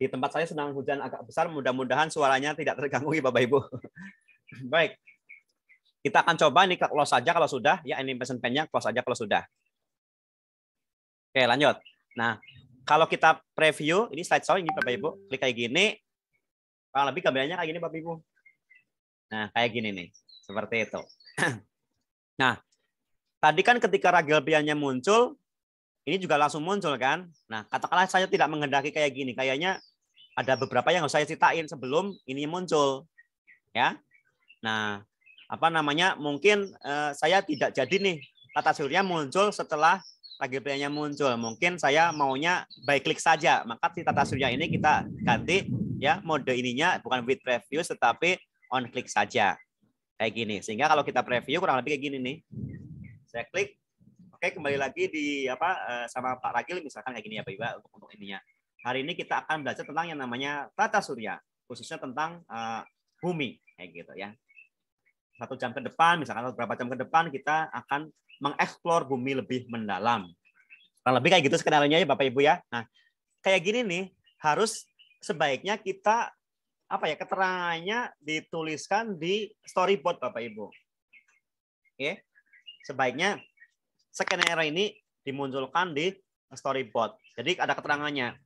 Speaker 2: Di tempat saya sedang hujan agak besar, mudah-mudahan suaranya tidak terganggu ya Bapak Ibu. Baik. Kita akan coba ini close saja kalau sudah, ya ini pesan pennya close saja kalau sudah. Oke, lanjut. Nah, kalau kita preview, ini slide show ini Bapak Ibu, klik kayak gini. Kurang lebih gambarnya kayak gini Bapak Ibu. Nah, kayak gini nih. Seperti itu. nah, tadi kan ketika ragil biayanya muncul, ini juga langsung muncul kan. Nah, katakanlah saya tidak menghendaki kayak gini, kayaknya ada beberapa yang harus saya ceritain sebelum ini muncul. Ya. Nah, apa namanya? Mungkin uh, saya tidak jadi nih tata surya muncul setelah lagi muncul. Mungkin saya maunya by klik saja. Maka si tata surya ini kita ganti ya mode ininya bukan with preview tetapi on klik saja. Kayak gini. Sehingga kalau kita preview kurang lebih kayak gini nih. Saya klik. Oke, kembali lagi di apa eh, sama Pak Ragil misalkan kayak gini ya Pak Iba untuk ininya hari ini kita akan belajar tentang yang namanya tata surya, khususnya tentang uh, bumi, kayak gitu ya. Satu jam ke depan, misalkan beberapa jam ke depan kita akan mengeksplor bumi lebih mendalam. Kurang lebih kayak gitu sekedarnya ya Bapak Ibu ya. Nah, kayak gini nih harus sebaiknya kita apa ya keterangannya dituliskan di storyboard Bapak Ibu. Oke. Sebaiknya skenario ini dimunculkan di storyboard. Jadi ada keterangannya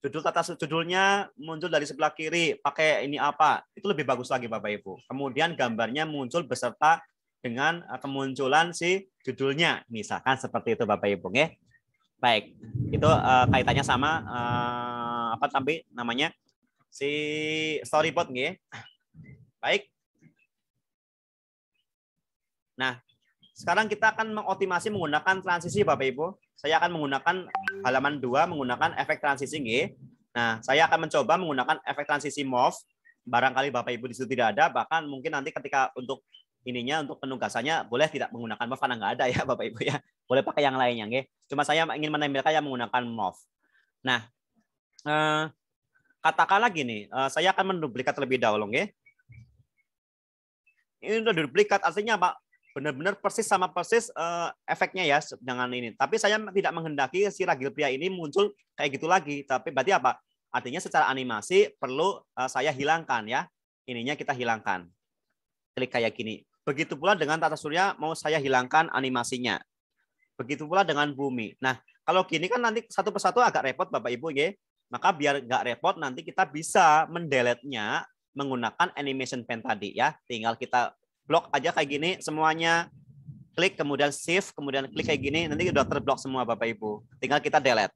Speaker 2: judul kata judulnya muncul dari sebelah kiri pakai ini apa itu lebih bagus lagi bapak ibu kemudian gambarnya muncul beserta dengan eh, kemunculan si judulnya misalkan seperti itu bapak ibu ya baik itu uh, kaitannya sama uh, apa tapi namanya si storyboard nggih baik nah sekarang kita akan mengoptimasi menggunakan transisi Bapak Ibu. Saya akan menggunakan halaman 2 menggunakan efek transisi G. Nah, saya akan mencoba menggunakan efek transisi MOV. Barangkali Bapak Ibu di situ tidak ada, bahkan mungkin nanti ketika untuk ininya untuk penugasannya boleh tidak menggunakan MOV karena nggak ada ya Bapak Ibu ya. Boleh pakai yang lainnya nggih. Cuma saya ingin menampilkan yang menggunakan MOV. Nah, eh, lagi nih eh, saya akan menduplikat terlebih dahulu nggih. Ini untuk duplikat artinya Pak benar-benar persis sama persis uh, efeknya ya dengan ini. Tapi saya tidak menghendaki si ragil pria ini muncul kayak gitu lagi. Tapi berarti apa? Artinya secara animasi perlu uh, saya hilangkan ya. Ininya kita hilangkan. Klik kayak gini. Begitu pula dengan tata surya mau saya hilangkan animasinya. Begitu pula dengan bumi. Nah, kalau gini kan nanti satu persatu agak repot Bapak Ibu ya. Maka biar nggak repot nanti kita bisa mendeletnya menggunakan animation pen tadi ya. Tinggal kita blok aja kayak gini semuanya klik kemudian shift kemudian klik kayak gini nanti sudah terblok semua Bapak Ibu. Tinggal kita delete.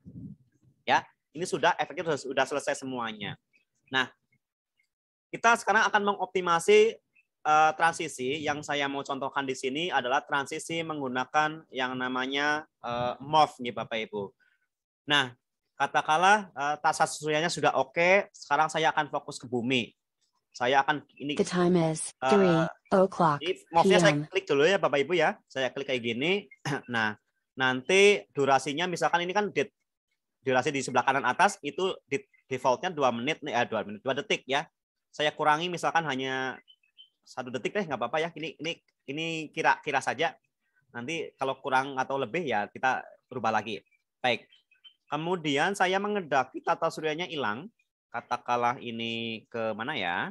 Speaker 2: Ya, ini sudah efeknya sudah, sudah selesai semuanya. Nah, kita sekarang akan mengoptimasi uh, transisi yang saya mau contohkan di sini adalah transisi menggunakan yang namanya uh, eh, morph nih Bapak Ibu. Nah, katakanlah uh, eh, tasa sudah oke, okay, sekarang saya akan fokus ke bumi saya akan ini. The time is eh, three uh, o'clock. Maksudnya saya klik dulu ya Bapak Ibu ya. Saya klik kayak gini. Nah, nanti durasinya misalkan ini kan det, durasi di sebelah kanan atas itu di defaultnya dua menit nih, eh, dua menit, dua detik ya. Saya kurangi misalkan hanya satu detik deh, nggak apa-apa ya. Ini ini ini kira-kira saja. Nanti kalau kurang atau lebih ya kita rubah lagi. Baik. Kemudian saya mengedaki tata suryanya hilang. Katakanlah ini ke mana ya?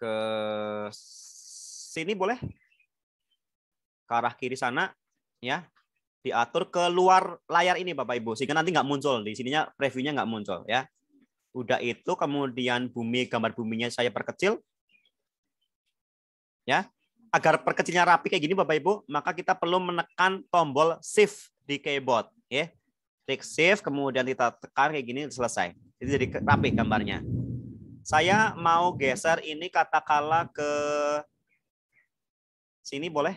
Speaker 2: ke sini boleh? Ke arah kiri sana ya. Diatur ke luar layar ini Bapak Ibu sehingga nanti nggak muncul di sininya previewnya nggak muncul ya. Udah itu kemudian bumi gambar buminya saya perkecil. Ya. Agar perkecilnya rapi kayak gini Bapak Ibu, maka kita perlu menekan tombol shift di keyboard ya. Klik shift kemudian kita tekan kayak gini selesai. Jadi jadi rapi gambarnya. Saya mau geser ini katakala ke sini boleh?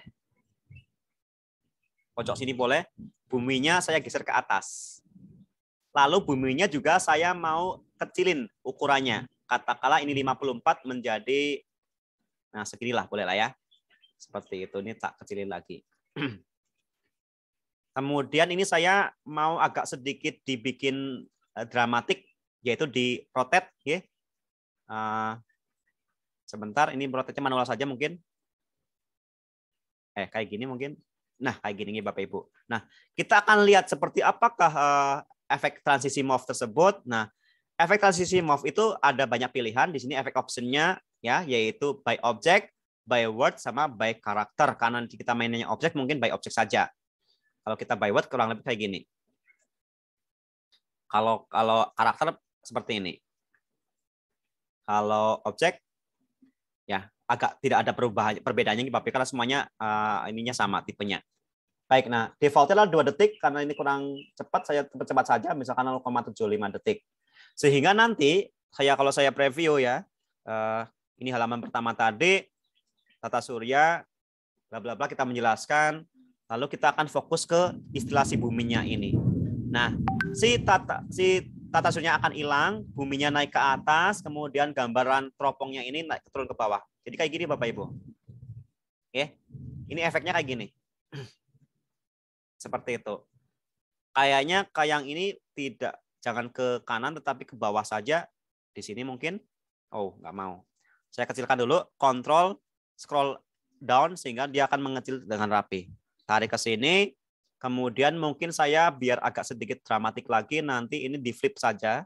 Speaker 2: Pojok sini boleh. Buminya saya geser ke atas. Lalu buminya juga saya mau kecilin ukurannya. Katakala ini 54 menjadi nah seginilah boleh lah ya. Seperti itu ini tak kecilin lagi. Kemudian ini saya mau agak sedikit dibikin eh, dramatik, yaitu di rotate, ya. Eh, sebentar, ini proteknya manual saja mungkin. Eh, kayak gini mungkin. Nah, kayak gini nih Bapak Ibu. Nah, kita akan lihat seperti apakah eh, efek transisi move tersebut. Nah, efek transisi move itu ada banyak pilihan. Di sini efek optionnya ya, yaitu by object, by word, sama by karakter. Karena nanti kita mainnya object, mungkin by object saja. Kalau kita by word kurang lebih kayak gini. Kalau kalau karakter seperti ini. Kalau objek ya agak tidak ada perubahan perbedaannya tapi karena semuanya uh, ininya sama tipenya. Baik, nah defaultnya adalah dua detik karena ini kurang cepat saya cepat saja misalkan 0,75 detik. Sehingga nanti saya kalau saya preview ya uh, ini halaman pertama tadi tata surya bla bla bla kita menjelaskan lalu kita akan fokus ke istilah si buminya ini. Nah, si tata si tata surya akan hilang, buminya naik ke atas, kemudian gambaran teropongnya ini naik turun ke bawah. Jadi kayak gini Bapak Ibu. Oke. Ini efeknya kayak gini. Seperti itu. Kayaknya kayang ini tidak jangan ke kanan tetapi ke bawah saja. Di sini mungkin oh, nggak mau. Saya kecilkan dulu, kontrol scroll down sehingga dia akan mengecil dengan rapi. Tarik ke sini, Kemudian mungkin saya biar agak sedikit dramatik lagi, nanti ini di flip saja.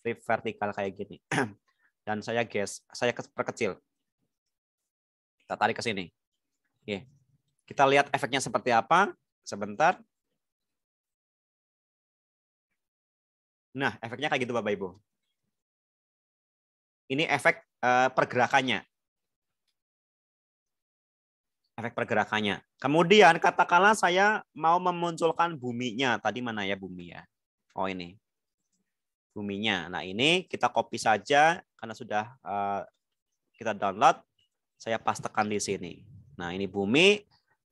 Speaker 2: Flip vertikal kayak gini. Dan saya guys, saya perkecil. Kita tarik ke sini. Oke. Iya. Kita lihat efeknya seperti apa. Sebentar.
Speaker 1: Nah, efeknya kayak gitu Bapak Ibu. Ini
Speaker 2: efek eh, pergerakannya efek pergerakannya. Kemudian katakanlah saya mau memunculkan buminya. Tadi mana ya bumi ya? Oh ini. Buminya. Nah ini kita copy saja karena sudah uh, kita download. Saya pastekan di sini. Nah ini bumi.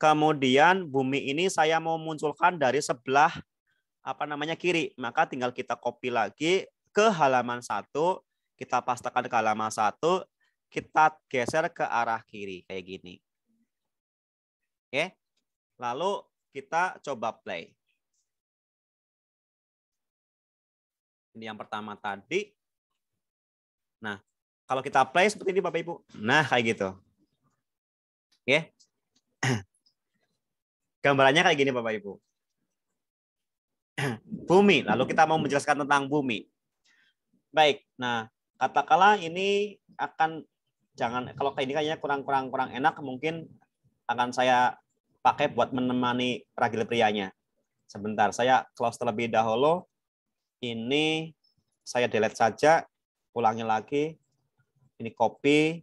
Speaker 2: Kemudian bumi ini saya mau munculkan dari sebelah apa namanya kiri. Maka tinggal kita copy lagi ke halaman satu. Kita pastekan ke halaman satu. Kita geser ke arah kiri kayak gini. Oke. Lalu kita coba play. Ini yang pertama tadi. Nah, kalau kita play seperti ini Bapak Ibu. Nah, kayak gitu. Oke. Gambarannya kayak gini Bapak Ibu. Bumi, lalu kita mau menjelaskan tentang bumi. Baik. Nah, katakanlah ini akan jangan kalau kayak ini kayaknya kurang kurang kurang enak mungkin akan saya pakai buat menemani ragil prianya. Sebentar, saya close terlebih dahulu. Ini saya delete saja, ulangi lagi. Ini copy,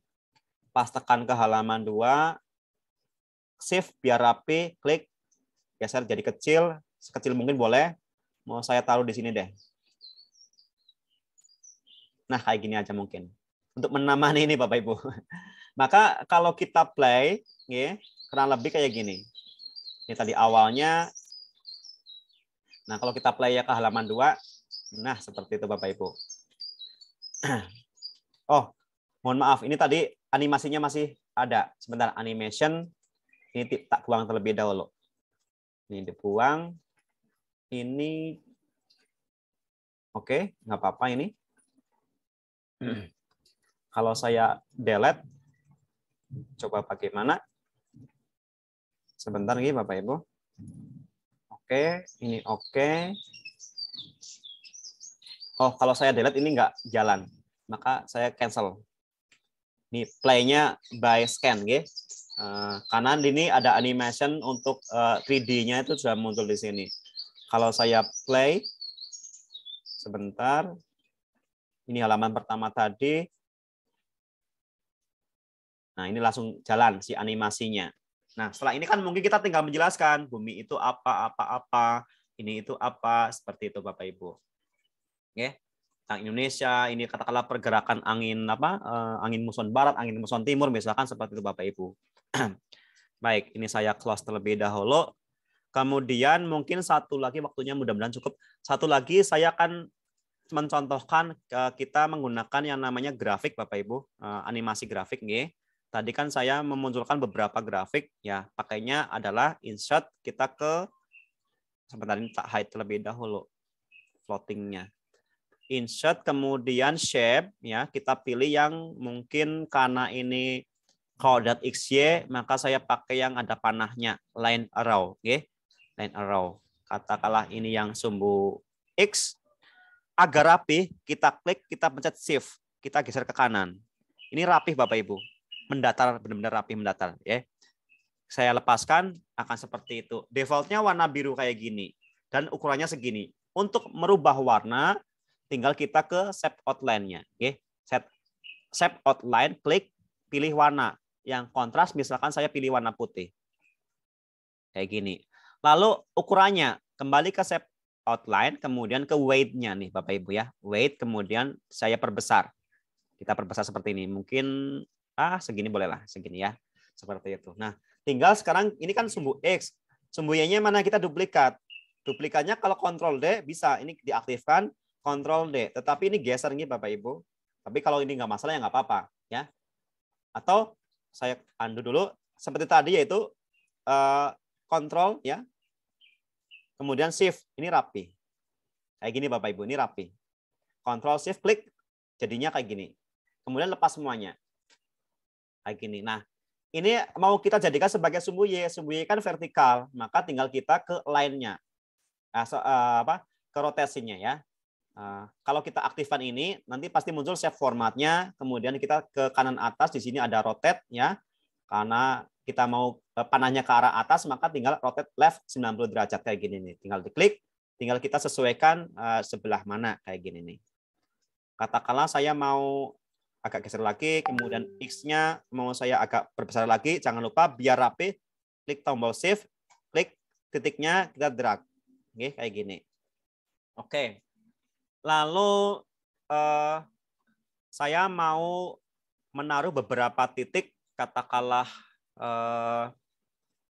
Speaker 2: pas tekan ke halaman 2, shift biar rapi, klik, geser jadi kecil, sekecil mungkin boleh. Mau saya taruh di sini deh. Nah, kayak gini aja mungkin. Untuk menemani ini Bapak Ibu. Maka kalau kita play, ya, kurang lebih kayak gini. Ini tadi awalnya. Nah, kalau kita play ya ke halaman 2, nah seperti itu Bapak Ibu. Oh, mohon maaf, ini tadi animasinya masih ada. Sebentar, animation ini tak buang terlebih dahulu. Ini dibuang. Ini Oke, nggak apa-apa ini. Kalau saya delete, coba bagaimana? Sebentar lagi Bapak Ibu. Oke, ini oke. Oh, kalau saya delete ini nggak jalan. Maka saya cancel. Ini play-nya by scan, ya. Uh, kanan ini ada animation untuk 3D-nya eh, itu sudah muncul di sini. Kalau saya play, sebentar. Ini halaman pertama tadi. Nah, ini langsung jalan si animasinya. Nah, setelah ini kan mungkin kita tinggal menjelaskan bumi itu apa, apa, apa, ini itu apa, seperti itu Bapak Ibu. Oke? Nah, Indonesia ini katakanlah pergerakan angin apa? Eh, angin muson barat, angin muson timur misalkan seperti itu Bapak Ibu. Baik, ini saya close terlebih dahulu. Kemudian mungkin satu lagi waktunya mudah-mudahan cukup. Satu lagi saya akan mencontohkan eh, kita menggunakan yang namanya grafik Bapak Ibu, eh, animasi grafik nggih. Tadi kan saya memunculkan beberapa grafik ya, pakainya adalah insert kita ke sebentar ini tak hide terlebih dahulu floatingnya. Insert kemudian shape ya, kita pilih yang mungkin karena ini x XY maka saya pakai yang ada panahnya line arrow, oke. Okay? Line arrow. Katakanlah ini yang sumbu X agar rapi, kita klik, kita pencet shift, kita geser ke kanan. Ini rapih Bapak Ibu mendatar benar-benar rapi mendatar ya saya lepaskan akan seperti itu defaultnya warna biru kayak gini dan ukurannya segini untuk merubah warna tinggal kita ke set outline-nya ya set set outline klik pilih warna yang kontras misalkan saya pilih warna putih kayak gini lalu ukurannya kembali ke set outline, kemudian ke weight-nya nih Bapak Ibu ya. Weight kemudian saya perbesar. Kita perbesar seperti ini. Mungkin ah segini bolehlah segini ya seperti itu. Nah tinggal sekarang ini kan sumbu x sumbu y-nya mana kita duplikat duplikatnya kalau kontrol d bisa ini diaktifkan kontrol d tetapi ini geser nih bapak ibu tapi kalau ini nggak masalah ya nggak apa-apa ya atau saya andu dulu seperti tadi yaitu uh, ya kemudian shift ini rapi kayak gini bapak ibu ini rapi kontrol shift klik jadinya kayak gini kemudian lepas semuanya kayak gini. Nah, ini mau kita jadikan sebagai sumbu Y. Sumbu Y kan vertikal, maka tinggal kita ke line-nya. Nah, so, uh, apa? ke rotasinya ya. Uh, kalau kita aktifkan ini, nanti pasti muncul shape formatnya. Kemudian kita ke kanan atas, di sini ada rotate ya. Karena kita mau eh, panahnya ke arah atas, maka tinggal rotate left 90 derajat kayak gini nih. Tinggal diklik, tinggal kita sesuaikan uh, sebelah mana kayak gini nih. Katakanlah saya mau agak geser lagi, kemudian X-nya mau saya agak berbesar lagi, jangan lupa biar rapi, klik tombol shift, klik titiknya, kita drag. Oke, kayak gini. Oke. Lalu eh, saya mau menaruh beberapa titik, katakanlah eh,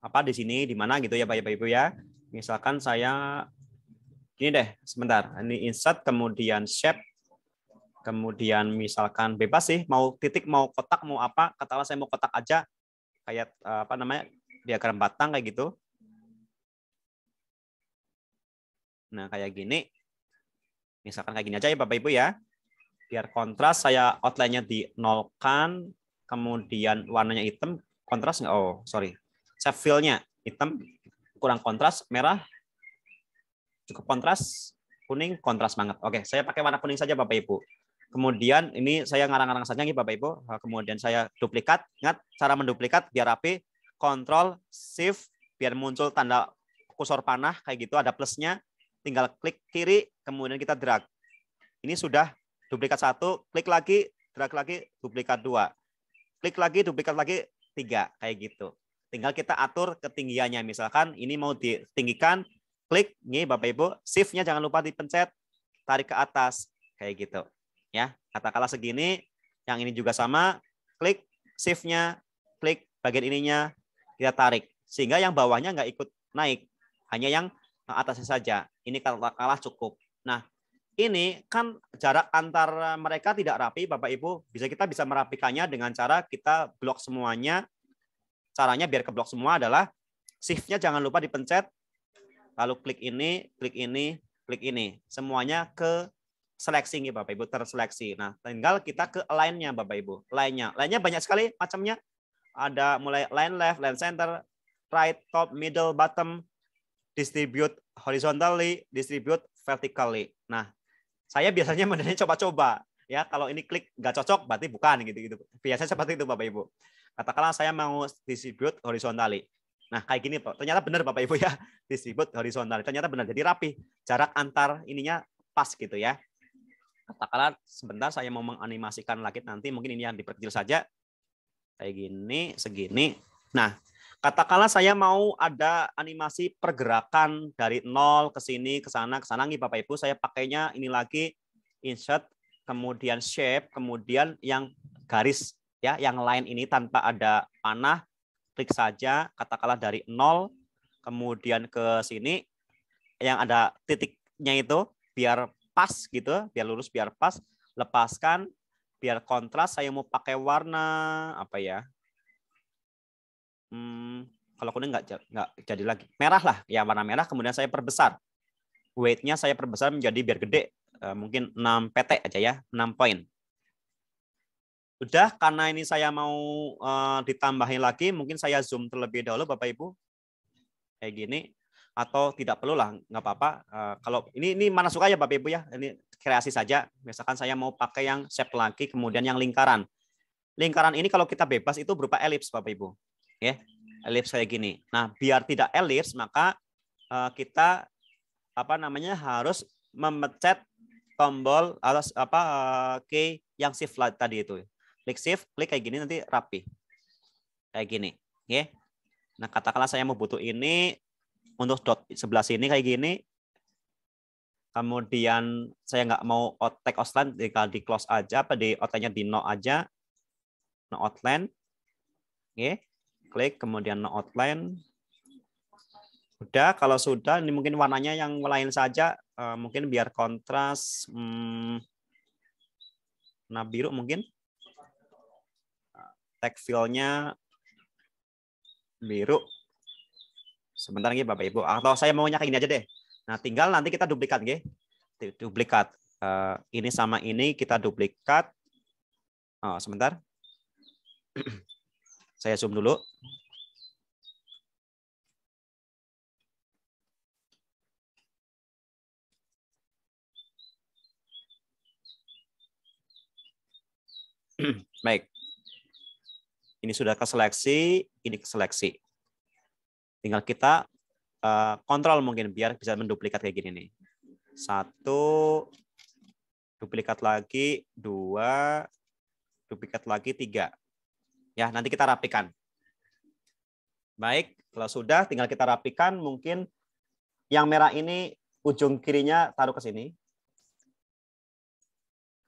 Speaker 2: apa di sini, di mana gitu ya Pak ya, Ibu ya. Misalkan saya, ini deh, sebentar. Ini insert, kemudian shape, kemudian misalkan bebas sih mau titik mau kotak mau apa katalah saya mau kotak aja kayak eh, apa namanya diagram batang kayak gitu nah kayak gini misalkan kayak gini aja ya bapak ibu ya biar kontras saya outline-nya di nolkan kemudian warnanya hitam kontras nggak oh sorry saya fill-nya hitam kurang kontras merah cukup kontras kuning kontras banget oke saya pakai warna kuning saja bapak ibu Kemudian ini saya ngarang-ngarang saja nih Bapak Ibu. Kemudian saya duplikat. Ingat cara menduplikat biar rapi. kontrol Shift biar muncul tanda kursor panah kayak gitu ada plusnya. Tinggal klik kiri kemudian kita drag. Ini sudah duplikat satu, klik lagi, drag lagi duplikat dua. Klik lagi duplikat lagi tiga kayak gitu. Tinggal kita atur ketinggiannya. Misalkan ini mau ditinggikan, klik nih Bapak Ibu, shift-nya jangan lupa dipencet, tarik ke atas kayak gitu ya katakanlah segini yang ini juga sama klik shiftnya klik bagian ininya kita tarik sehingga yang bawahnya nggak ikut naik hanya yang atasnya saja ini katakanlah cukup nah ini kan jarak antara mereka tidak rapi Bapak Ibu bisa kita bisa merapikannya dengan cara kita blok semuanya caranya biar keblok semua adalah shiftnya jangan lupa dipencet lalu klik ini klik ini klik ini semuanya ke seleksi nih Bapak Ibu, terseleksi. Nah, tinggal kita iya. ke lainnya Bapak Ibu, lainnya lainnya banyak sekali macamnya. Ada mulai line left, line center, right, top, middle, bottom, distribute horizontally, distribute vertically. Nah, saya biasanya mending coba-coba. Ya, kalau ini klik nggak cocok, berarti bukan gitu-gitu. Biasanya seperti itu Bapak Ibu. Katakanlah saya mau distribute horizontally. Nah, kayak gini, Pak. Ternyata benar Bapak Ibu ya, distribute horizontally. Ternyata benar. Jadi rapi. Jarak antar ininya pas gitu ya katakanlah sebentar saya mau menganimasikan lagi nanti mungkin ini yang diperkecil saja kayak gini segini nah katakanlah saya mau ada animasi pergerakan dari nol ke sini ke sana ke sana nih Bapak Ibu saya pakainya ini lagi insert kemudian shape kemudian yang garis ya yang lain ini tanpa ada panah klik saja katakanlah dari nol kemudian ke sini yang ada titiknya itu biar pas gitu, biar lurus biar pas, lepaskan biar kontras saya mau pakai warna apa ya? Hmm, kalau kuning nggak nggak jadi lagi. Merah lah, ya warna merah kemudian saya perbesar. Weightnya saya perbesar menjadi biar gede, eh, mungkin 6 PT aja ya, 6 poin. Udah, karena ini saya mau uh, ditambahin lagi, mungkin saya zoom terlebih dahulu Bapak Ibu. Kayak gini atau tidak perlu lah nggak apa-apa uh, kalau ini ini mana suka ya bapak ibu ya ini kreasi saja misalkan saya mau pakai yang shape lagi kemudian yang lingkaran lingkaran ini kalau kita bebas itu berupa elips bapak ibu ya yeah. elips kayak gini nah biar tidak elips maka uh, kita apa namanya harus memecet tombol atau apa uh, key yang shift tadi itu klik shift klik kayak gini nanti rapi kayak gini ya yeah. nah katakanlah saya mau butuh ini untuk dot sebelah sini kayak gini. Kemudian saya nggak mau otak outline, tinggal di close aja, apa di otaknya di no aja. No outline. Oke, klik kemudian no outline. Udah, kalau sudah ini mungkin warnanya yang lain saja, eh, mungkin biar kontras hmm, nah biru mungkin. Tag fill biru Sebentar nggih Bapak Ibu. Atau saya mau kayak ini aja deh. Nah, tinggal nanti kita duplikat nggih. Duplikat. Eh, ini sama ini kita duplikat. Oh, sebentar. saya zoom dulu. Baik. Ini sudah keseleksi, ini keseleksi. Tinggal kita uh, kontrol mungkin biar bisa menduplikat kayak gini nih. Satu, duplikat lagi, dua, duplikat lagi, tiga. Ya, nanti kita rapikan. Baik, kalau sudah tinggal kita rapikan. Mungkin yang merah ini ujung kirinya taruh ke sini.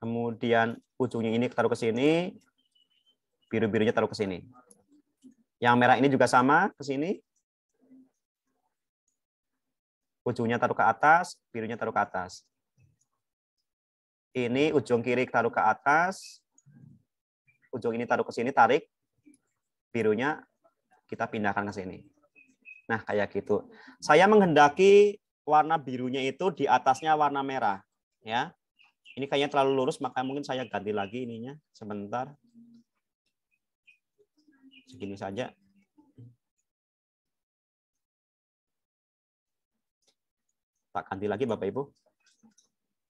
Speaker 2: Kemudian ujungnya ini taruh ke sini. Biru-birunya taruh ke sini. Yang merah ini juga sama ke sini ujungnya taruh ke atas, birunya taruh ke atas. Ini ujung kiri taruh ke atas, ujung ini taruh ke sini, tarik, birunya kita pindahkan ke sini. Nah, kayak gitu. Saya menghendaki warna birunya itu di atasnya warna merah. ya. Ini kayaknya terlalu lurus, maka mungkin saya ganti lagi ininya. Sebentar. Segini saja. tak ganti lagi Bapak Ibu.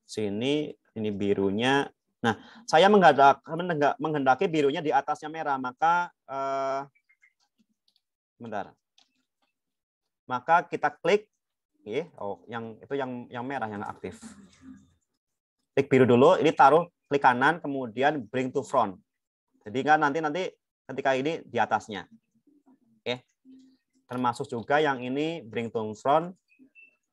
Speaker 2: Sini ini birunya. Nah, saya menghendaki birunya di atasnya merah, maka eh, bentar. Maka kita klik oh yang itu yang yang merah yang aktif. Klik biru dulu, ini taruh klik kanan kemudian bring to front. Jadi kan nanti nanti ketika ini di atasnya. Oke. Termasuk juga yang ini bring to front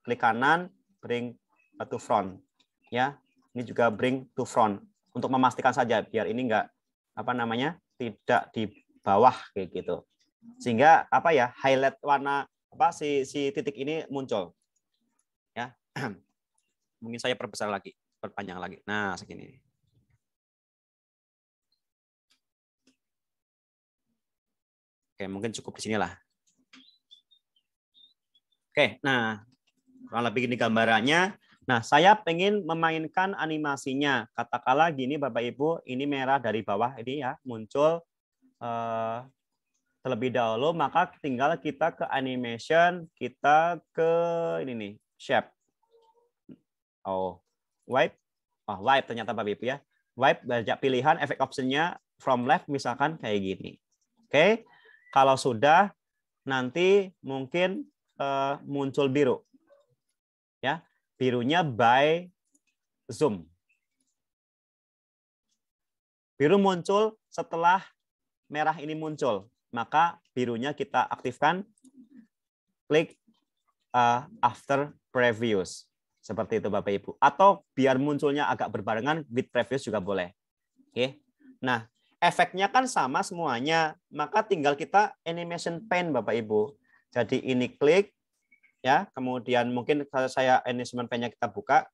Speaker 2: klik kanan, bring uh, to front. Ya, ini juga bring to front untuk memastikan saja biar ini enggak apa namanya tidak di bawah kayak gitu sehingga apa ya highlight warna apa si si titik ini muncul ya mungkin saya perbesar lagi perpanjang lagi nah segini oke mungkin cukup di sinilah oke nah kurang lebih ini gambarannya. Nah, saya pengen memainkan animasinya. Katakanlah gini Bapak Ibu, ini merah dari bawah ini ya, muncul eh, terlebih dahulu, maka tinggal kita ke animation, kita ke ini nih, shape. Oh, wipe. Oh, wipe ternyata Bapak Ibu ya. Wipe banyak pilihan, efek optionnya from left misalkan kayak gini. Oke, okay? kalau sudah nanti mungkin eh, muncul biru ya birunya by zoom biru muncul setelah merah ini muncul maka birunya kita aktifkan klik uh, after previous seperti itu Bapak Ibu atau biar munculnya agak berbarengan with previous juga boleh oke okay. nah efeknya kan sama semuanya maka tinggal kita animation pen Bapak Ibu jadi ini klik ya. Kemudian mungkin kalau saya ini pane kita buka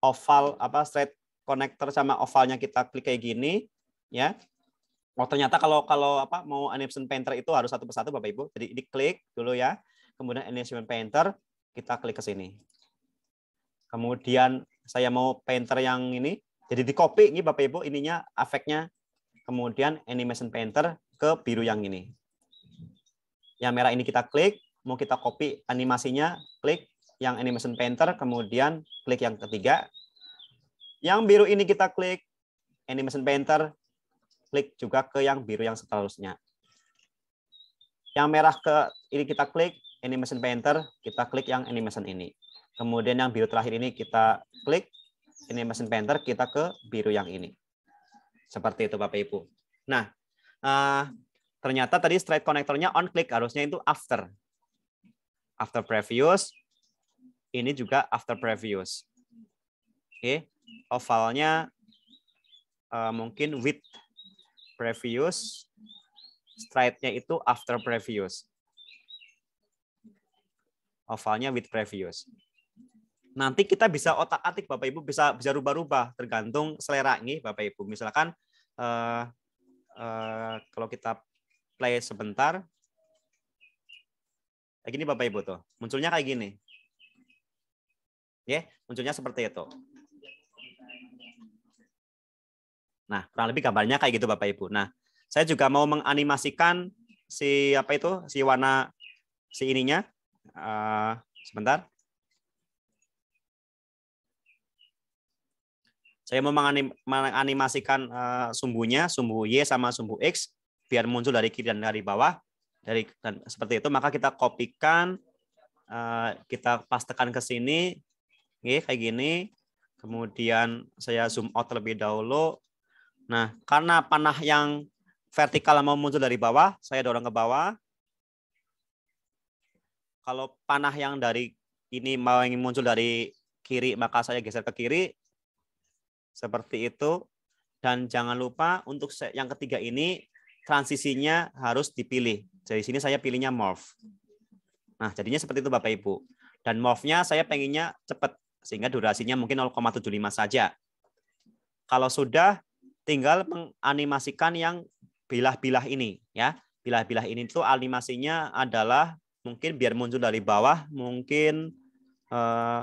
Speaker 2: oval apa straight connector sama ovalnya kita klik kayak gini ya. Oh ternyata kalau kalau apa mau animation painter itu harus satu persatu Bapak Ibu. Jadi klik dulu ya. Kemudian animation painter kita klik ke sini. Kemudian saya mau painter yang ini jadi di copy ini Bapak Ibu ininya efeknya kemudian animation painter ke biru yang ini. Yang merah ini kita klik, mau kita copy animasinya, klik yang animation painter, kemudian klik yang ketiga. Yang biru ini kita klik animation painter, klik juga ke yang biru yang seterusnya. Yang merah ke ini kita klik animation painter, kita klik yang animation ini. Kemudian yang biru terakhir ini kita klik animation painter, kita ke biru yang ini. Seperti itu Bapak Ibu. Nah, uh, ternyata tadi straight connectornya on click harusnya itu after after previous. Ini juga after previous. Oke, okay. ovalnya uh, mungkin with previous, stride-nya itu after previous. Ovalnya with previous. Nanti kita bisa otak-atik Bapak Ibu bisa bisa rubah-rubah tergantung selera nih Bapak Ibu. Misalkan uh, uh, kalau kita play sebentar Kayak gini Bapak Ibu tuh. Munculnya kayak gini. Ya, munculnya seperti itu. Nah, kurang lebih gambarnya kayak gitu Bapak Ibu. Nah, saya juga mau menganimasikan si apa itu? si warna si ininya. Uh, sebentar. Saya mau menganimasikan uh, sumbunya, sumbu Y sama sumbu X biar muncul dari kiri dan dari bawah dari dan seperti itu maka kita kopikan uh, eh, kita pastekan ke sini okay, kayak gini kemudian saya zoom out terlebih dahulu nah karena panah yang vertikal mau muncul dari bawah saya dorong ke bawah kalau panah yang dari ini mau ingin muncul dari kiri maka saya geser ke kiri seperti itu dan jangan lupa untuk yang ketiga ini transisinya harus dipilih dari sini saya pilihnya morph. Nah, jadinya seperti itu Bapak Ibu. Dan morph-nya saya pengennya cepat, sehingga durasinya mungkin 0,75 saja. Kalau sudah, tinggal menganimasikan yang bilah-bilah ini. ya Bilah-bilah ini itu animasinya adalah mungkin biar muncul dari bawah, mungkin eh,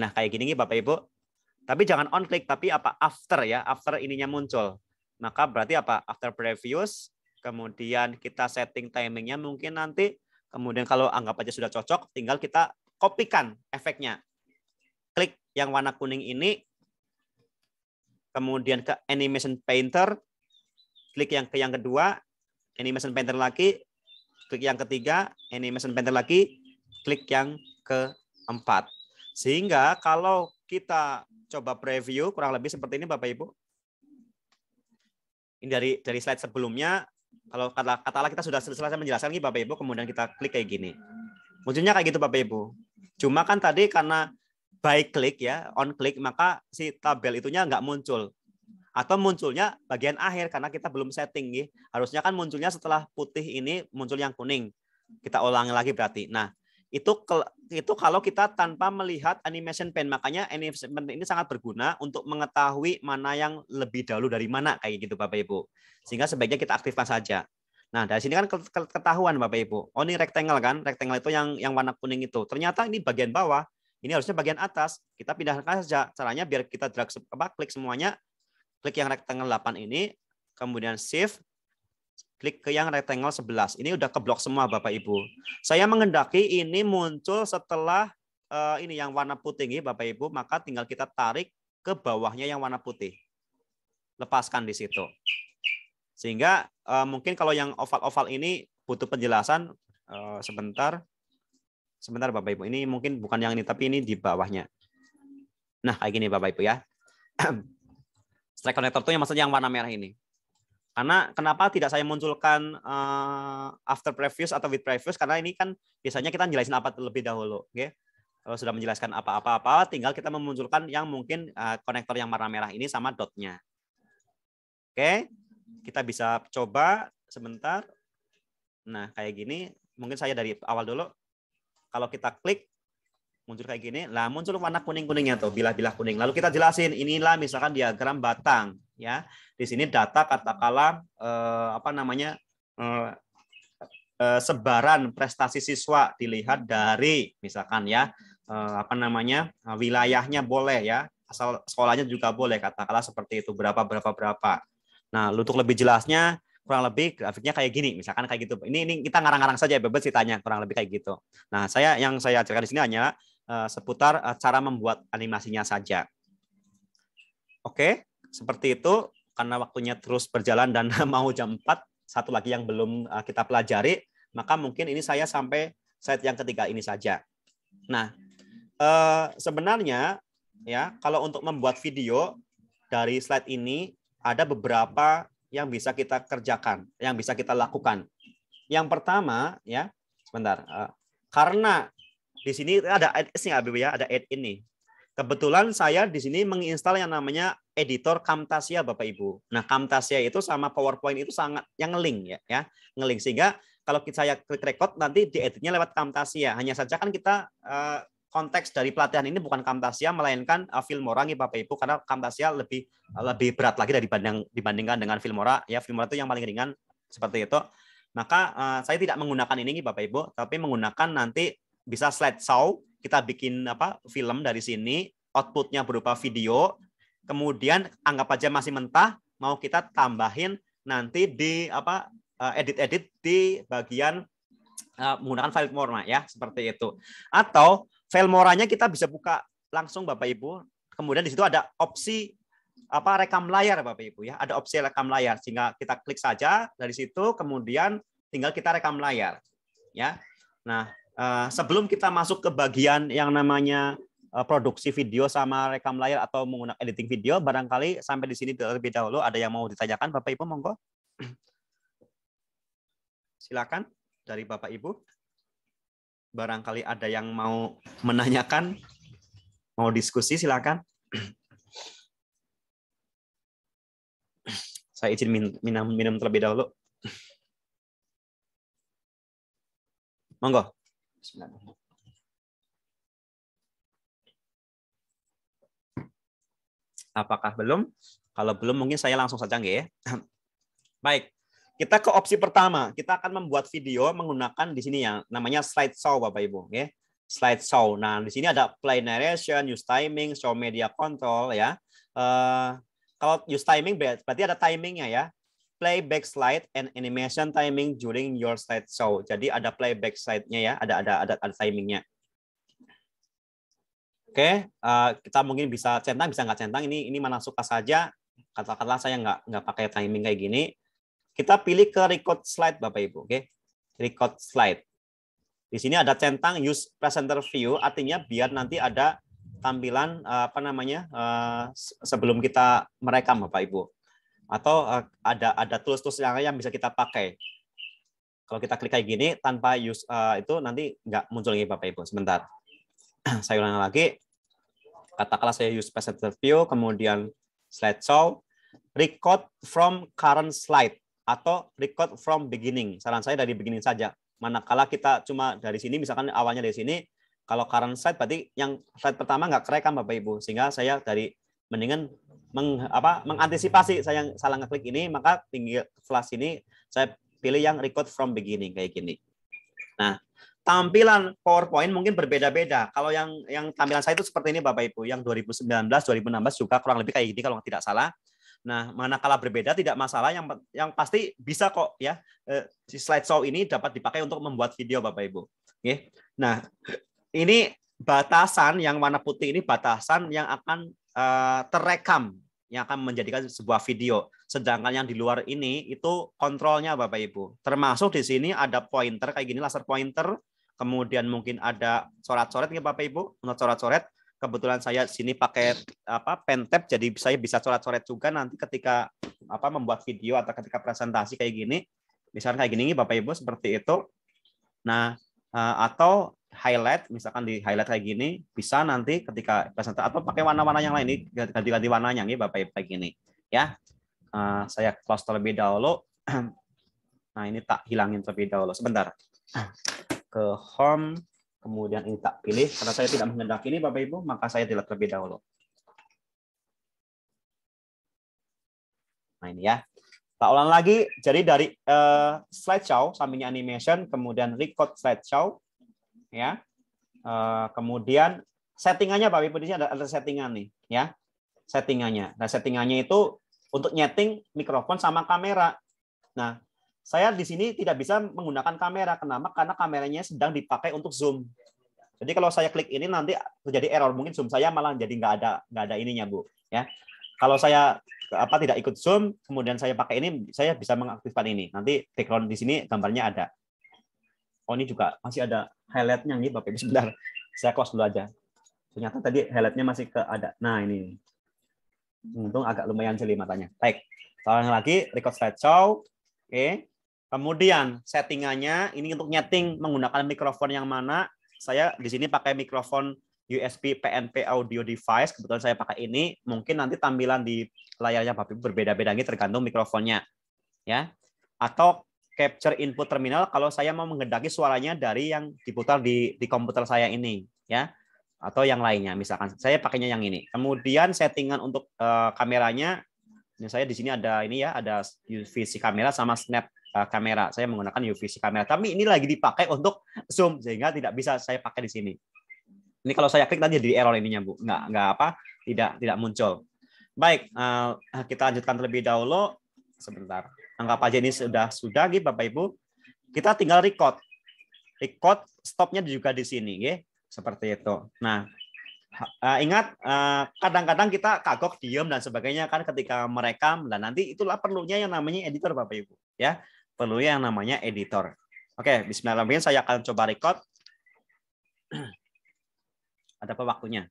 Speaker 2: nah kayak gini nih Bapak Ibu. Tapi jangan on click, tapi apa after ya, after ininya muncul. Maka berarti apa? After previous, kemudian kita setting timingnya mungkin nanti, kemudian kalau anggap aja sudah cocok, tinggal kita kopikan efeknya. Klik yang warna kuning ini, kemudian ke animation painter, klik yang ke yang kedua, animation painter lagi, klik yang ketiga, animation painter lagi, klik yang keempat. Sehingga kalau kita coba preview kurang lebih seperti ini Bapak Ibu. Ini dari dari slide sebelumnya kalau kata katalah kita sudah selesai menjelaskan ini Bapak Ibu, kemudian kita klik kayak gini. Munculnya kayak gitu Bapak Ibu. Cuma kan tadi karena by click ya, on click, maka si tabel itunya nggak muncul. Atau munculnya bagian akhir karena kita belum setting. nih. Harusnya kan munculnya setelah putih ini muncul yang kuning. Kita ulangi lagi berarti. Nah, itu itu kalau kita tanpa melihat animation pen. Makanya animation ini sangat berguna untuk mengetahui mana yang lebih dahulu dari mana kayak gitu Bapak Ibu. Sehingga sebaiknya kita aktifkan saja. Nah, dari sini kan ketahuan Bapak Ibu. Oh, ini rectangle kan? Rectangle itu yang yang warna kuning itu. Ternyata ini bagian bawah. Ini harusnya bagian atas. Kita pindahkan saja. Caranya biar kita drag apa klik semuanya. Klik yang rectangle 8 ini, kemudian shift klik ke yang rectangle 11. Ini udah keblok semua Bapak Ibu. Saya mengendaki ini muncul setelah uh, ini yang warna putih ini Bapak Ibu, maka tinggal kita tarik ke bawahnya yang warna putih. Lepaskan di situ. Sehingga uh, mungkin kalau yang oval-oval ini butuh penjelasan uh, sebentar. Sebentar Bapak Ibu, ini mungkin bukan yang ini tapi ini di bawahnya. Nah, kayak gini Bapak Ibu ya. Strike connector itu yang maksudnya yang warna merah ini. Karena kenapa tidak saya munculkan uh, after previous atau with previous? Karena ini kan biasanya kita jelasin apa terlebih dahulu, oke? Okay? Kalau sudah menjelaskan apa-apa-apa, tinggal kita memunculkan yang mungkin uh, konektor yang warna merah ini sama dotnya. Oke, okay? kita bisa coba sebentar. Nah, kayak gini. Mungkin saya dari awal dulu. Kalau kita klik, muncul kayak gini. Lah muncul warna kuning-kuningnya tuh, bilah-bilah kuning. Lalu kita jelasin inilah misalkan diagram batang ya. Di sini data katakanlah eh, apa namanya? Eh, eh, sebaran prestasi siswa dilihat dari misalkan ya eh, apa namanya? Eh, wilayahnya boleh ya. Asal sekolahnya juga boleh katakanlah seperti itu berapa berapa berapa. Nah, untuk lebih jelasnya kurang lebih grafiknya kayak gini misalkan kayak gitu ini ini kita ngarang-ngarang saja bebas ditanya kurang lebih kayak gitu nah saya yang saya ceritakan di sini hanya Eh, seputar eh, cara membuat animasinya saja. Oke, seperti itu karena waktunya terus berjalan dan mau jam 4, satu lagi yang belum eh, kita pelajari, maka mungkin ini saya sampai slide yang ketiga ini saja. Nah, sebenarnya ya kalau untuk membuat video dari slide ini ada beberapa yang bisa kita kerjakan, yang bisa kita lakukan. Yang pertama ya, sebentar. karena di sini ada add-in ya, ya, ada add-in nih. Kebetulan saya di sini menginstal yang namanya editor Camtasia Bapak Ibu. Nah, Camtasia itu sama PowerPoint itu sangat yang ngeling ya, ya, Ngeling sehingga kalau kita saya klik record nanti dieditnya lewat Camtasia. Hanya saja kan kita eh, konteks dari pelatihan ini bukan Camtasia melainkan eh, Filmora nih Bapak Ibu karena Camtasia lebih eh, lebih berat lagi dari dibanding, dibandingkan dengan Filmora ya. Filmora itu yang paling ringan seperti itu. Maka saya tidak menggunakan ini nih Bapak Ibu, tapi menggunakan nanti bisa slide show kita bikin apa film dari sini, outputnya berupa video, kemudian anggap aja masih mentah, mau kita tambahin nanti di apa eh, edit-edit di bagian eh, menggunakan file Filmora ya, seperti itu. Atau Filmoranya kita bisa buka langsung Bapak Ibu. Kemudian di situ ada opsi apa rekam layar Bapak Ibu ya. Ada opsi rekam layar sehingga kita klik saja dari situ kemudian tinggal kita rekam layar ya. Nah, Eh, sebelum kita masuk ke bagian yang namanya eh, produksi video sama rekam layar atau menggunakan editing video, barangkali sampai di sini terlebih dahulu ada yang mau ditanyakan Bapak Ibu monggo. Silakan dari Bapak Ibu. Barangkali ada yang mau menanyakan, mau diskusi silakan. Saya izin minum, minum terlebih dahulu. Monggo. Bismillahirrahmanirrahim. Apakah belum? Kalau belum mungkin saya langsung saja ya. Baik. Kita ke opsi pertama. Kita akan membuat video menggunakan di sini yang namanya slide show, Bapak Ibu, ya. Slide show. Nah, di sini ada play narration, use timing, show media control ya. Uh, kalau use timing berarti ada timingnya ya playback slide and animation timing during your slide show. Jadi ada playback slide-nya ya, ada ada ada, ada timingnya. Oke, okay, uh, eh, kita mungkin bisa centang, bisa nggak centang. Ini ini mana suka saja. Katakanlah saya nggak nggak pakai timing kayak gini. Kita pilih ke record slide Bapak Ibu, oke? Okay? Record slide. Di sini ada centang use presenter view, artinya biar nanti ada tampilan eh, apa namanya eh, sebelum kita merekam Bapak Ibu atau eh, ada ada tools-tools yang yang bisa kita pakai. Kalau kita klik kayak gini tanpa use uh, itu nanti nggak muncul lagi Bapak Ibu. Sebentar. saya ulangi lagi. Katakanlah saya use presenter view, kemudian slide show record from current slide atau record from beginning. Saran saya dari beginning saja. Manakala kita cuma dari sini, misalkan awalnya dari sini, kalau current slide berarti yang slide pertama nggak kerekam Bapak Ibu. Sehingga saya dari mendingan meng, apa, mengantisipasi saya yang salah ngeklik ini, maka tinggi flash ini saya pilih yang record from beginning kayak gini. Nah, tampilan PowerPoint mungkin berbeda-beda. Kalau yang yang tampilan saya itu seperti ini Bapak Ibu, yang 2019 2016 juga kurang lebih kayak gini kalau tidak salah. Nah, manakala berbeda tidak masalah yang yang pasti bisa kok ya eh, slide slide show ini dapat dipakai untuk membuat video Bapak Ibu. Oke. Nah, ini batasan yang warna putih ini batasan yang akan uh, terekam yang akan menjadikan sebuah video. Sedangkan yang di luar ini itu kontrolnya Bapak Ibu. Termasuk di sini ada pointer kayak gini laser pointer, kemudian mungkin ada coret-coret ya Bapak Ibu, untuk coret-coret. Kebetulan saya sini pakai apa pen tab jadi saya bisa coret-coret juga nanti ketika apa membuat video atau ketika presentasi kayak gini. Misalnya kayak gini Bapak Ibu seperti itu. Nah, eh, atau highlight, misalkan di highlight kayak gini, bisa nanti ketika presenter atau pakai warna-warna yang lain ini ganti-ganti warnanya nih Bapak Ibu kayak gini ya. Uh, saya close terlebih dahulu. Nah, ini tak hilangin terlebih dahulu sebentar. Ke home kemudian ini tak pilih karena saya tidak menghendaki ini Bapak Ibu, maka saya tidak terlebih dahulu. Nah, ini ya. Tak ulang lagi, jadi dari uh, slideshow sampingnya animation, kemudian record slideshow, ya. e, kemudian settingannya Pak Ibu di sini ada, ada settingan nih, ya. Settingannya. Nah, settingannya itu untuk nyeting mikrofon sama kamera. Nah, saya di sini tidak bisa menggunakan kamera. Kenapa? Karena kameranya sedang dipakai untuk zoom. Jadi kalau saya klik ini nanti terjadi error, mungkin zoom saya malah jadi nggak ada nggak ada ininya bu. Ya, kalau saya apa tidak ikut zoom, kemudian saya pakai ini, saya bisa mengaktifkan ini. Nanti background di sini gambarnya ada. Oh ini juga masih ada highlightnya nih Bapak Ibu sebentar. Saya close dulu aja. Ternyata tadi highlightnya masih ke ada. Nah ini. Untung agak lumayan jeli matanya. Baik. Sekarang lagi record slideshow. Oke. Kemudian settingannya ini untuk nyeting menggunakan mikrofon yang mana. Saya di sini pakai mikrofon USB PNP audio device. Kebetulan saya pakai ini. Mungkin nanti tampilan di layarnya Bapak ibu berbeda-beda ini tergantung mikrofonnya. Ya. Atau capture input terminal kalau saya mau menghendaki suaranya dari yang diputar di, di komputer saya ini ya atau yang lainnya misalkan saya pakainya yang ini kemudian settingan untuk uh, kameranya ini saya di sini ada ini ya ada UVC kamera sama snap uh, kamera saya menggunakan UVC kamera tapi ini lagi dipakai untuk zoom sehingga tidak bisa saya pakai di sini ini kalau saya klik tadi jadi error ininya bu nggak nggak apa tidak tidak muncul baik uh, kita lanjutkan terlebih dahulu sebentar anggap aja ini sudah sudah gitu Bapak Ibu. Kita tinggal record. Record stopnya juga di sini ya. Seperti itu. Nah, eh, ingat eh, kadang-kadang kita kagok diem dan sebagainya kan ketika merekam dan nanti itulah perlunya yang namanya editor bapak ibu ya perlu yang namanya editor oke Bismillahirrahmanirrahim saya akan coba record ada apa waktunya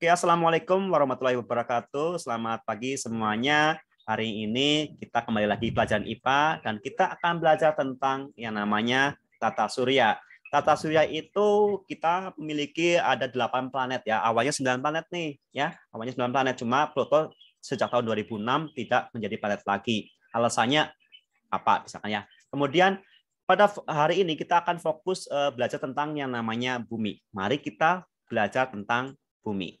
Speaker 2: Oke, Assalamualaikum warahmatullahi wabarakatuh. Selamat pagi semuanya. Hari ini kita kembali lagi pelajaran IPA dan kita akan belajar tentang yang namanya tata surya. Tata surya itu kita memiliki ada 8 planet ya. Awalnya 9 planet nih ya. Awalnya 9 planet cuma Pluto sejak tahun 2006 tidak menjadi planet lagi. Alasannya apa misalkan ya. Kemudian pada hari ini kita akan fokus eh, belajar tentang yang namanya bumi. Mari kita belajar tentang bumi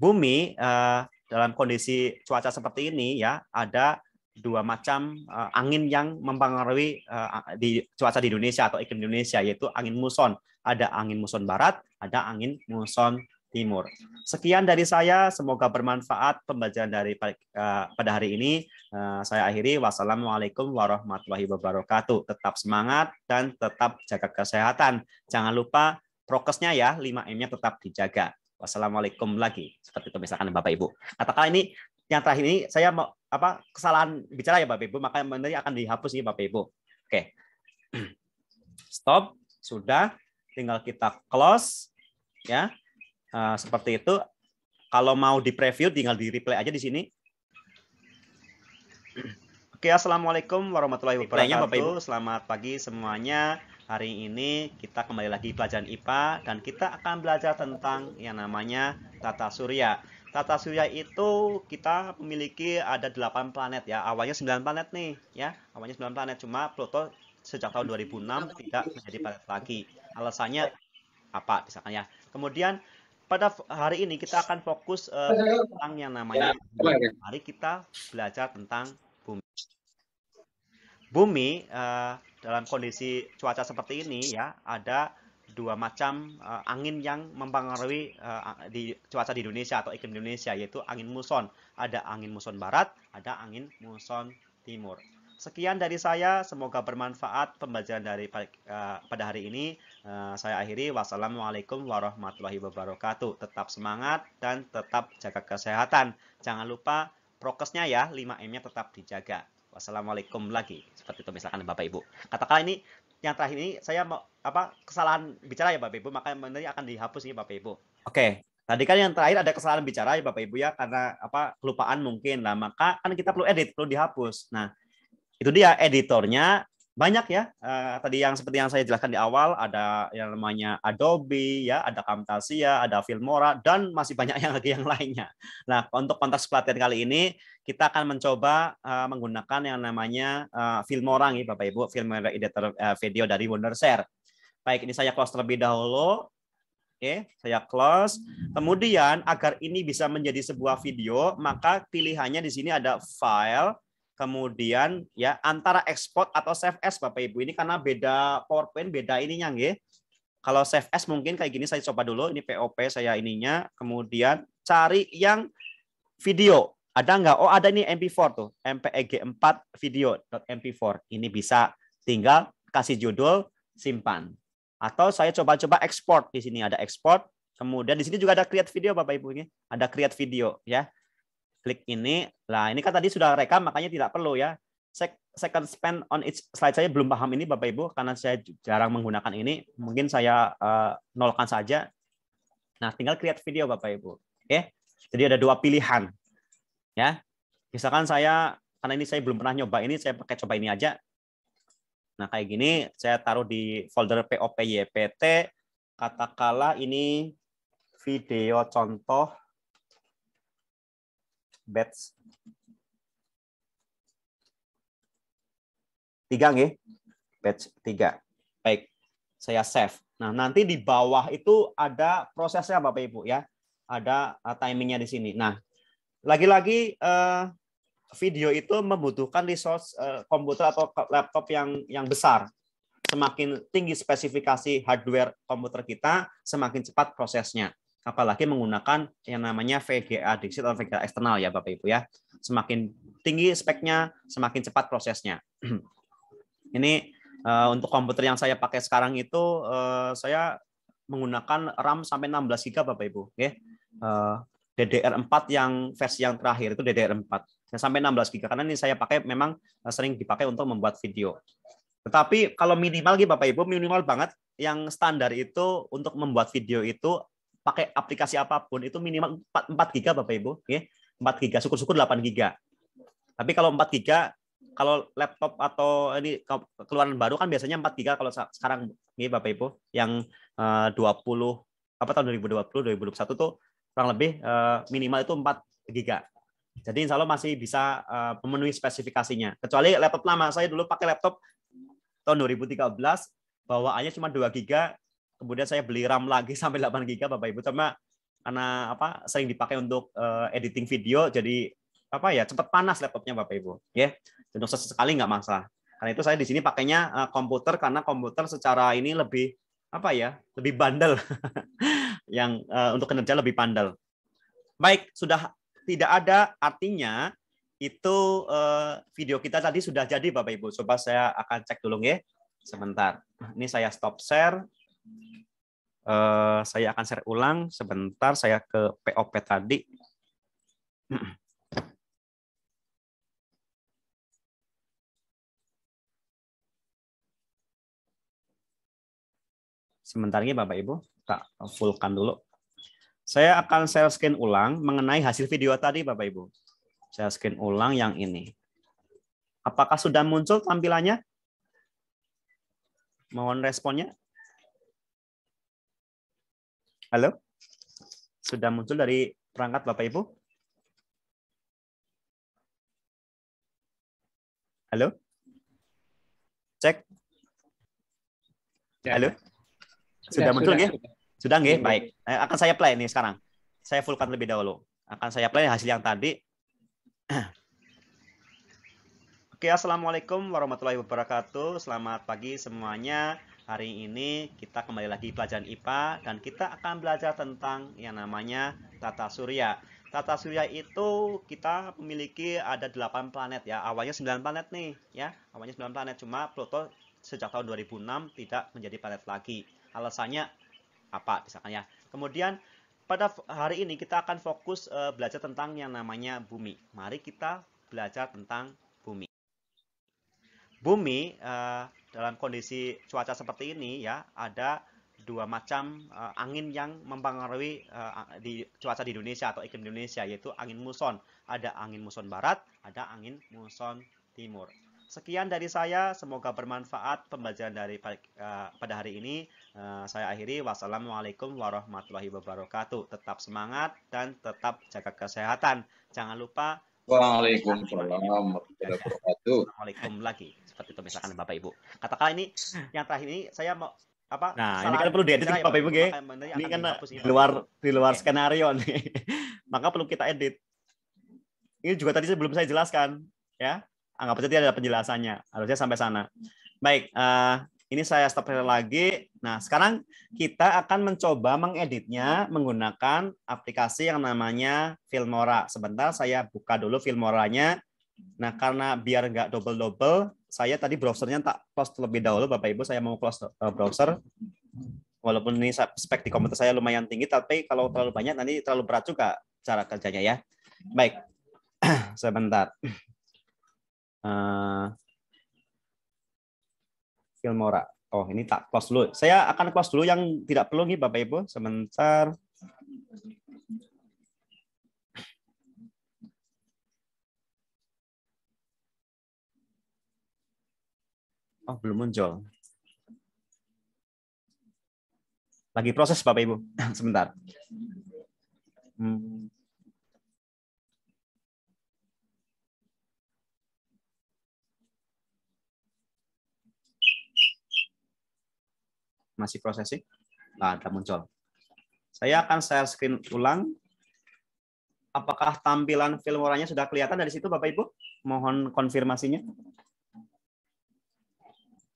Speaker 2: bumi uh, dalam kondisi cuaca seperti ini ya ada dua macam uh, angin yang mempengaruhi uh, di cuaca di Indonesia atau iklim Indonesia yaitu angin muson. Ada angin muson barat, ada angin muson timur. Sekian dari saya, semoga bermanfaat pembelajaran dari uh, pada hari ini. Uh, saya akhiri wassalamualaikum warahmatullahi wabarakatuh. Tetap semangat dan tetap jaga kesehatan. Jangan lupa prokesnya ya, 5M-nya tetap dijaga. Wassalamualaikum lagi. Seperti itu misalkan Bapak Ibu. Katakanlah ini yang terakhir ini saya mau apa kesalahan bicara ya Bapak Ibu, maka nanti akan dihapus ini Bapak Ibu. Oke. Stop, sudah. Tinggal kita close ya. Uh, seperti itu. Kalau mau di preview tinggal di replay aja di sini. Oke, assalamualaikum warahmatullahi wabarakatuh. Selamat pagi semuanya. Hari ini kita kembali lagi pelajaran IPA dan kita akan belajar tentang yang namanya tata surya. Tata surya itu kita memiliki ada 8 planet ya. Awalnya 9 planet nih ya. Awalnya 9 planet cuma Pluto sejak tahun 2006 tidak menjadi planet lagi. Alasannya apa misalkan ya. Kemudian pada hari ini kita akan fokus uh, tentang yang namanya bumi. Ya, Mari kita belajar tentang bumi bumi uh, dalam kondisi cuaca seperti ini ya ada dua macam uh, angin yang mempengaruhi uh, di cuaca di Indonesia atau iklim Indonesia yaitu angin muson. Ada angin muson barat, ada angin muson timur. Sekian dari saya, semoga bermanfaat pembelajaran dari uh, pada hari ini. Uh, saya akhiri, wassalamualaikum warahmatullahi wabarakatuh. Tetap semangat dan tetap jaga kesehatan. Jangan lupa prokesnya ya, 5M-nya tetap dijaga wassalamualaikum lagi seperti itu misalkan bapak ibu katakanlah ini yang terakhir ini saya mau apa kesalahan bicara ya bapak ibu maka nanti akan dihapus ini bapak ibu oke okay. Tadi kan yang terakhir ada kesalahan bicara ya Bapak Ibu ya karena apa kelupaan mungkin lah maka kan kita perlu edit perlu dihapus. Nah itu dia editornya banyak ya uh, tadi yang seperti yang saya jelaskan di awal ada yang namanya Adobe ya ada Camtasia ada Filmora dan masih banyak yang lagi yang lainnya. Nah untuk kontes pelatihan kali ini kita akan mencoba uh, menggunakan yang namanya uh, Filmora nih Bapak Ibu Filmora editor uh, video dari Wondershare. Baik ini saya close terlebih dahulu. Oke, okay, saya close. Kemudian agar ini bisa menjadi sebuah video, maka pilihannya di sini ada file, kemudian ya antara export atau save as Bapak Ibu ini karena beda PowerPoint beda ininya nggih. Kalau save as mungkin kayak gini saya coba dulu ini POP saya ininya kemudian cari yang video. Ada nggak? Oh ada nih MP4 tuh, e MPEG 4 video .mp4. Ini bisa tinggal kasih judul, simpan. Atau saya coba-coba ekspor di sini ada ekspor, kemudian di sini juga ada create video Bapak Ibu ini, ada create video ya klik ini. Nah, ini kan tadi sudah rekam, makanya tidak perlu ya. Second spend on each slide saya belum paham ini Bapak Ibu, karena saya jarang menggunakan ini. Mungkin saya uh, nolkan saja. Nah, tinggal create video Bapak Ibu. Oke, okay? jadi ada dua pilihan. Ya, misalkan saya, karena ini saya belum pernah nyoba ini, saya pakai coba ini aja. Nah, kayak gini, saya taruh di folder POP YPT, Katakanlah ini video contoh batch. Tiga nggih? Batch tiga. Baik, saya save. Nah, nanti di bawah itu ada prosesnya Bapak Ibu ya. Ada eh, timingnya di sini. Nah, lagi-lagi eh, video itu membutuhkan resource eh, komputer atau laptop yang yang besar. Semakin tinggi spesifikasi hardware komputer kita, semakin cepat prosesnya apalagi menggunakan yang namanya VGA diksi atau VGA eksternal ya Bapak Ibu ya. Semakin tinggi speknya, semakin cepat prosesnya. Ini uh, untuk komputer yang saya pakai sekarang itu uh, saya menggunakan RAM sampai 16 GB Bapak Ibu, oke. Okay? Uh, eh, DDR4 yang versi yang terakhir itu DDR4. Nah, sampai 16 GB karena ini saya pakai memang sering dipakai untuk membuat video. Tetapi kalau minimal gitu Bapak Ibu, minimal banget yang standar itu untuk membuat video itu pakai aplikasi apapun itu minimal 4, 4 giga Bapak Ibu, ya. 4 giga, syukur-syukur 8 giga. Tapi kalau 4 giga kalau laptop atau ini keluaran baru kan biasanya 4 giga kalau sekarang ini ya, Bapak Ibu yang 20 eh, apa tahun 2020 2021 tuh kurang lebih eh, minimal itu 4 giga. Jadi insya Allah masih bisa eh, memenuhi spesifikasinya. Kecuali laptop lama, saya dulu pakai laptop tahun 2013 bawaannya cuma 2 giga kemudian saya beli RAM lagi sampai 8 GB Bapak Ibu cuma karena apa sering dipakai untuk uh, editing video jadi apa ya cepat panas laptopnya Bapak Ibu ya yeah. untuk sesekali nggak masalah karena itu saya di sini pakainya uh, komputer karena komputer secara ini lebih apa ya lebih bandel yang uh, untuk kinerja lebih bandel baik sudah tidak ada artinya itu uh, video kita tadi sudah jadi Bapak Ibu coba saya akan cek dulu ya sebentar ini saya stop share Eh, saya akan share ulang sebentar saya ke POP tadi. Sebentar ya Bapak Ibu, tak fullkan dulu. Saya akan share screen ulang mengenai hasil video tadi Bapak Ibu. Saya screen ulang yang ini. Apakah sudah muncul tampilannya? Mohon responnya. Halo? Sudah muncul dari perangkat Bapak Ibu? Halo? Cek. Ya. Halo? Sudah, ya, muncul ya? Sudah,
Speaker 1: sudah nggih, baik.
Speaker 2: Eh, akan saya play nih sekarang. Saya fullkan lebih dahulu. Akan saya play hasil yang tadi. Oke, assalamualaikum warahmatullahi wabarakatuh. Selamat pagi semuanya. Hari ini kita kembali lagi pelajaran IPA dan kita akan belajar tentang yang namanya tata surya. Tata surya itu kita memiliki ada 8 planet ya. Awalnya 9 planet nih ya. Awalnya 9 planet cuma Pluto sejak tahun 2006 tidak menjadi planet lagi. Alasannya apa misalkan ya. Kemudian pada hari ini kita akan fokus uh, belajar tentang yang namanya bumi. Mari kita belajar tentang bumi. Bumi uh, dalam kondisi cuaca seperti ini ya ada dua macam uh, angin yang mempengaruhi uh, di cuaca di Indonesia atau iklim Indonesia yaitu angin muson. Ada angin muson barat, ada angin muson timur. Sekian dari saya, semoga bermanfaat pembelajaran dari uh, pada hari ini. Uh, saya akhiri, wassalamualaikum warahmatullahi wabarakatuh. Tetap semangat dan tetap jaga kesehatan. Jangan lupa. Waalaikumsalam warahmatullahi wabarakatuh. Waalaikumsalam lagi seperti itu misalkan Bapak Ibu. Katakanlah ini yang terakhir ini saya mau apa? Nah, ini kan perlu diedit ya, Bapak Ibu nggih. Ya. Ini kan di luar di luar okay. skenario nih. Maka perlu kita edit. Ini juga tadi belum saya jelaskan, ya. Anggap saja ada penjelasannya. Harusnya sampai sana. Baik, uh, ini saya stop lagi. Nah, sekarang kita akan mencoba mengeditnya menggunakan aplikasi yang namanya Filmora. Sebentar, saya buka dulu Filmoranya. Nah, karena biar nggak double-double, saya tadi browsernya tak close terlebih dahulu, Bapak Ibu. Saya mau close eh, browser. Walaupun ini spek di komputer saya lumayan tinggi, tapi kalau terlalu banyak nanti terlalu berat juga cara kerjanya ya. Baik, sebentar. Uh, Filmora. Oh, ini tak close dulu. Saya akan close dulu yang tidak perlu nih Bapak Ibu. Sebentar. Oh, belum muncul. Lagi proses Bapak Ibu. Sebentar. Hmm. Masih sih. Nah, ada muncul. Saya akan share screen ulang. Apakah tampilan filmoranya sudah kelihatan dari situ Bapak Ibu? Mohon konfirmasinya.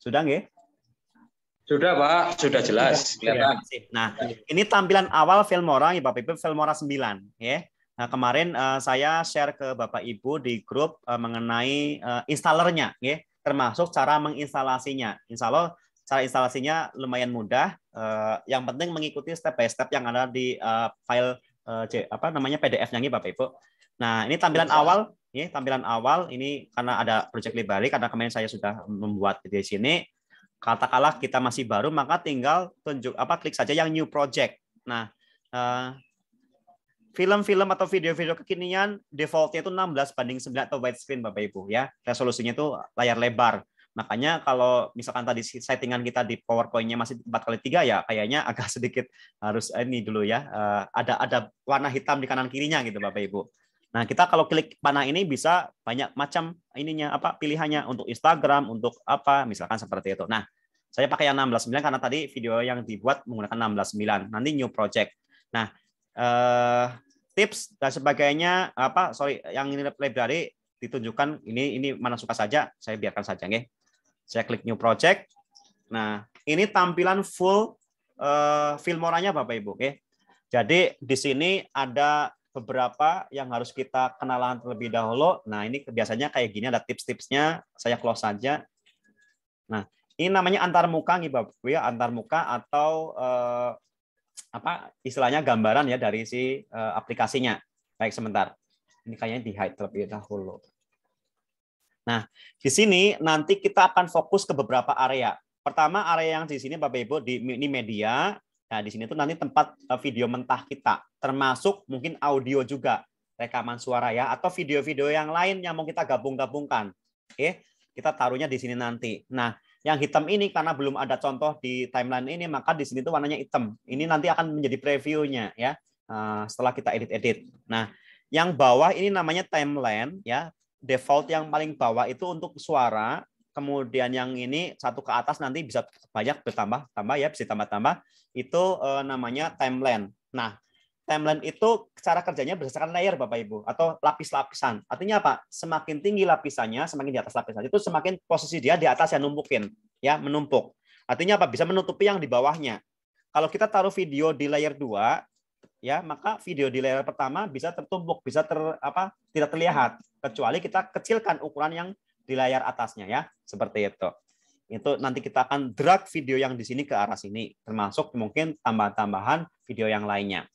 Speaker 2: Sudah nggih? Ya? Sudah, Pak. Sudah jelas. Sudah, Nah, ini tampilan awal film orang, ya, Bapak Ibu, Filmora 9, ya. Nah, kemarin uh, saya share ke Bapak Ibu di grup uh, mengenai uh, installernya, ya, termasuk cara menginstalasinya. Insya Allah cara instalasinya lumayan mudah. Uh, yang penting mengikuti step by step yang ada di uh, file uh, apa namanya PDF-nya, Bapak Ibu. Nah, ini tampilan awal ini tampilan awal ini karena ada project library karena kemarin saya sudah membuat di sini katakanlah kita masih baru maka tinggal tunjuk apa klik saja yang new project nah eh, film-film atau video-video kekinian defaultnya itu 16 banding 9 atau widescreen Bapak Ibu ya resolusinya itu layar lebar makanya kalau misalkan tadi settingan kita di PowerPoint-nya masih 4 kali 3 ya kayaknya agak sedikit harus ini dulu ya eh, ada ada warna hitam di kanan kirinya gitu Bapak Ibu Nah, kita kalau klik panah ini bisa banyak macam ininya apa pilihannya untuk Instagram, untuk apa, misalkan seperti itu. Nah, saya pakai yang 169 karena tadi video yang dibuat menggunakan 169. Nanti new project. Nah, eh, tips dan sebagainya apa sorry yang ini library ditunjukkan ini ini mana suka saja, saya biarkan saja nih Saya klik new project. Nah, ini tampilan full eh, filmoranya Bapak Ibu, oke. Jadi di sini ada beberapa yang harus kita kenalan terlebih dahulu. Nah, ini biasanya kayak gini ada tips-tipsnya. Saya close saja. Nah, ini namanya antarmuka nih Bapak ya, antarmuka atau eh, apa istilahnya gambaran ya dari si eh, aplikasinya. Baik, sebentar. Ini kayaknya di hide terlebih dahulu. Nah, di sini nanti kita akan fokus ke beberapa area. Pertama area yang di sini Bapak Ibu di ini media, Nah, di sini tuh nanti tempat eh, video mentah kita, termasuk mungkin audio juga, rekaman suara ya, atau video-video yang lain yang mau kita gabung-gabungkan. Oke, kita taruhnya di sini nanti. Nah, yang hitam ini karena belum ada contoh di timeline ini, maka di sini tuh warnanya hitam. Ini nanti akan menjadi previewnya ya, eh, setelah kita edit-edit. Nah, yang bawah ini namanya timeline ya, default yang paling bawah itu untuk suara, kemudian yang ini satu ke atas nanti bisa banyak bertambah tambah ya bisa tambah-tambah itu uh, namanya timeline. Nah, timeline itu cara kerjanya berdasarkan layer Bapak Ibu atau lapis-lapisan. Artinya apa? Semakin tinggi lapisannya, semakin di atas lapisan itu semakin posisi dia di atas yang numpukin, ya, menumpuk. Artinya apa? Bisa menutupi yang di bawahnya. Kalau kita taruh video di layer 2, ya, maka video di layer pertama bisa tertumpuk, bisa ter apa? tidak terlihat kecuali kita kecilkan ukuran yang di layar atasnya ya, seperti itu. Itu nanti kita akan drag video yang di sini ke arah sini, termasuk mungkin tambahan-tambahan video yang lainnya.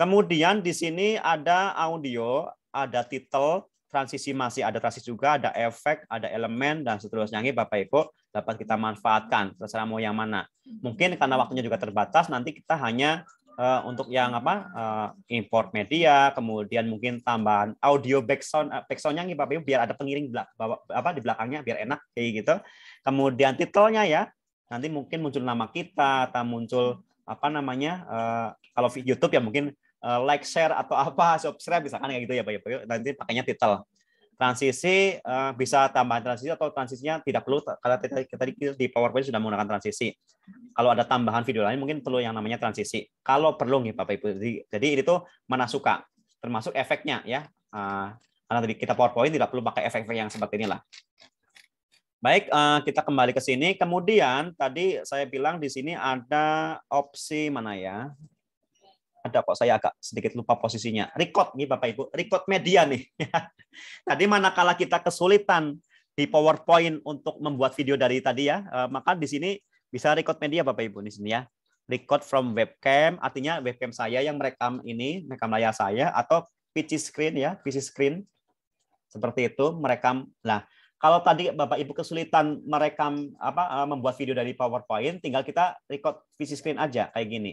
Speaker 2: Kemudian di sini ada audio, ada titel, transisi masih ada transisi juga, ada efek, ada elemen, dan seterusnya. Ini Bapak Ibu dapat kita manfaatkan, terserah mau yang mana. Mungkin karena waktunya juga terbatas, nanti kita hanya uh, untuk yang apa uh, import media, kemudian mungkin tambahan audio background uh, eh, backsoundnya nih Pak ibu biar ada pengiring belak, apa di belakangnya biar enak kayak gitu. Kemudian titelnya ya nanti mungkin muncul nama kita atau muncul apa namanya uh, kalau YouTube ya mungkin uh, like share atau apa subscribe misalkan kayak gitu ya Pak ibu nanti pakainya titel transisi uh, bisa tambahan transisi atau transisinya tidak perlu karena tadi kita di PowerPoint sudah menggunakan transisi. Kalau ada tambahan video lain mungkin perlu yang namanya transisi. Kalau perlu nih Bapak Ibu. Jadi, jadi mana suka termasuk efeknya ya. Uh, karena tadi kita PowerPoint tidak perlu pakai efek-efek yang seperti inilah. Baik, uh, kita kembali ke sini. Kemudian tadi saya bilang di sini ada opsi mana ya? ada kok saya agak sedikit lupa posisinya. Record nih Bapak Ibu, record media nih. Tadi manakala kita kesulitan di PowerPoint untuk membuat video dari tadi ya, eh, maka di sini bisa record media Bapak Ibu di sini ya. Record from webcam, artinya webcam saya yang merekam ini, merekam layar saya atau PC screen ya, PC screen. Seperti itu merekam. Nah, kalau tadi Bapak Ibu kesulitan merekam apa eh, membuat video dari PowerPoint, tinggal kita record PC screen aja kayak gini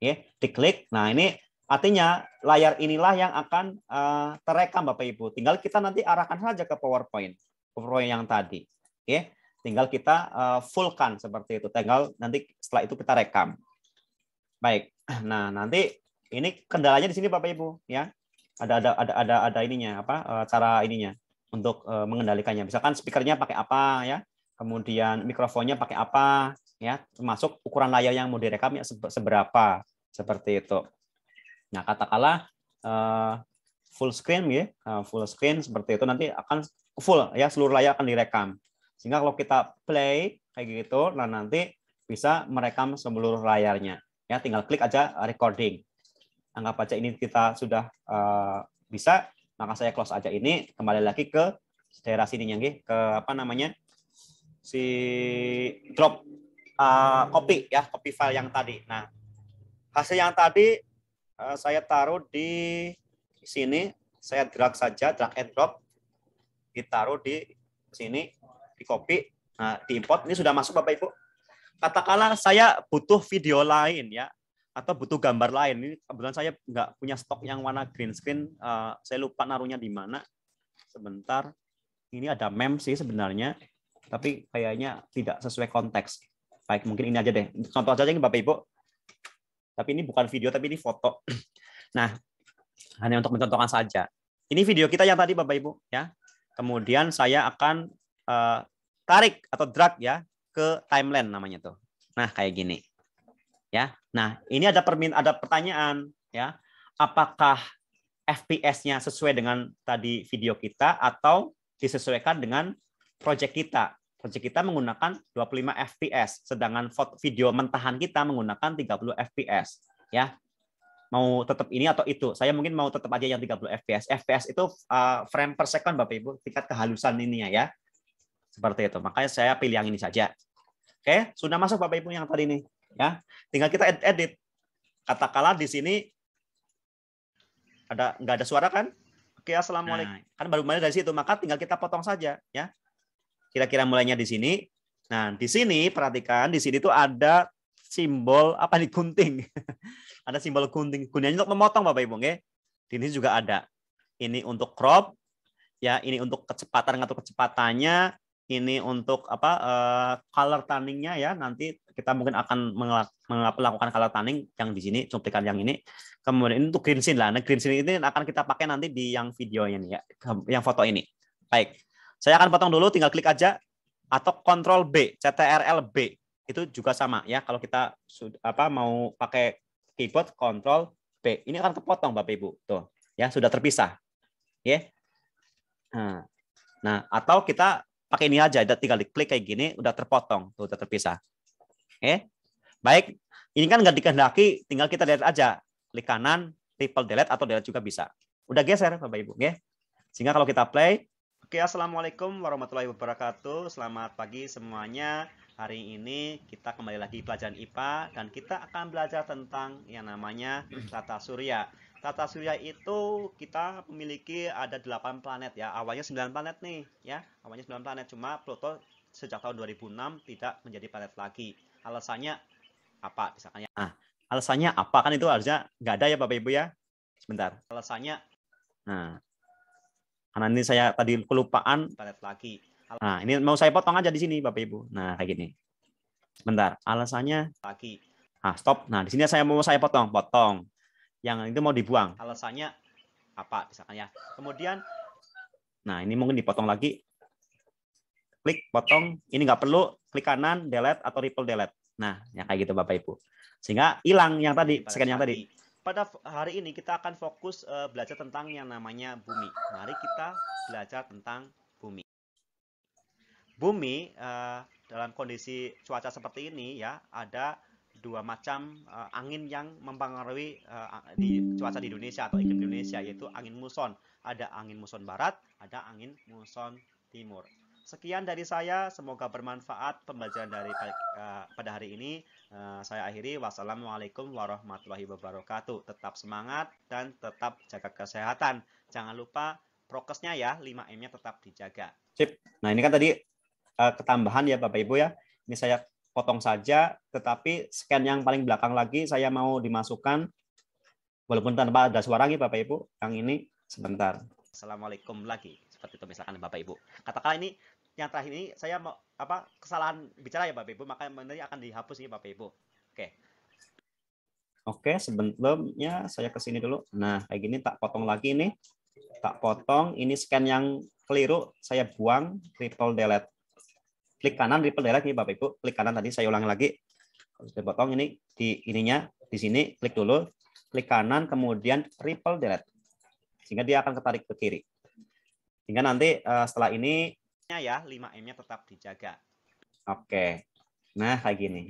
Speaker 2: ya diklik nah ini artinya layar inilah yang akan uh, terekam Bapak Ibu tinggal kita nanti arahkan saja ke PowerPoint PowerPoint yang tadi ya tinggal kita uh, fullkan seperti itu tinggal nanti setelah itu kita rekam baik nah nanti ini kendalanya di sini Bapak Ibu ya ada ada ada ada ada ininya apa uh, cara ininya untuk uh, mengendalikannya misalkan speakernya pakai apa ya kemudian mikrofonnya pakai apa ya termasuk ukuran layar yang mau direkam ya seberapa seperti itu. Nah katakanlah uh, full screen ya uh, full screen seperti itu nanti akan full ya seluruh layar akan direkam sehingga kalau kita play kayak gitu nah nanti bisa merekam seluruh layarnya ya tinggal klik aja recording anggap aja ini kita sudah uh, bisa maka saya close aja ini kembali lagi ke daerah sini ya ke apa namanya si drop uh, eh, copy ya, copy file yang tadi. Nah, hasil yang tadi uh, saya taruh di sini, saya drag saja, drag and drop, ditaruh di sini, di copy, nah, di import. Ini sudah masuk Bapak Ibu. Katakanlah saya butuh video lain ya, atau butuh gambar lain. Ini kebetulan saya nggak punya stok yang warna green screen. Uh, saya lupa naruhnya di mana. Sebentar. Ini ada mem sih sebenarnya, tapi kayaknya tidak sesuai konteks. Baik, mungkin ini aja deh. Contoh aja ini Bapak Ibu. Tapi ini bukan video, tapi ini foto. Nah, hanya untuk mencontohkan saja. Ini video kita yang tadi Bapak Ibu ya. Kemudian saya akan uh, tarik atau drag ya ke timeline namanya tuh. Nah, kayak gini. Ya. Nah, ini ada permin ada pertanyaan ya. Apakah FPS-nya sesuai dengan tadi video kita atau disesuaikan dengan project kita? Project kita menggunakan 25 fps, sedangkan video mentahan kita menggunakan 30 fps. Ya, mau tetap ini atau itu. Saya mungkin mau tetap aja yang 30 fps. Fps itu ah, frame per second, Bapak Ibu, tingkat kehalusan ini ya, ya. Seperti itu. Makanya saya pilih yang ini saja. Oke, sudah masuk Bapak Ibu yang tadi ini. Ya, tinggal kita edit. -edit. Katakanlah di sini ada nggak ada suara kan? Oke, assalamualaikum. Nah. Kan baru mulai dari situ, maka tinggal kita potong saja, ya. Kira-kira mulainya di sini. Nah, di sini perhatikan di sini tuh ada simbol apa nih gunting. ada simbol gunting. Gunanya untuk memotong Bapak Ibu nggih. Di sini juga ada. Ini untuk crop, ya ini untuk kecepatan atau kecepatannya, ini untuk apa eh, color tanningnya ya. Nanti kita mungkin akan melakukan color tanning yang di sini cuplikan yang ini. Kemudian ini untuk green scene lah. Nah, green scene ini akan kita pakai nanti di yang videonya nih ya, yang foto ini. Baik. Saya akan potong dulu, tinggal klik aja atau Ctrl B, CTRL B. Itu juga sama ya kalau kita sudah, apa mau pakai keyboard Ctrl B. Ini akan terpotong Bapak Ibu. Tuh, ya sudah terpisah. Ya. Nah, nah atau kita pakai ini aja, tinggal diklik kayak gini, udah terpotong, tuh udah terpisah. Oke. Ya. Baik, ini kan nggak dikehendaki, tinggal kita lihat aja. Klik kanan, triple delete atau delete juga bisa. Udah geser Bapak Ibu, ya. Sehingga kalau kita play, Oke, Assalamualaikum warahmatullahi wabarakatuh. Selamat pagi semuanya. Hari ini kita kembali lagi pelajaran IPA dan kita akan belajar tentang yang namanya tata surya. Tata surya itu kita memiliki ada 8 planet ya. Awalnya 9 planet nih ya. Awalnya 9 planet cuma Pluto sejak tahun 2006 tidak menjadi planet lagi. Alasannya apa misalkan ya. Nah, alasannya apa kan itu harusnya nggak ada ya Bapak Ibu ya. Sebentar. Alasannya Nah, karena ini saya tadi kelupaan toilet laki. Nah, ini mau saya potong aja di sini Bapak Ibu. Nah, kayak gini. Sebentar, alasannya laki. Nah, stop. Nah, di sini saya mau saya potong, potong. Yang itu mau dibuang. Alasannya apa misalkan ya. Kemudian nah, ini mungkin dipotong lagi. Klik potong, ini nggak perlu, klik kanan delete atau ripple delete. Nah, ya kayak gitu Bapak Ibu. Sehingga hilang yang tadi, Sekian yang tadi pada hari ini kita akan fokus uh, belajar tentang yang namanya bumi. Mari kita belajar tentang bumi. Bumi uh, dalam kondisi cuaca seperti ini ya, ada dua macam uh, angin yang mempengaruhi uh, di cuaca di Indonesia atau iklim Indonesia yaitu angin muson. Ada angin muson barat, ada angin muson timur. Sekian dari saya, semoga bermanfaat pembelajaran dari eh, pada hari ini. Eh, saya akhiri, wassalamualaikum warahmatullahi wabarakatuh. Tetap semangat dan tetap jaga kesehatan. Jangan lupa prokesnya ya, 5M-nya tetap dijaga. Sip. Nah ini kan tadi eh, ketambahan ya Bapak Ibu ya. Ini saya potong saja, tetapi scan yang paling belakang lagi saya mau dimasukkan walaupun tanpa ada suara lagi Bapak Ibu, yang ini sebentar. Assalamualaikum lagi, seperti itu misalkan Bapak Ibu. Katakanlah ini yang terakhir ini saya mau apa kesalahan bicara ya Bapak Ibu, maka nanti akan dihapus ini Bapak Ibu. Oke. Oke, sebelumnya saya ke sini dulu. Nah, kayak gini tak potong lagi ini Tak potong, ini scan yang keliru, saya buang, triple delete. Klik kanan triple delete nih Bapak Ibu, klik kanan tadi saya ulang lagi. Kalau sudah potong ini di ininya di sini klik dulu, klik kanan kemudian triple delete. Sehingga dia akan ketarik ke kiri. Sehingga nanti eh, setelah ini nya ya 5M-nya tetap dijaga. Oke. Nah, kayak gini.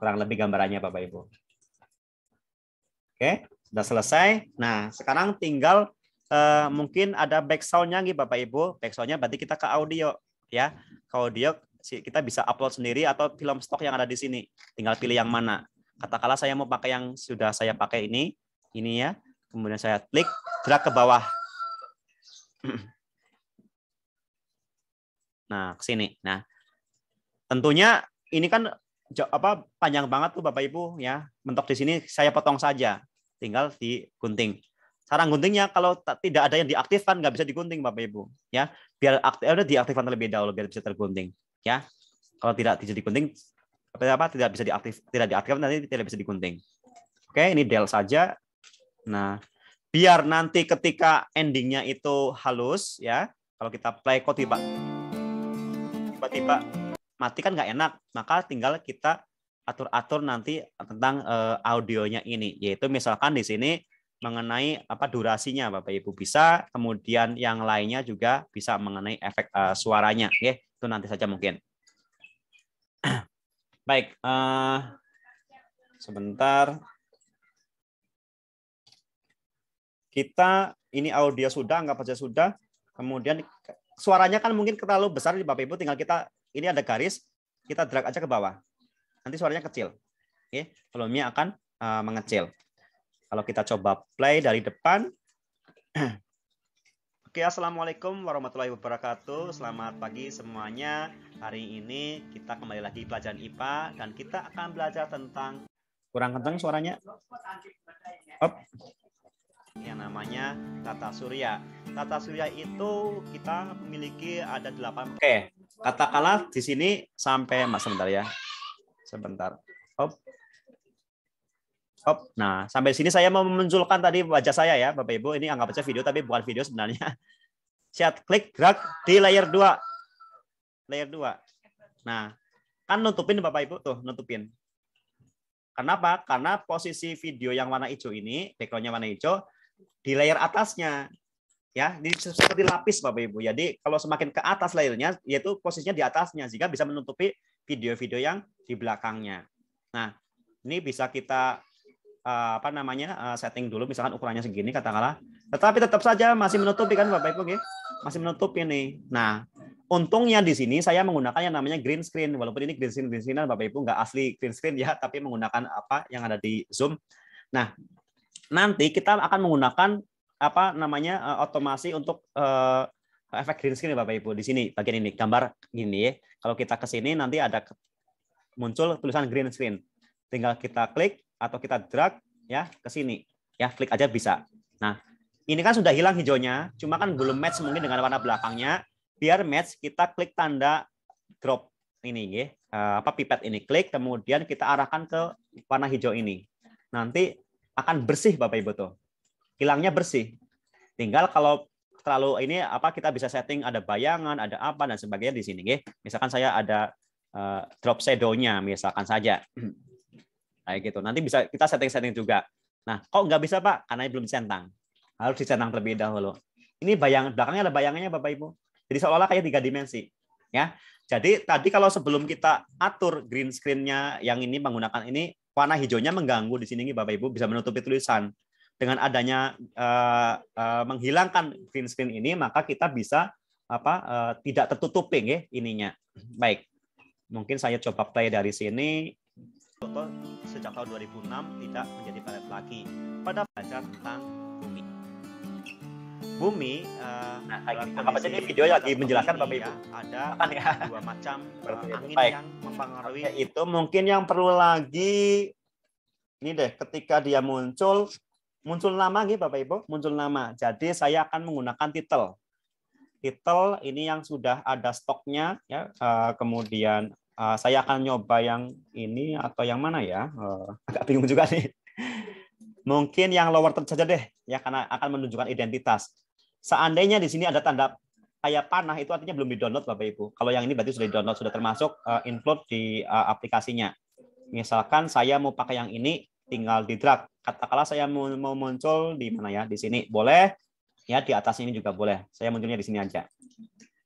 Speaker 2: Kurang lebih gambarannya Bapak Ibu. Oke, sudah selesai. Nah, sekarang tinggal eh, mungkin ada backsound-nya nih Bapak Ibu. Backsound-nya berarti kita ke audio ya. Ke audio kita bisa upload sendiri atau film stok yang ada di sini. Tinggal pilih yang mana. Katakanlah saya mau pakai yang sudah saya pakai ini, ini ya. Kemudian saya klik, drag ke bawah. Nah, ke sini. Nah, tentunya ini kan apa panjang banget tuh Bapak Ibu ya. Mentok di sini saya potong saja, tinggal digunting. Sarang guntingnya kalau tidak ada yang diaktifkan nggak bisa digunting Bapak Ibu ya. Biar aktif eh, udah diaktifkan terlebih dahulu biar bisa tergunting ya. Kalau tidak bisa digunting apa, apa tidak bisa diaktif tidak diaktifkan nanti tidak bisa digunting. Oke, ini del saja. Nah, biar nanti ketika endingnya itu halus ya. Kalau kita play kok tiba tiba-tiba mati kan nggak enak maka tinggal kita atur-atur nanti tentang uh, audionya ini yaitu misalkan di sini mengenai apa durasinya Bapak Ibu bisa kemudian yang lainnya juga bisa mengenai efek uh, suaranya ya itu nanti saja mungkin baik uh, sebentar kita ini audio sudah anggap saja sudah kemudian suaranya kan mungkin terlalu besar di Bapak Ibu, tinggal kita ini ada garis, kita drag aja ke bawah. Nanti suaranya kecil. Oke, volumenya akan uh, mengecil. Kalau kita coba play dari depan. Oke, Assalamualaikum warahmatullahi wabarakatuh. Selamat pagi semuanya. Hari ini kita kembali lagi pelajaran IPA dan kita akan belajar tentang kurang kencang suaranya. oh yang namanya tata surya. Tata surya itu kita memiliki ada delapan. Oke, katakanlah di sini sampai mas sebentar ya, sebentar. Op. Op. Nah, sampai sini saya mau memunculkan tadi wajah saya ya, Bapak Ibu. Ini anggap saja video tapi bukan video sebenarnya. Siap klik drag di layer 2. Layer 2. Nah, kan nutupin Bapak Ibu tuh, nutupin. Kenapa? Karena posisi video yang warna hijau ini, backgroundnya warna hijau, di layer atasnya ya ini seperti lapis bapak ibu jadi kalau semakin ke atas layernya yaitu posisinya di atasnya sehingga bisa menutupi video-video yang di belakangnya nah ini bisa kita eh, apa namanya eh, setting dulu misalkan ukurannya segini katakanlah tetapi tetap saja masih menutupi kan bapak ibu masih menutupi nih nah untungnya di sini saya menggunakan yang namanya green screen walaupun ini green screen green screen bapak ibu nggak asli green screen ya tapi menggunakan apa yang ada di zoom nah nanti kita akan menggunakan apa namanya uh, otomasi untuk uh, efek green screen ya, Bapak Ibu di sini bagian ini gambar gini ya. Kalau kita ke sini nanti ada muncul tulisan green screen. Tinggal kita klik atau kita drag ya ke sini. Ya, klik aja bisa. Nah, ini kan sudah hilang hijaunya, cuma kan belum match mungkin dengan warna belakangnya. Biar match kita klik tanda drop ini ya. Uh, apa pipet ini klik kemudian kita arahkan ke warna hijau ini. Nanti akan bersih Bapak Ibu tuh. Hilangnya bersih. Tinggal kalau terlalu ini apa kita bisa setting ada bayangan, ada apa dan sebagainya di sini nggih. Misalkan saya ada eh, drop shadow-nya misalkan saja. Kayak gitu. Nanti bisa kita setting-setting juga. Nah, kok nggak bisa Pak? Karena belum centang. Harus dicentang terlebih dahulu. Ini bayang belakangnya ada bayangannya Bapak Ibu. Jadi seolah-olah kayak tiga dimensi ya. Jadi tadi kalau sebelum kita atur green screen-nya yang ini menggunakan ini warna hijaunya mengganggu di sini nih, Bapak Ibu bisa menutupi tulisan. Dengan adanya uh, uh, menghilangkan green screen ini maka kita bisa apa uh, tidak tertutupi ya ininya. Baik. Mungkin saya coba play dari sini. sejak tahun 2006 tidak menjadi balet lagi. Pada belajar tentang bumi uh, nah, lagi, anggap aja video lagi menjelaskan Bapak Ibu. Ya, ada ya? dua macam uh, angin Baik. yang mempengaruhi. Oke, itu mungkin yang perlu lagi ini deh ketika dia muncul muncul nama gitu Bapak Ibu, muncul nama. Jadi saya akan menggunakan titel. Titel ini yang sudah ada stoknya ya. Uh, kemudian uh, saya akan nyoba yang ini atau yang mana ya? Uh, agak bingung juga nih mungkin yang lower saja deh ya karena akan menunjukkan identitas Seandainya di sini ada tanda kayak panah itu artinya belum di-download Bapak Ibu. Kalau yang ini berarti sudah di-download, sudah termasuk uh, include di uh, aplikasinya. Misalkan saya mau pakai yang ini, tinggal di-drag. Katakanlah saya mau, mau muncul di mana ya? Di sini boleh, ya di atas ini juga boleh. Saya munculnya di sini aja.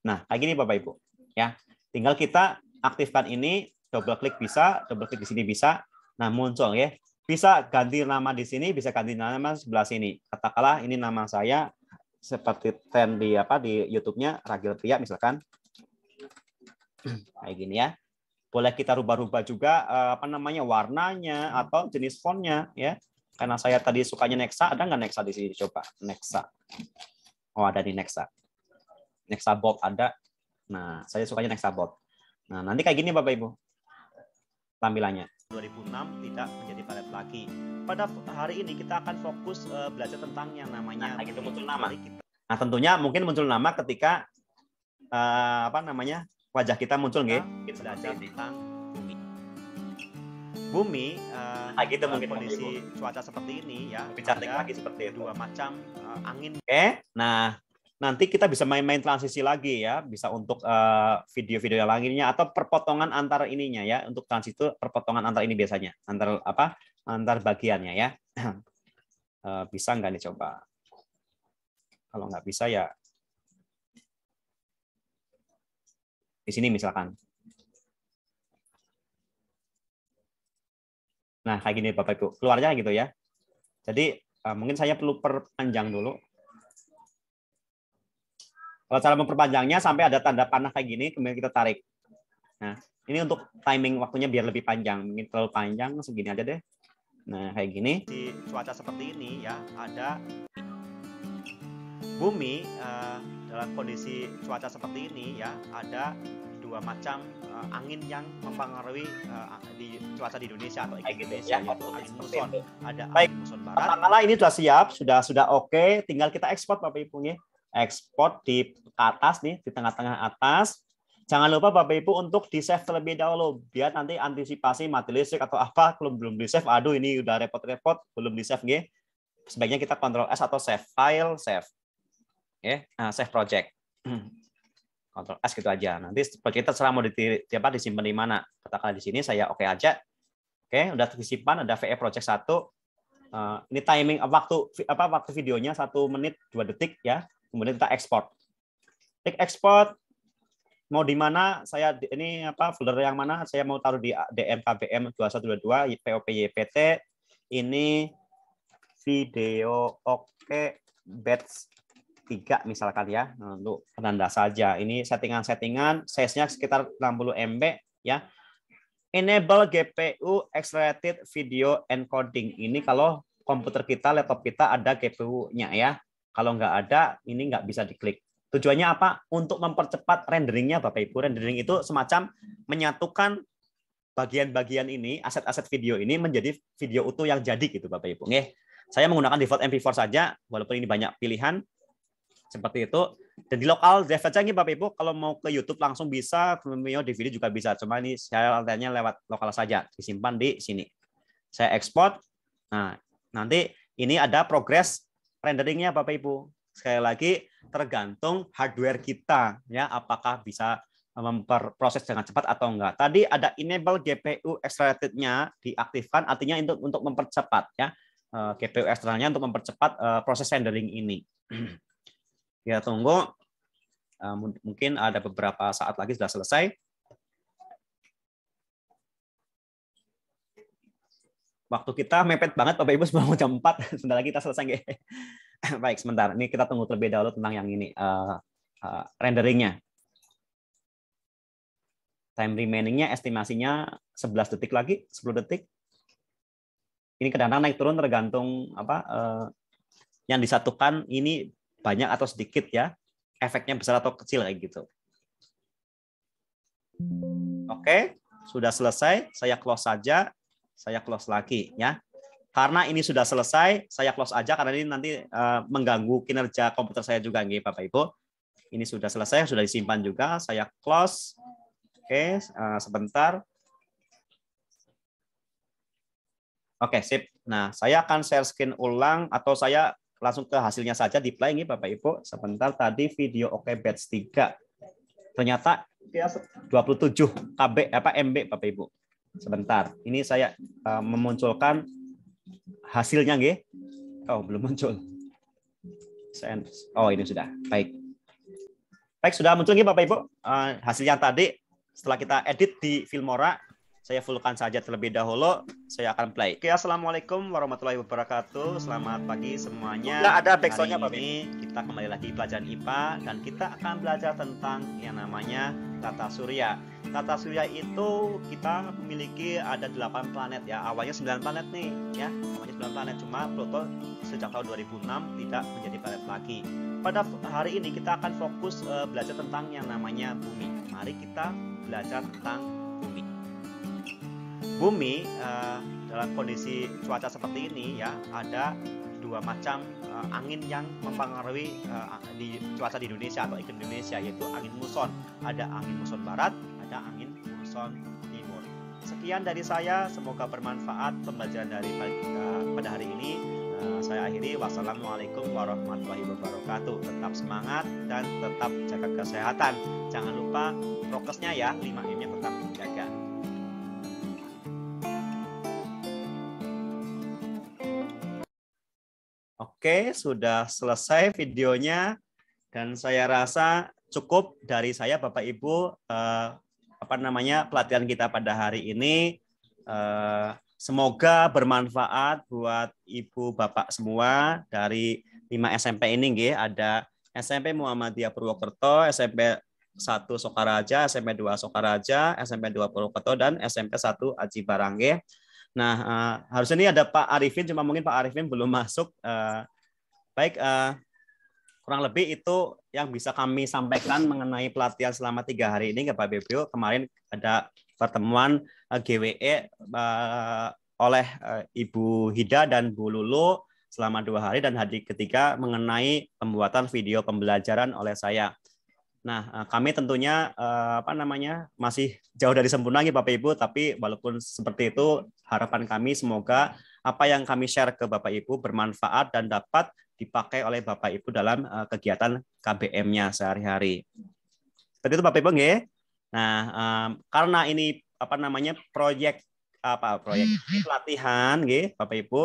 Speaker 2: Nah, kayak gini Bapak Ibu. Ya, tinggal kita aktifkan ini, double klik bisa, double klik di sini bisa. Nah, muncul ya. Bisa ganti nama di sini, bisa ganti nama sebelah sini. Katakanlah ini nama saya, seperti tren di apa di YouTube-nya Ragil Pria misalkan kayak gini ya boleh kita rubah-rubah juga eh, apa namanya warnanya atau jenis fontnya ya karena saya tadi sukanya Nexa ada nggak Nexa di sini coba Nexa oh ada di Nexa Nexa Bob ada nah saya sukanya Nexa Bob nah nanti kayak gini bapak ibu tampilannya 2006 tidak menjadi valet lagi. Pada hari ini kita akan fokus uh, belajar tentang yang namanya nah, itu muncul nama. Kita. Nah, tentunya mungkin muncul nama ketika uh, apa namanya? wajah kita muncul nggih. Nah, kita belajar tentang bumi. Bumi uh, nah, gitu mungkin kondisi cuaca seperti ini ya. Lebih cantik lagi seperti itu. dua macam uh, angin. Oke. Okay. Nah, nanti kita bisa main-main transisi lagi ya, bisa untuk eh, video-video yang lainnya atau perpotongan antar ininya ya, untuk transisi itu perpotongan antar ini biasanya, antar apa? antar bagiannya ya. Uh, bisa nggak nih coba? Kalau nggak bisa ya di sini misalkan. Nah, kayak gini Bapak Ibu, keluarnya gitu ya. Jadi eh, mungkin saya perlu perpanjang dulu kalau cara memperpanjangnya sampai ada tanda panah kayak gini, kemudian kita tarik. Nah, ini untuk timing waktunya biar lebih panjang. Mungkin terlalu panjang, segini aja deh. Nah, kayak gini. Di cuaca seperti ini ya, ada bumi uh, dalam kondisi cuaca seperti ini ya, ada dua macam uh, angin yang mempengaruhi uh, di cuaca di Indonesia atau iklim Indonesia ya, yaitu angin muson. Ada Baik. angin muson barat. Pertama ini sudah siap, sudah sudah oke, okay. tinggal kita ekspor Bapak Ibu ya. Ekspor di ke atas nih, di tengah-tengah atas. Jangan lupa Bapak Ibu untuk di-save terlebih dahulu, biar nanti antisipasi mati listrik atau apa, belum belum di-save, aduh ini udah repot-repot, belum di-save. nih. Sebaiknya kita kontrol S atau save file, save. Oke, nah, save project. kontrol S gitu aja. Nanti project terserah mau di, siapa disimpan di mana. katakan di sini saya oke okay aja. Oke, udah disimpan ada VE project 1. Uh, eh, ini timing eh, waktu apa waktu videonya satu menit dua detik ya. Kemudian kita ekspor klik export mau di mana saya ini apa folder yang mana saya mau taruh di DMKBM 2122 POPYPT ini video oke okay, batch 3 misalkan ya untuk penanda saja ini settingan-settingan size-nya sekitar 60 MB ya enable GPU accelerated video encoding ini kalau komputer kita laptop kita ada GPU-nya ya kalau nggak ada ini nggak bisa diklik Tujuannya apa? Untuk mempercepat renderingnya Bapak Ibu. Rendering itu semacam menyatukan bagian-bagian ini, aset-aset video ini menjadi video utuh yang jadi gitu Bapak Ibu. Nih, Saya menggunakan default MP4 saja walaupun ini banyak pilihan seperti itu. Dan di lokal saya aja nih Bapak Ibu, kalau mau ke YouTube langsung bisa, Vimeo DVD juga bisa. Cuma ini saya latihannya lewat lokal saja, disimpan di sini. Saya ekspor. Nah, nanti ini ada progres renderingnya Bapak Ibu. Sekali lagi tergantung hardware kita ya apakah bisa memproses dengan cepat atau enggak. Tadi ada enable GPU accelerated-nya diaktifkan artinya untuk untuk mempercepat ya eh, GPU eksternalnya untuk mempercepat eh, proses rendering ini. ya tunggu eh, mungkin ada beberapa saat lagi sudah selesai. Waktu kita mepet banget Bapak Ibu sebelum jam 4. Sebentar lagi kita selesai. baik sebentar ini kita tunggu terlebih dahulu tentang yang ini uh, uh, renderingnya time remainingnya estimasinya 11 detik lagi 10 detik ini kadang naik turun tergantung apa uh, yang disatukan ini banyak atau sedikit ya efeknya besar atau kecil kayak gitu oke okay, sudah selesai saya close saja saya close lagi ya karena ini sudah selesai, saya close aja karena ini nanti uh, mengganggu kinerja komputer saya juga nggih Bapak Ibu. Ini sudah selesai, sudah disimpan juga, saya close. Oke, uh, sebentar. Oke, sip. Nah, saya akan share screen ulang atau saya langsung ke hasilnya saja di play ini Bapak Ibu. Sebentar tadi video Oke Batch 3. Ternyata 27 KB apa MB Bapak Ibu. Sebentar, ini saya uh, memunculkan hasilnya nggih? Oh, belum muncul. Oh, ini sudah. Baik. Baik, sudah muncul nggih Bapak Ibu. Eh, hasilnya tadi setelah kita edit di Filmora, saya fullkan saja terlebih dahulu. Saya akan play. Oke, assalamualaikum warahmatullahi wabarakatuh. Selamat pagi semuanya. ada backsoundnya bapak ibu. kita kembali lagi pelajaran IPA dan kita akan belajar tentang yang namanya tata surya tata surya itu kita memiliki ada 8 planet ya. Awalnya 9 planet nih ya. Awalnya 9 planet cuma Pluto sejak tahun 2006 tidak menjadi planet lagi. Pada hari ini kita akan fokus uh, belajar tentang yang namanya bumi. Mari kita belajar tentang bumi. Bumi uh, dalam kondisi cuaca seperti ini ya ada dua macam uh, angin yang mempengaruhi uh, di cuaca di Indonesia atau iklim Indonesia yaitu angin muson. Ada angin muson barat, Angin, Muson Timur. Sekian dari saya, semoga bermanfaat pembelajaran dari eh, pada hari ini. Eh, saya akhiri, wassalamualaikum warahmatullahi wabarakatuh. Tetap semangat dan tetap jaga kesehatan. Jangan lupa prokesnya ya, 5M-nya tetap dijaga. Oke, sudah selesai videonya dan saya rasa cukup dari saya Bapak Ibu eh, apa namanya pelatihan kita pada hari ini. Eh, semoga bermanfaat buat ibu bapak semua dari lima SMP ini nggih ada SMP Muhammadiyah Purwokerto, SMP 1 Sokaraja, SMP 2 Sokaraja, SMP 2 Purwokerto dan SMP 1 Aji Barangge. Nah, eh, harusnya ini ada Pak Arifin cuma mungkin Pak Arifin belum masuk. Eh, baik Kurang lebih itu yang bisa kami sampaikan mengenai pelatihan selama tiga hari ini ke Pak Bebio. Kemarin ada pertemuan eh, GWE eh, oleh eh, Ibu Hida dan Bu Lulu selama dua hari dan hari ketiga mengenai pembuatan video pembelajaran oleh saya. Nah, kami tentunya apa namanya masih jauh dari sempurna Bapak Ibu, tapi walaupun seperti itu harapan kami semoga apa yang kami share ke Bapak Ibu bermanfaat dan dapat dipakai oleh Bapak Ibu dalam eh, kegiatan KBM-nya sehari-hari. Seperti itu Bapak Ibu nggih. Nah, um, karena ini apa namanya proyek apa proyek pelatihan mm-hmm. nggih Bapak Ibu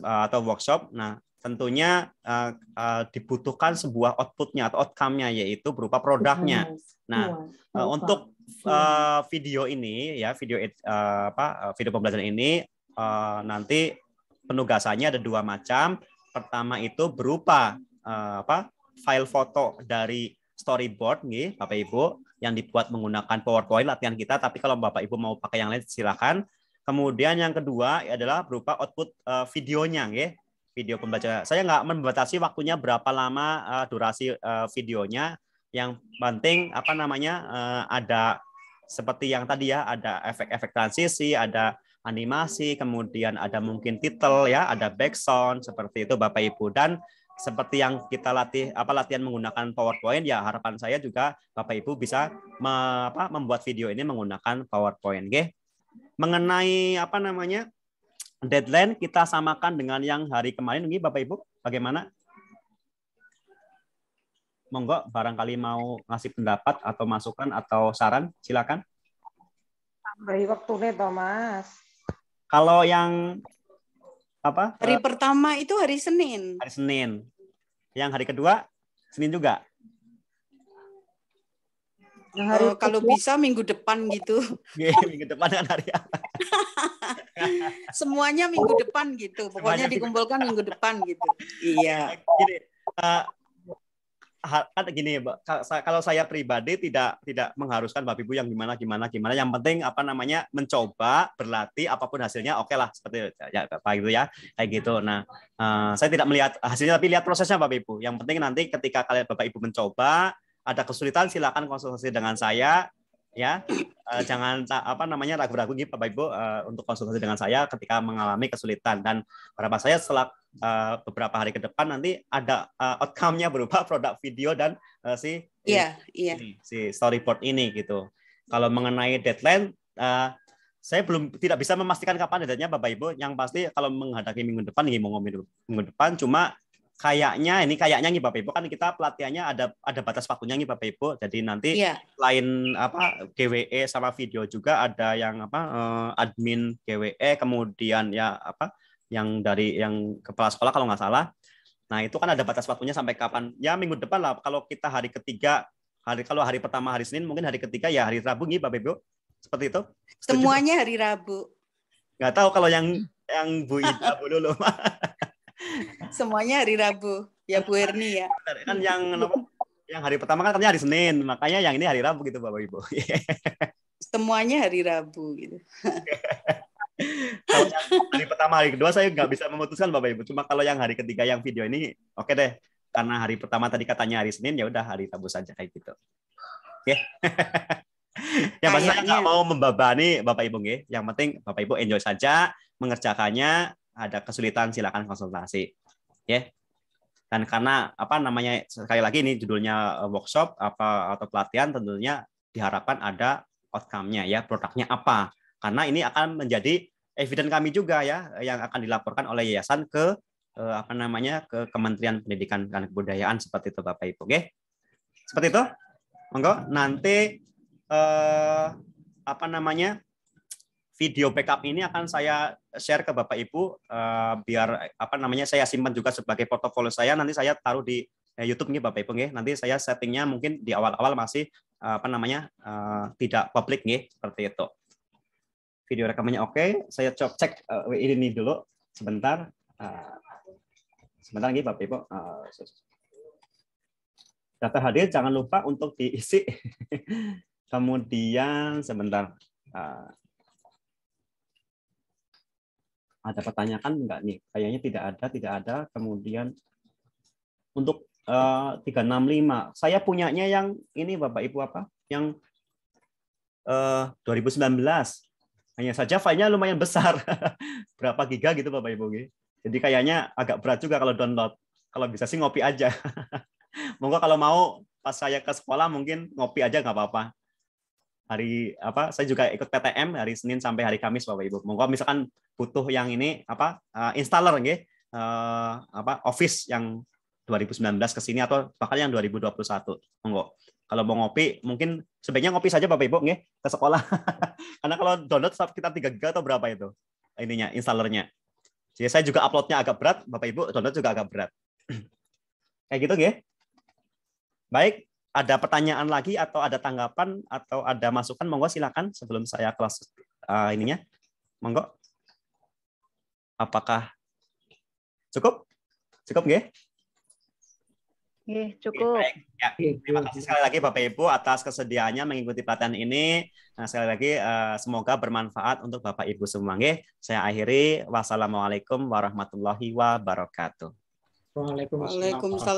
Speaker 2: eh, atau workshop. Nah, tentunya uh, uh, dibutuhkan sebuah outputnya atau outcome-nya yaitu berupa produknya. Nah, uh, untuk uh, video ini ya video uh, apa video pembelajaran ini Eh, nanti penugasannya ada dua macam. Pertama itu berupa eh, apa? file foto dari storyboard nih, Bapak Ibu yang dibuat menggunakan PowerPoint latihan kita, tapi kalau Bapak Ibu mau pakai yang lain silakan. Kemudian yang kedua adalah berupa output eh, videonya nih video pembaca. Saya nggak membatasi waktunya berapa lama durasi videonya. Yang penting apa namanya ada seperti yang tadi ya, ada efek-efek transisi, ada animasi, kemudian ada mungkin title ya, ada background seperti itu Bapak Ibu dan seperti yang kita latih apa latihan menggunakan PowerPoint ya harapan saya juga Bapak Ibu bisa me, apa, membuat video ini menggunakan PowerPoint okay? mengenai apa namanya deadline kita samakan dengan yang hari kemarin nih Bapak Ibu bagaimana monggo barangkali mau ngasih pendapat atau masukan atau saran silakan beri nih, Thomas kalau yang apa? Hari uh, pertama itu hari Senin. Hari Senin. Yang hari kedua Senin juga. Nah, kalau bisa minggu depan gitu. minggu depan kan hari apa? Semuanya minggu depan gitu. Pokoknya Semuanya dikumpulkan minggu depan gitu. Iya. Jadi, uh, eh, kan gini kalau saya pribadi tidak tidak mengharuskan bapak ibu yang gimana gimana gimana yang penting apa namanya mencoba berlatih apapun hasilnya oke okay lah seperti ya apa gitu ya kayak gitu nah uh, saya tidak melihat hasilnya tapi lihat prosesnya bapak ibu yang penting nanti ketika kalian bapak ibu mencoba ada kesulitan silakan konsultasi dengan saya ya uh, jangan apa namanya ragu-ragu gitu Bapak Ibu uh, untuk konsultasi dengan saya ketika mengalami kesulitan dan berapa saya setelah uh, beberapa hari ke depan nanti ada uh, outcome-nya berupa produk video dan uh, si yeah, ini, yeah. Iya. si storyboard ini gitu. Kalau mengenai deadline uh, saya belum tidak bisa memastikan kapan deadline-nya Bapak Ibu. Yang pasti kalau menghadapi minggu depan nih mau ngomong minggu depan cuma kayaknya ini kayaknya nih Bapak Ibu kan kita pelatihannya ada ada batas waktunya nih Bapak Ibu. Jadi nanti yeah. Iya. lain apa GWE sama video juga ada yang apa admin GWE kemudian ya apa yang dari yang kepala sekolah kalau nggak salah. Nah itu kan ada batas waktunya sampai kapan? Ya minggu depan lah. Kalau kita hari ketiga, hari kalau hari pertama hari Senin mungkin hari ketiga ya hari Rabu nih Bapak Ibu, Seperti itu. Setuju? Semuanya hari Rabu. Nggak tahu kalau yang yang Bu Ida Bu Lulu. Semuanya hari Rabu. Ya Bu Erni ya. Kan yang yang hari pertama kan katanya hari Senin, makanya yang ini hari Rabu gitu Bapak Ibu. Semuanya hari Rabu gitu. kalau hari pertama hari kedua saya nggak bisa memutuskan bapak ibu cuma kalau yang hari ketiga yang video ini oke okay deh karena hari pertama tadi katanya hari senin ya udah hari rabu saja kayak gitu oke okay. yang pasti nggak mau membebani bapak ibu nggih yang penting bapak ibu enjoy saja mengerjakannya ada kesulitan silakan konsultasi ya yeah. dan karena apa namanya sekali lagi ini judulnya eh, workshop apa atau pelatihan tentunya diharapkan ada outcome-nya ya produknya apa karena ini akan menjadi eviden kami juga ya yang akan dilaporkan oleh yayasan ke eh, apa namanya ke Kementerian Pendidikan dan Kebudayaan seperti itu Bapak Ibu. Oke. Seperti itu. Monggo nanti eh, apa namanya? video backup ini akan saya share ke Bapak Ibu eh, biar apa namanya saya simpan juga sebagai portofolio saya nanti saya taruh di eh, YouTube nih Bapak Ibu nih. Nanti saya settingnya mungkin di awal-awal masih eh, apa namanya tidak publik nih seperti itu video rekamannya oke. Okay. Saya cek cek uh, ini dulu sebentar. Uh, sebentar lagi Bapak Ibu. Uh, daftar hadir jangan lupa untuk diisi. Kemudian sebentar. Uh, ada pertanyaan enggak nih? Kayaknya tidak ada, tidak ada. Kemudian untuk uh, 365, saya punyanya yang ini Bapak Ibu apa? Yang uh, 2019 hanya saja filenya lumayan besar, berapa giga gitu Bapak Ibu. Gitu. Jadi kayaknya agak berat juga kalau download. Kalau bisa sih ngopi aja. Monggo kalau mau pas saya ke sekolah mungkin ngopi aja nggak apa-apa. Hari apa saya juga ikut PTM hari Senin sampai hari Kamis Bapak Ibu. Monggo misalkan butuh yang ini apa eh, installer nggih uh, apa office yang 2019 ke sini atau bahkan yang 2021. Monggo. Kalau mau ngopi, mungkin sebaiknya ngopi saja Bapak Ibu nggih ke sekolah. Karena kalau download kita 3 giga atau berapa itu ininya installernya. Jadi saya juga uploadnya agak berat, Bapak Ibu download juga agak berat. Kayak gitu nggih. Baik, ada pertanyaan lagi atau ada tanggapan atau ada masukan monggo silakan sebelum saya kelas uh, ininya. Monggo. Apakah cukup? Cukup nggih? Yeah, cukup. Baik. Ya, terima kasih sekali lagi Bapak Ibu atas kesediaannya mengikuti pelatihan ini. Nah, sekali lagi eh, semoga bermanfaat untuk Bapak Ibu semua. Oke, saya akhiri. Wassalamualaikum warahmatullahi wabarakatuh.
Speaker 1: Waalaikumsalam. Waalaikumsalam.